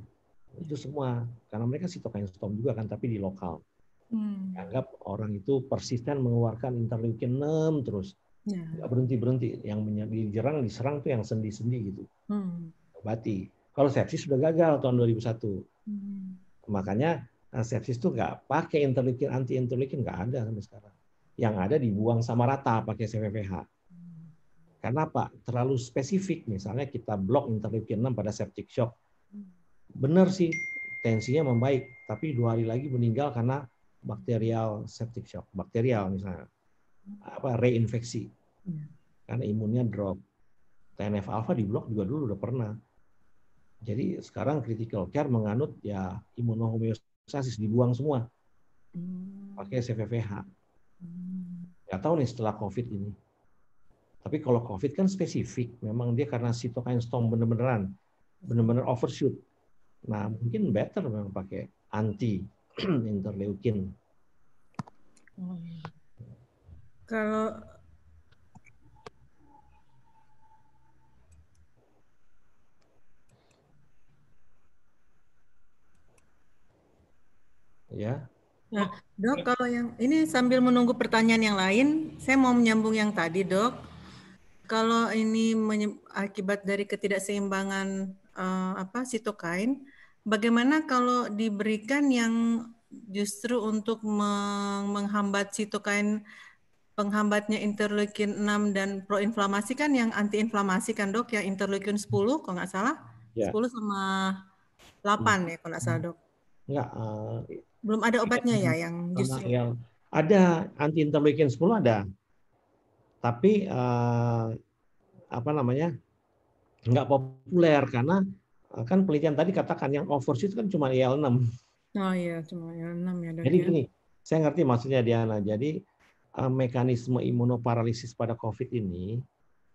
itu semua karena mereka sitokain storm juga kan tapi di lokal. Hmm. Anggap orang itu persisten mengeluarkan interleukin 6 terus. Ya. Nggak berhenti-berhenti. Yang diserang, diserang tuh yang sendi-sendi gitu. Hmm. Obati. Kalau sepsis sudah gagal tahun 2001. Hmm. Makanya eh, sepsis tuh nggak pakai interleukin, anti-interleukin nggak ada sampai sekarang. Yang ada dibuang sama rata pakai CVVH. Hmm. Karena apa? Terlalu spesifik. Misalnya kita blok interleukin 6 pada septic shock. Hmm. Benar sih tensinya membaik, tapi dua hari lagi meninggal karena bakterial septic shock, bakterial misalnya apa reinfeksi. kan Karena imunnya drop. TNF alpha di blok juga dulu udah pernah. Jadi sekarang critical care menganut ya imunohomeostasis dibuang semua. Hmm. Pakai CVVH. ya hmm. tahu nih setelah COVID ini. Tapi kalau COVID kan spesifik. Memang dia karena cytokine storm bener-beneran. Bener-bener overshoot. Nah mungkin better memang pakai anti interleukin. Kalau ya. Nah, dok, kalau yang ini sambil menunggu pertanyaan yang lain, saya mau menyambung yang tadi, dok. Kalau ini akibat dari ketidakseimbangan uh, apa sitokain, Bagaimana kalau diberikan yang justru untuk menghambat sitokain penghambatnya interleukin 6 dan proinflamasi kan yang antiinflamasi kan dok ya interleukin 10 kalau nggak salah ya. 10 sama 8 hmm. ya kalau nggak salah dok. Nggak. Ya, uh, eh, Belum ada obatnya ya iya. yang justru. Yang ada anti interleukin 10 ada. Tapi uh, apa namanya? nggak populer karena Eh, kan penelitian tadi katakan yang overseas itu kan cuma IL6. Oh iya, cuma IL6 ya. Jadi ya. gini, saya ngerti maksudnya Diana. Jadi eh, mekanisme imunoparalisis pada COVID ini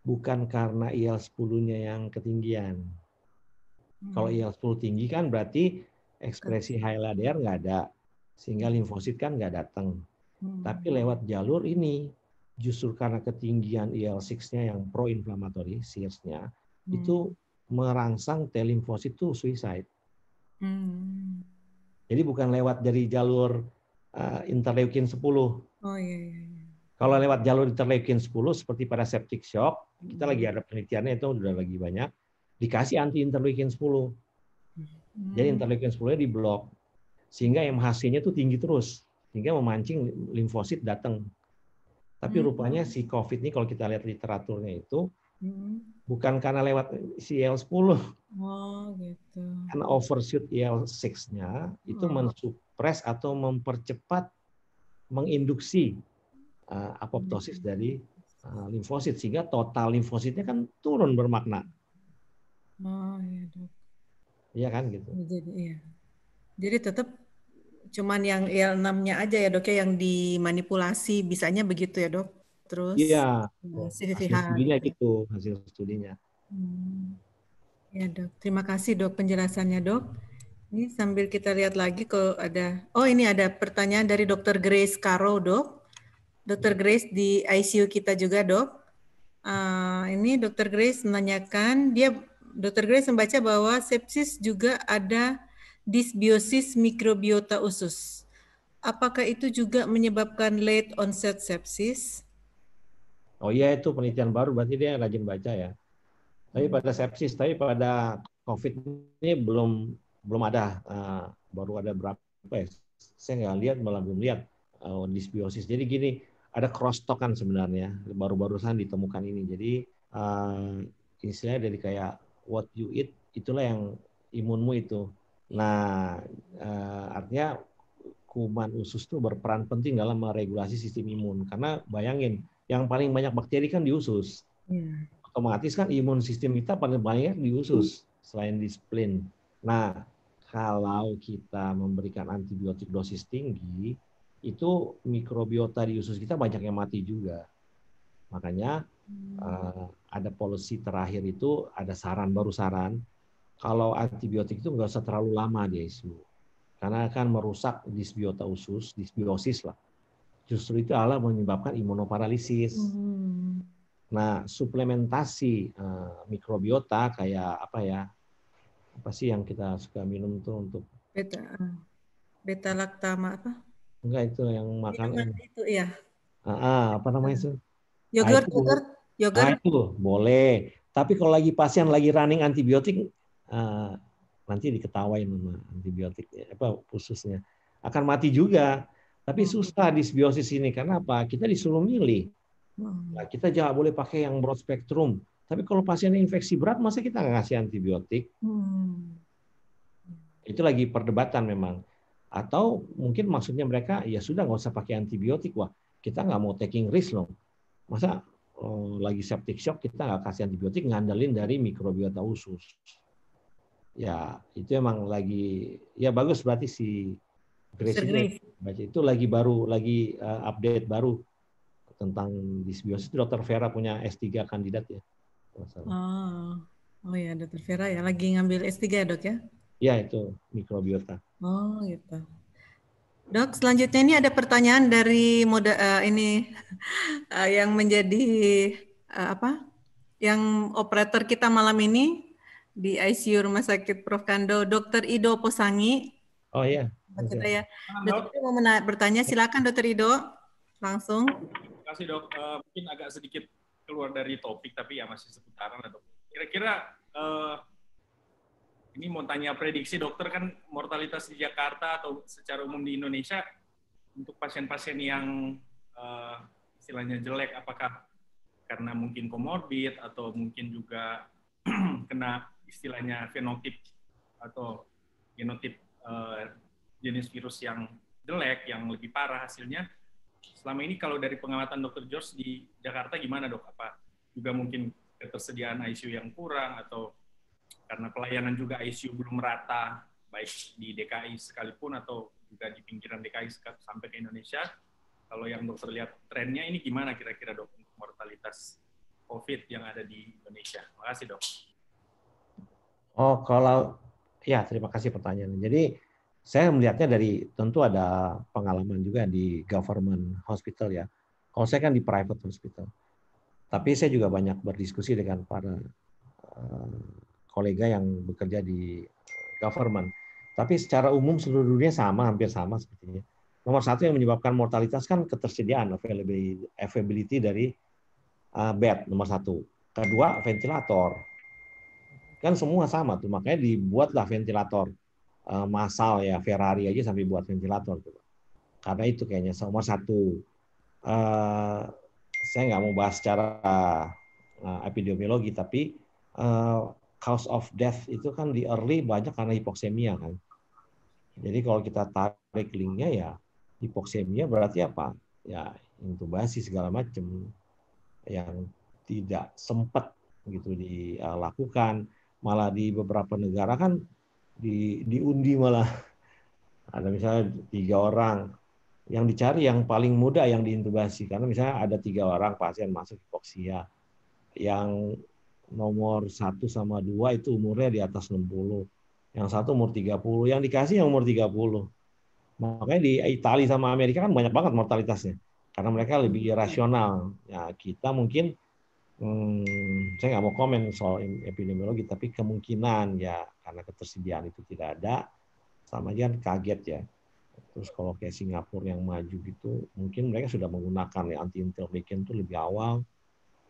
bukan karena IL-10-nya yang ketinggian. Hmm. Kalau IL-10 tinggi kan berarti ekspresi high ladder nggak ada, sehingga limfosit kan nggak datang. Hmm. Tapi lewat jalur ini, justru karena ketinggian IL-6-nya yang proinflamatori, SIRS-nya, hmm. itu merangsang telimfosit itu suicide. Hmm. Jadi bukan lewat dari jalur uh, interleukin 10. Oh iya, iya, iya. Kalau lewat jalur interleukin 10 seperti pada septic shock, hmm. kita lagi hmm. ada penelitiannya itu sudah lagi banyak, dikasih anti interleukin 10. Hmm. Jadi interleukin 10-nya diblok sehingga MHC-nya tuh tinggi terus, sehingga memancing limfosit datang. Tapi hmm. rupanya si COVID ini kalau kita lihat literaturnya itu hmm. bukan karena lewat IL 10. Oh, gitu. Karena overshoot IL 6-nya itu oh. Hmm. mensupres atau mempercepat menginduksi uh, apoptosis hmm. dari uh, limfosit sehingga total limfositnya kan turun bermakna. Oh, iya, Dok. Iya kan gitu. Jadi iya. Jadi tetap cuman yang IL6-nya aja ya, Dok ya yang dimanipulasi bisanya begitu ya, Dok? terus iya studinya gitu hasil studinya hmm. ya dok terima kasih dok penjelasannya dok ini sambil kita lihat lagi kalau ada oh ini ada pertanyaan dari dokter Grace Caro dok dokter Grace di ICU kita juga dok uh, ini dokter Grace menanyakan dia dokter Grace membaca bahwa sepsis juga ada disbiosis mikrobiota usus apakah itu juga menyebabkan late onset sepsis? Oh iya itu penelitian baru berarti dia rajin baca ya. Tapi hmm. pada sepsis, tapi pada COVID ini belum belum ada uh, baru ada berapa ya? Saya nggak lihat malah belum lihat uh, eh, disbiosis. Jadi gini ada cross kan sebenarnya baru-barusan ditemukan ini. Jadi uh, istilahnya dari kayak what you eat itulah yang imunmu itu. Nah uh, artinya kuman usus itu berperan penting dalam meregulasi sistem imun karena bayangin yang paling banyak bakteri kan di usus. Yeah. Otomatis kan imun sistem kita paling banyak di usus selain disiplin. Nah, kalau kita memberikan antibiotik dosis tinggi, itu mikrobiota di usus kita banyak yang mati juga. Makanya mm. uh, ada polusi terakhir itu ada saran baru saran kalau antibiotik itu nggak usah terlalu lama dia isu karena akan merusak disbiota usus, disbiosis lah justru itu Allah menyebabkan imunoparalisis. Hmm. Nah, suplementasi uh, mikrobiota kayak apa ya? Apa sih yang kita suka minum tuh untuk beta eh, beta laktama apa? Enggak itu yang makan iya, itu ya. Ah, ah, apa namanya ah, itu? Yogurt, nah, yogurt, yogurt. Nah, itu boleh. Tapi kalau lagi pasien lagi running antibiotik uh, nanti diketawain sama antibiotik apa khususnya akan mati juga tapi hmm. susah di sebiosis ini karena apa? Kita disuruh milih. Hmm. Nah, kita jangan boleh pakai yang broad spectrum. Tapi kalau pasiennya infeksi berat, masa kita nggak ngasih antibiotik? Hmm. Itu lagi perdebatan memang. Atau mungkin maksudnya mereka ya sudah nggak usah pakai antibiotik. Wah, kita nggak mau taking risk loh. Masa oh, lagi septic shock kita nggak kasih antibiotik ngandelin dari mikrobiota usus. Ya, itu emang lagi ya bagus berarti si itu lagi baru lagi eh, update baru tentang disbiosis itu dokter Vera punya S3 kandidat ya oh oh ya dokter Vera ya lagi ngambil S3 ya dok ya ya itu mikrobiota oh gitu dok selanjutnya ini ada pertanyaan dari moda uh, ini uh, yang menjadi uh, apa yang operator kita malam ini di ICU Rumah Sakit Prof Kando Dokter Ido Posangi oh ya kita ya. Dokter mau bertanya, silakan Dokter Ido langsung. Terima kasih dok. Uh, mungkin agak sedikit keluar dari topik tapi ya masih seputaran lah dok. Kira-kira uh, ini mau tanya prediksi dokter kan mortalitas di Jakarta atau secara umum di Indonesia untuk pasien-pasien yang uh, istilahnya jelek apakah karena mungkin komorbid atau mungkin juga kena istilahnya fenotip atau genotip uh, jenis virus yang jelek, yang lebih parah hasilnya. Selama ini kalau dari pengamatan Dr. George di Jakarta gimana dok? Apa juga mungkin ketersediaan ICU yang kurang atau karena pelayanan juga ICU belum rata baik di DKI sekalipun atau juga di pinggiran DKI sampai ke Indonesia. Kalau yang dokter lihat trennya ini gimana kira-kira dok untuk mortalitas COVID yang ada di Indonesia? Terima kasih dok. Oh kalau ya terima kasih pertanyaan. Jadi saya melihatnya dari tentu ada pengalaman juga di government hospital ya. Kalau saya kan di private hospital. Tapi saya juga banyak berdiskusi dengan para eh, kolega yang bekerja di eh, government. Tapi secara umum seluruh dunia sama, hampir sama sepertinya. Nomor satu yang menyebabkan mortalitas kan ketersediaan availability, dari eh, bed nomor satu. Kedua ventilator. Kan semua sama tuh, makanya dibuatlah ventilator uh, eh, massal ya Ferrari aja sampai buat ventilator gitu. Karena itu kayaknya semua satu. Uh, saya nggak mau bahas secara uh, epidemiologi tapi uh, cause of death itu kan di early banyak karena hipoksemia kan. Jadi kalau kita tarik linknya ya hipoksemia berarti apa? Ya intubasi segala macam yang tidak sempat gitu dilakukan malah di beberapa negara kan di diundi malah ada misalnya tiga orang yang dicari yang paling muda yang diintubasi karena misalnya ada tiga orang pasien masuk hipoksia yang nomor satu sama dua itu umurnya di atas 60 yang satu umur 30 yang dikasih yang umur 30 makanya di Italia sama Amerika kan banyak banget mortalitasnya karena mereka lebih rasional ya kita mungkin hmm, saya nggak mau komen soal epidemiologi, tapi kemungkinan ya karena ketersediaan itu tidak ada, sama aja kan kaget ya. Terus kalau kayak Singapura yang maju gitu, mungkin mereka sudah menggunakan ya anti interleukin itu lebih awal,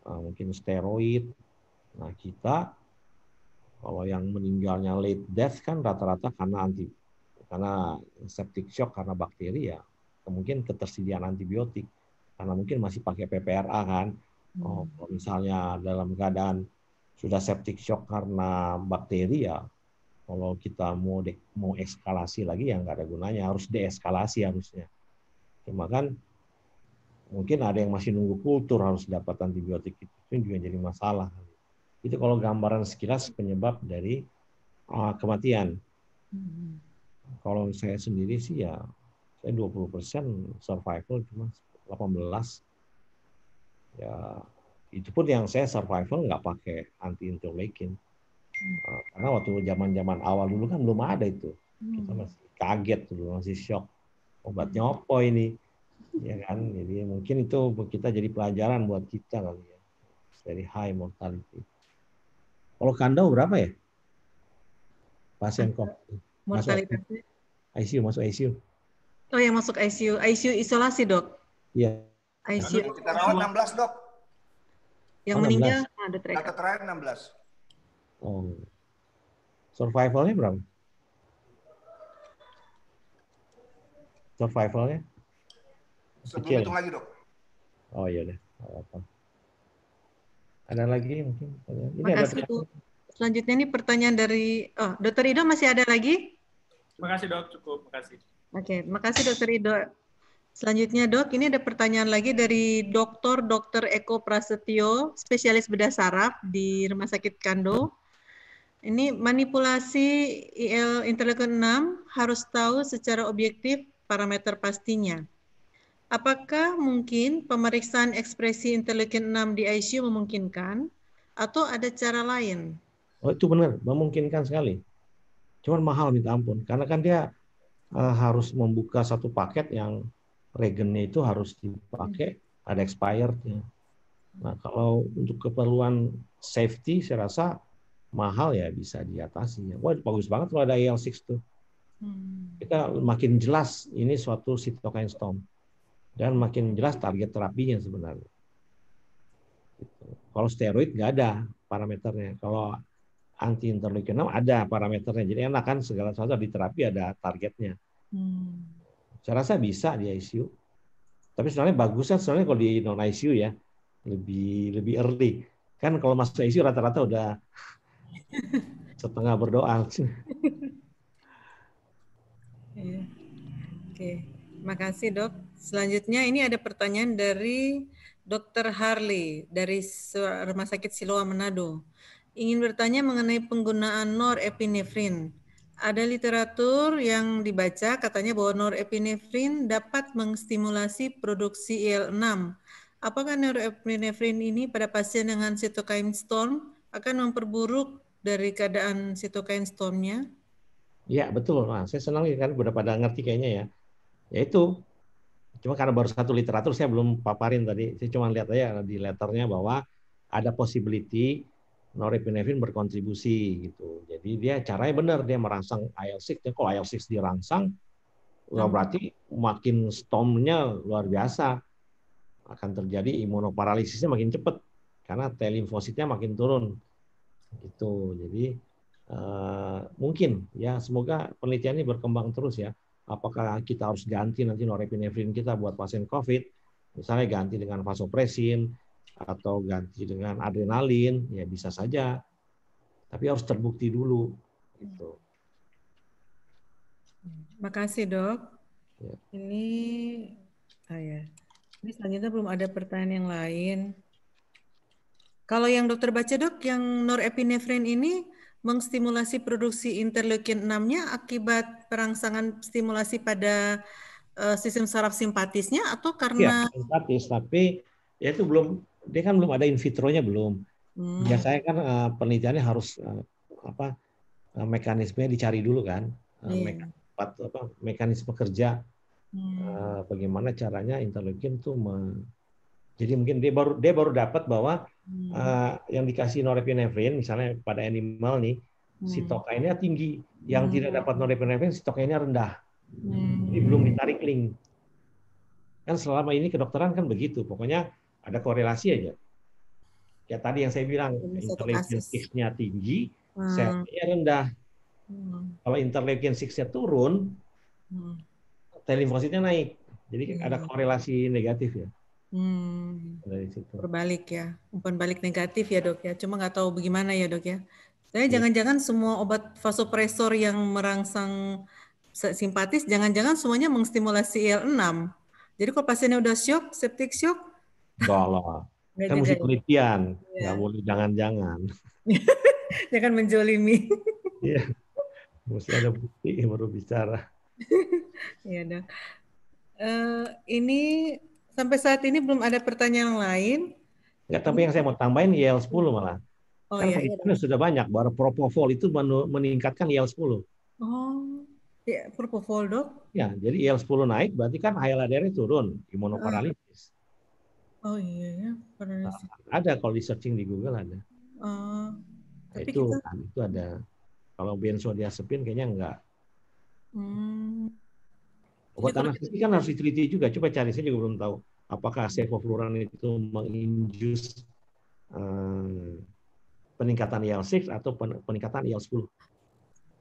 eh, mungkin steroid. Nah kita kalau yang meninggalnya late death kan rata-rata karena anti karena septic shock karena bakteri ya, kemungkinan ketersediaan antibiotik karena mungkin masih pakai PPRA kan Oh, hmm. kalau misalnya dalam keadaan sudah septic shock karena bakteri ya, kalau kita mau de mau eskalasi lagi yang nggak ada gunanya, harus deeskalasi harusnya. Cuma kan mungkin ada yang masih nunggu kultur harus dapat antibiotik itu juga jadi masalah. Itu kalau gambaran sekilas penyebab dari uh, kematian. Hmm. Kalau saya sendiri sih ya saya 20% survival cuma 18 ya itu pun yang saya survival nggak pakai anti interleukin uh, ah, karena waktu zaman zaman awal dulu kan belum ada itu hmm. kita masih kaget dulu masih shock obatnya apa ini ya kan jadi mungkin itu kita jadi pelajaran buat kita kali ya dari high mortality kalau kandau berapa ya pasien COVID mortalitasnya ICU masuk ICU oh ya masuk ICU ICU isolasi dok iya ICU. Nah, kita rawat 16 dok. Yang oh, meninggal nah, ada terakhir. Data terakhir 16. Oh. Survivalnya berapa? Survivalnya? Sebelum Kecil. hitung lagi dok. Oh iya deh. Apa. Ada lagi mungkin? Ini Makasih ada Bu. Selanjutnya ini pertanyaan dari oh, Dokter Ido masih ada lagi? Terima kasih dok, cukup. Terima kasih. Oke, okay. kasih Dokter Ido. Selanjutnya dok, ini ada pertanyaan lagi dari dokter Dokter Eko Prasetyo, spesialis bedah saraf di Rumah Sakit Kando. Ini manipulasi IL interleukin 6 harus tahu secara objektif parameter pastinya. Apakah mungkin pemeriksaan ekspresi interleukin 6 di ICU memungkinkan atau ada cara lain? Oh, itu benar, memungkinkan sekali. Cuman mahal minta ampun karena kan dia eh, harus membuka satu paket yang regennya itu harus dipakai hmm. ada expirednya. Nah kalau untuk keperluan safety saya rasa mahal ya bisa diatasi. Wah bagus banget kalau ada IL6 tuh. Hmm. Kita makin jelas ini suatu cytokine storm dan makin jelas target terapinya sebenarnya. Gitu. Kalau steroid nggak ada parameternya. Kalau anti interleukin 6 ada parameternya. Jadi enak kan segala sesuatu di terapi ada targetnya. Hmm. Saya rasa bisa di ICU. Tapi sebenarnya bagusan sebenarnya kalau di non ICU ya lebih lebih early. Kan kalau masuk ICU rata-rata udah setengah berdoa. Iya. Oke, terima kasih dok. Selanjutnya ini ada pertanyaan dari Dr. Harley dari Rumah Sakit Siloam Manado. Ingin bertanya mengenai penggunaan norepinefrin ada literatur yang dibaca katanya bahwa norepinefrin dapat mengstimulasi produksi IL-6. Apakah norepinefrin ini pada pasien dengan cytokine storm akan memperburuk dari keadaan cytokine stormnya? Ya, betul. Nah, saya senang ya, kan udah pada ngerti kayaknya ya. Yaitu, cuma karena baru satu literatur saya belum paparin tadi. Saya cuma lihat aja di letternya bahwa ada possibility norepinefrin berkontribusi gitu. Jadi dia caranya benar dia merangsang IL-6. Jadi kalau IL-6 dirangsang, ya hmm. berarti makin stormnya luar biasa akan terjadi imunoparalisisnya makin cepat karena T limfositnya makin turun gitu. Jadi uh, mungkin ya semoga penelitian ini berkembang terus ya. Apakah kita harus ganti nanti norepinefrin kita buat pasien COVID, misalnya ganti dengan vasopresin, atau ganti dengan adrenalin ya bisa saja tapi harus terbukti dulu gitu makasih dok ya. ini ah ya. ini selanjutnya belum ada pertanyaan yang lain kalau yang dokter baca dok yang norepinefrin ini mengstimulasi produksi interleukin 6-nya akibat perangsangan stimulasi pada uh, sistem saraf simpatisnya atau karena ya, simpatis tapi ya itu belum dia kan belum ada in vitro-nya belum. Hmm. Ya, saya kan uh, penelitiannya harus uh, apa uh, mekanismenya dicari dulu kan. yeah. Iya. mekanisme kerja hmm. uh, bagaimana caranya interleukin tuh me, jadi mungkin dia baru dia baru dapat bahwa hmm. uh, yang dikasih norepinefrin misalnya pada animal nih hmm. sitokainnya tinggi, yang hmm. tidak dapat norepinefrin sitokainnya rendah. Hmm. Jadi belum ditarik link. Kan selama ini kedokteran kan begitu, pokoknya ada korelasi aja. Ya tadi yang saya bilang, 6 nya tinggi, hmm. safety rendah. Hmm. Kalau interleukin-6-nya turun, hmm. naik. Jadi hmm. ada korelasi negatif ya. Hmm. Berbalik ya, umpan balik negatif ya dok ya. Cuma nggak tahu bagaimana ya dok ya. Saya jangan-jangan semua obat vasopresor yang merangsang simpatis, jangan-jangan semuanya mengstimulasi IL-6. E Jadi kalau pasiennya udah shock, septic shock, Tolong. Kan mesti ya? penelitian. Ya. Gak iya. boleh jangan-jangan. Jangan menjolimi. Iya. Mesti ada bukti baru bicara. Iya dong. Uh, ini sampai saat ini belum ada pertanyaan lain. Enggak, tapi yang saya mau tambahin IL10 malah. Oh, kan iya, iya. sudah banyak, baru propofol itu meningkatkan IL10. Oh, ya, propofol dok? Ya, jadi IL10 naik berarti kan HLA turun, Uh. Oh iya ya, pernah ah, Ada kalau di searching di Google ada. Uh, tapi itu kita... kan, itu ada. Kalau benzodiazepin kayaknya enggak. Hmm. Obat anestesi kan harus diteliti juga. Coba cari saya juga belum tahu apakah sevofluran itu menginjus um, peningkatan IL-6 atau peningkatan IL-10.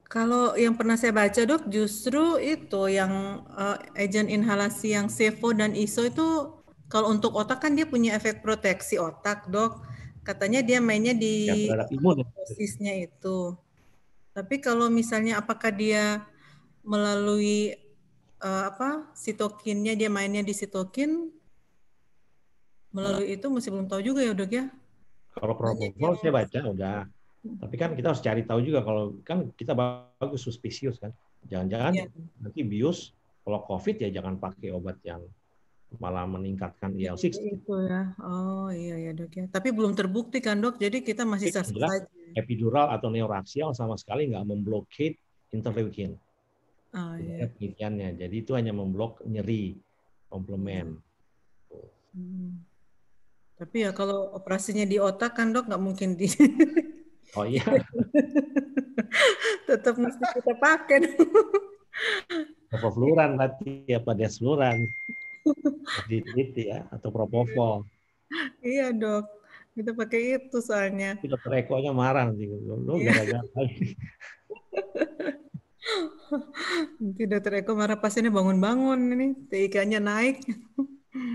Kalau yang pernah saya baca dok, justru itu yang uh, agent inhalasi yang sevo dan iso itu kalau untuk otak kan dia punya efek proteksi otak, Dok. Katanya dia mainnya di ya, imun. itu. Tapi kalau misalnya apakah dia melalui uh, apa sitokinnya dia mainnya di sitokin melalui itu masih belum tahu juga ya, Dok ya. Kalau protokol saya baca udah. Tapi kan kita harus cari tahu juga kalau kan kita bagus suspicious kan. Jangan-jangan ya. nanti bius kalau COVID ya jangan pakai obat yang malah meningkatkan e IL6. Iya, itu ya. Oh iya ya dok ya. Tapi belum terbukti kan dok. Jadi kita masih sah Epidural atau neoraksial sama sekali nggak memblokade interleukin. Oh, ah, iya. Ya, Jadi itu hanya memblok nyeri komplement. Hmm. Tapi ya kalau operasinya di otak kan dok nggak mungkin di. Oh iya. Tetap mesti kita pakai. Apa nanti berarti ya, pada desfluran? Didit ya atau propofol. Iya dok, kita pakai itu soalnya. tidak terekonya marah nanti. Lu iya. gara-gara lagi. Nanti dokter Eko marah pasiennya bangun-bangun ini, TIK-nya naik.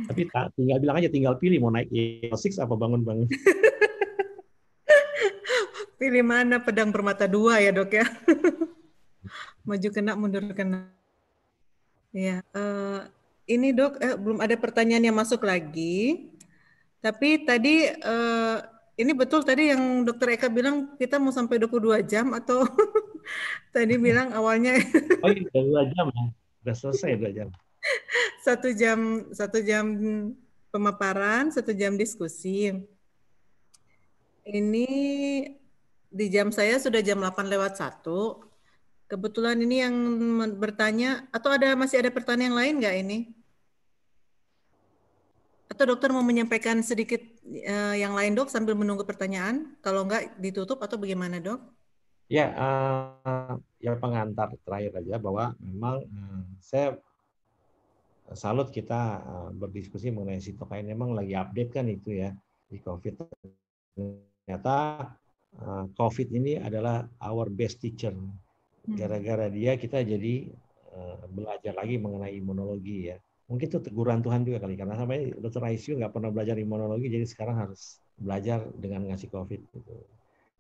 Tapi tak, tinggal bilang aja, tinggal pilih mau naik IL6 apa bangun-bangun. pilih mana pedang bermata dua ya dok ya. Maju kena, mundur kena. Ya, uh, ini dok eh, belum ada pertanyaan yang masuk lagi. Tapi tadi eh, ini betul tadi yang dokter Eka bilang kita mau sampai dua jam atau tadi bilang awalnya Oh iya, 22 jam ya. Sudah selesai 2 jam. satu jam satu jam pemaparan, satu jam diskusi. Ini di jam saya sudah jam 8 lewat satu. Kebetulan ini yang bertanya, atau ada masih ada pertanyaan lain nggak ini? Atau dokter mau menyampaikan sedikit uh, yang lain dok sambil menunggu pertanyaan? Kalau nggak ditutup atau bagaimana dok? Ya, uh, yang pengantar terakhir aja bahwa memang uh, saya salut kita uh, berdiskusi mengenai sitokain. Memang lagi update kan itu ya di COVID. Ternyata uh, COVID ini adalah our best teacher Hmm. Gara-gara dia kita jadi uh, belajar lagi mengenai imunologi ya. Mungkin itu teguran Tuhan juga kali karena sampai dokter ICU nggak pernah belajar imunologi jadi sekarang harus belajar dengan ngasih COVID gitu.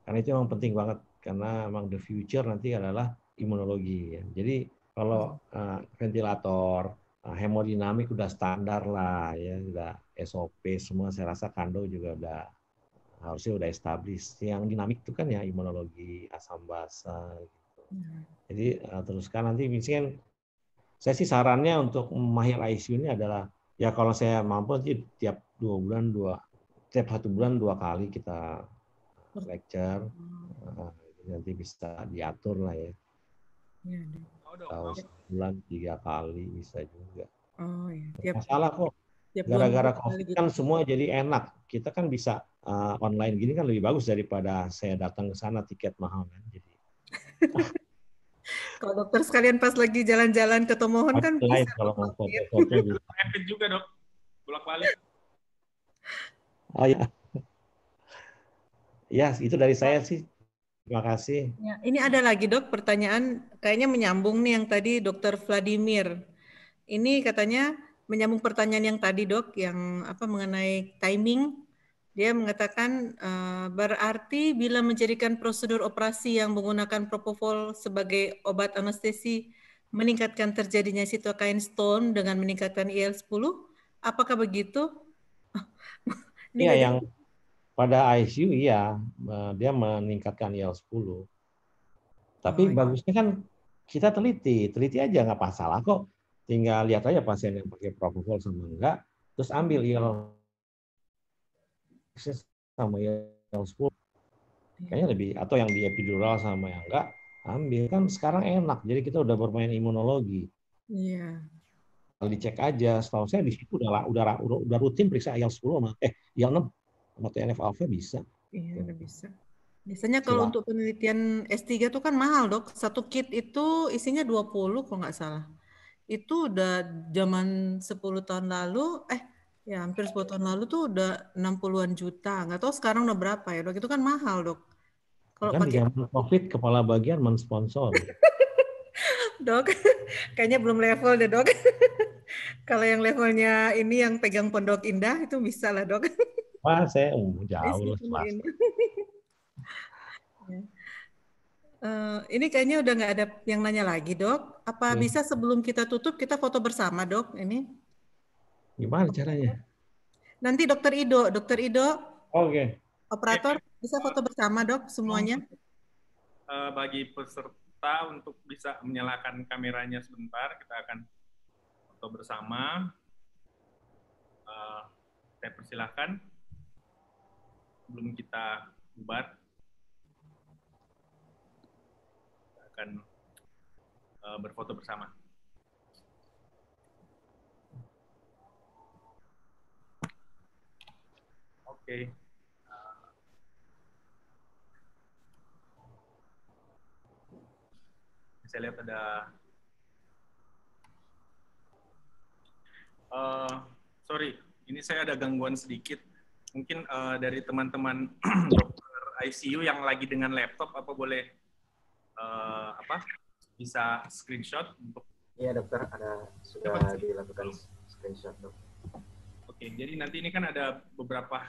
Karena itu memang penting banget karena memang the future nanti adalah imunologi ya. Jadi kalau uh, ventilator, uh, hemodinamik udah standar lah ya, udah SOP semua saya rasa Kando juga udah harusnya udah established. Yang dinamik itu kan ya imunologi, asam basa, Hmm. Jadi eh, teruskan nanti misalkan saya sih sarannya untuk mahir ICU ini adalah ya kalau saya mampu nanti tiap dua bulan dua tiap satu bulan dua kali kita lecture hmm. eh, nanti bisa diatur lah ya. Atau iya, iya. oh, sebulan tiga kali bisa juga. Oh iya. Tiap, Masalah kok. Gara-gara COVID gitu. kan semua jadi enak. Kita kan bisa uh, online gini kan lebih bagus daripada saya datang ke sana tiket mahal kan. Jadi kalau dokter sekalian pas lagi jalan-jalan ke Tomohon kan bisa. Kalau mau rapid gitu. juga dok, bolak balik. Oh ya. Ya, itu dari saya sih. Terima kasih. Ya, ini ada lagi dok pertanyaan kayaknya menyambung nih yang tadi dokter Vladimir. Ini katanya menyambung pertanyaan yang tadi dok yang apa mengenai timing dia mengatakan eh, berarti bila menjadikan prosedur operasi yang menggunakan propofol sebagai obat anestesi meningkatkan terjadinya sitokain stone dengan meningkatkan IL-10, apakah begitu? Iya, yang pada ICU iya, eh, dia meningkatkan IL-10. Tapi oh, iya. bagusnya kan kita teliti, teliti aja nggak masalah kok. Tinggal lihat aja pasien yang pakai propofol sama enggak, terus ambil IL sama yang sepuluh iya. kayaknya lebih atau yang di epidural sama yang enggak ambil kan sekarang enak jadi kita udah bermain imunologi iya yeah. dicek aja setahu saya di situ udah udah udah, udah rutin periksa yang sepuluh sama eh yang 6 sama TNF alpha bisa iya bisa Biasanya kalau untuk penelitian S3 itu kan mahal dok. Satu kit itu isinya 20 kalau nggak salah. Itu udah zaman 10 tahun lalu, eh Ya, hampir 10 tahun lalu tuh udah 60-an juta. Nggak tahu sekarang udah berapa ya, dok. Itu kan mahal, dok. Kalau kan pakai... zaman COVID, kepala bagian mensponsor. dok, kayaknya belum level deh, dok. Kalau yang levelnya ini yang pegang pondok indah, itu bisa lah, dok. Wah, saya um, jauh. lah. Uh, ini kayaknya udah nggak ada yang nanya lagi, dok. Apa hmm. bisa sebelum kita tutup kita foto bersama, dok? Ini Gimana caranya? Nanti dokter Ido, dokter Ido. Oke. Okay. Operator okay. bisa foto bersama dok semuanya. Uh, bagi peserta untuk bisa menyalakan kameranya sebentar, kita akan foto bersama. Uh, saya persilahkan. Belum kita bubar. akan eh, berfoto bersama. okay. saya lihat ada uh, sorry ini saya ada gangguan sedikit mungkin uh, dari teman-teman dokter ICU yang lagi dengan laptop apa boleh uh, apa bisa screenshot untuk iya dokter ada sudah dilakukan screenshot oke jadi nanti ini kan ada beberapa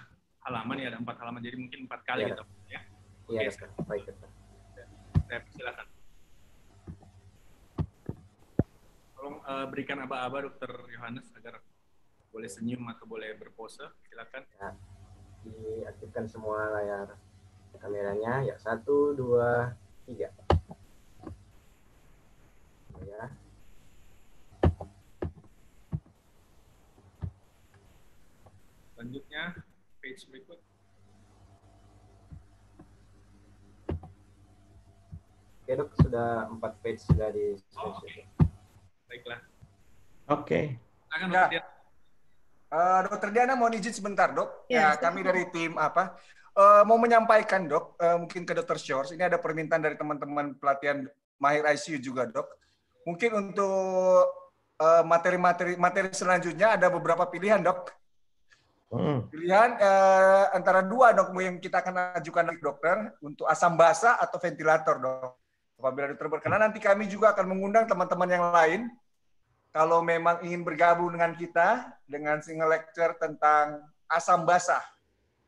halaman ya ada empat halaman jadi mungkin empat kali ya. gitu ya. Iya, okay. Ya, baik. Saya persilakan. Tolong uh, berikan aba-aba dokter Yohanes agar boleh senyum atau boleh berpose. Silakan. Ya. Diaktifkan semua layar kameranya ya satu dua tiga ya selanjutnya page real Oke dok, sudah empat page sudah di oh, okay. Baiklah. Oke. Okay. Akan ya. Uh, Dokter Diana mohon izin sebentar dok. Ya, ya kami dari tim apa uh, mau menyampaikan dok uh, mungkin ke Dokter Shores ini ada permintaan dari teman-teman pelatihan Mahir ICU juga dok. Mungkin untuk materi-materi uh, materi, materi, materi selanjutnya ada beberapa pilihan dok. Hmm. Pilihan eh, antara dua dok yang kita akan ajukan dari dokter untuk asam basa atau ventilator dok. Apabila dokter berkenan hmm. nanti kami juga akan mengundang teman-teman yang lain kalau memang ingin bergabung dengan kita dengan single lecture tentang asam basa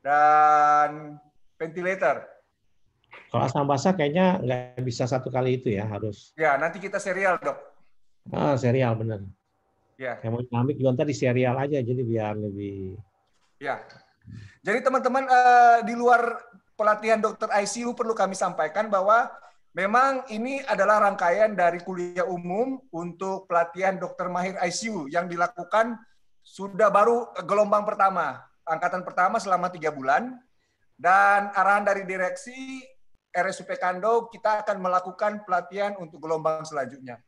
dan ventilator. Kalau asam basa kayaknya nggak bisa satu kali itu ya harus. Ya nanti kita serial dok. Ah serial benar. Ya. mau juga ntar di serial aja jadi biar lebih Ya. Jadi teman-teman uh, di luar pelatihan dokter ICU perlu kami sampaikan bahwa memang ini adalah rangkaian dari kuliah umum untuk pelatihan dokter mahir ICU yang dilakukan sudah baru gelombang pertama, angkatan pertama selama tiga bulan. Dan arahan dari direksi RSUP Kando, kita akan melakukan pelatihan untuk gelombang selanjutnya.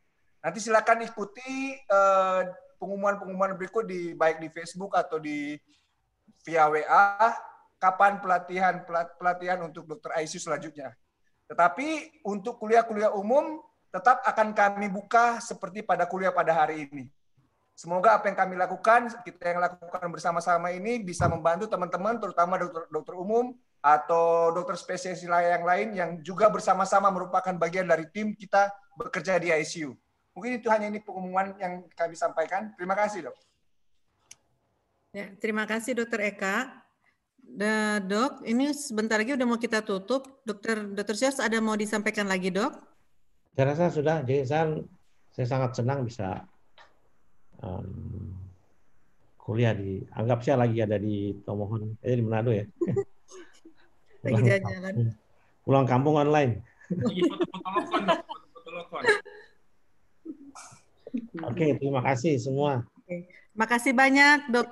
Nanti silakan ikuti eh, pengumuman-pengumuman berikut di baik di Facebook atau di via WA kapan pelatihan pelatihan untuk dokter ICU selanjutnya. Tetapi untuk kuliah-kuliah umum tetap akan kami buka seperti pada kuliah pada hari ini. Semoga apa yang kami lakukan, kita yang lakukan bersama-sama ini bisa membantu teman-teman, terutama dokter, dokter umum atau dokter spesialis yang lain yang juga bersama-sama merupakan bagian dari tim kita bekerja di ICU. Mungkin itu hanya ini pengumuman yang kami sampaikan. Terima kasih, dok. Ya, terima kasih Dokter Eka. Da, dok, ini sebentar lagi udah mau kita tutup. Dokter Dokter Syas ada mau disampaikan lagi dok? Saya rasa sudah. Jadi saya saya sangat senang bisa um, kuliah di. Anggap saya lagi ada di Tomohon, eh, di Manado ya. lagi jalan Pulang kampung online. Oke, okay, Oke, terima kasih semua. Terima kasih banyak, Dok.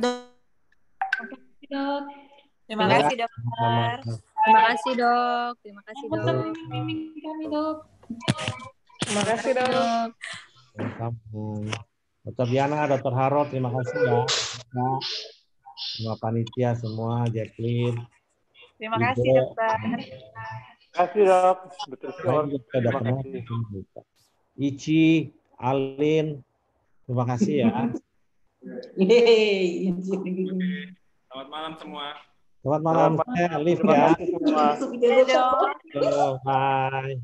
Terima dok. Terima kasih dok. Terima kasih dok. Terima kasih dok. Terima kasih dok. Terima kasih dok. Dokter Diana, Dokter dok. terima kasih dok. Terima ya. Semua panitia semua, Jacqueline. Terima kasih dok. Terima kasih dok. Betul sekali. Terima kasih. dok. Ici, Alin, terima kasih ya. Iya selamat malam semua. Selamat malam, Selamat malam. saya ya. Semua. Hello, bye.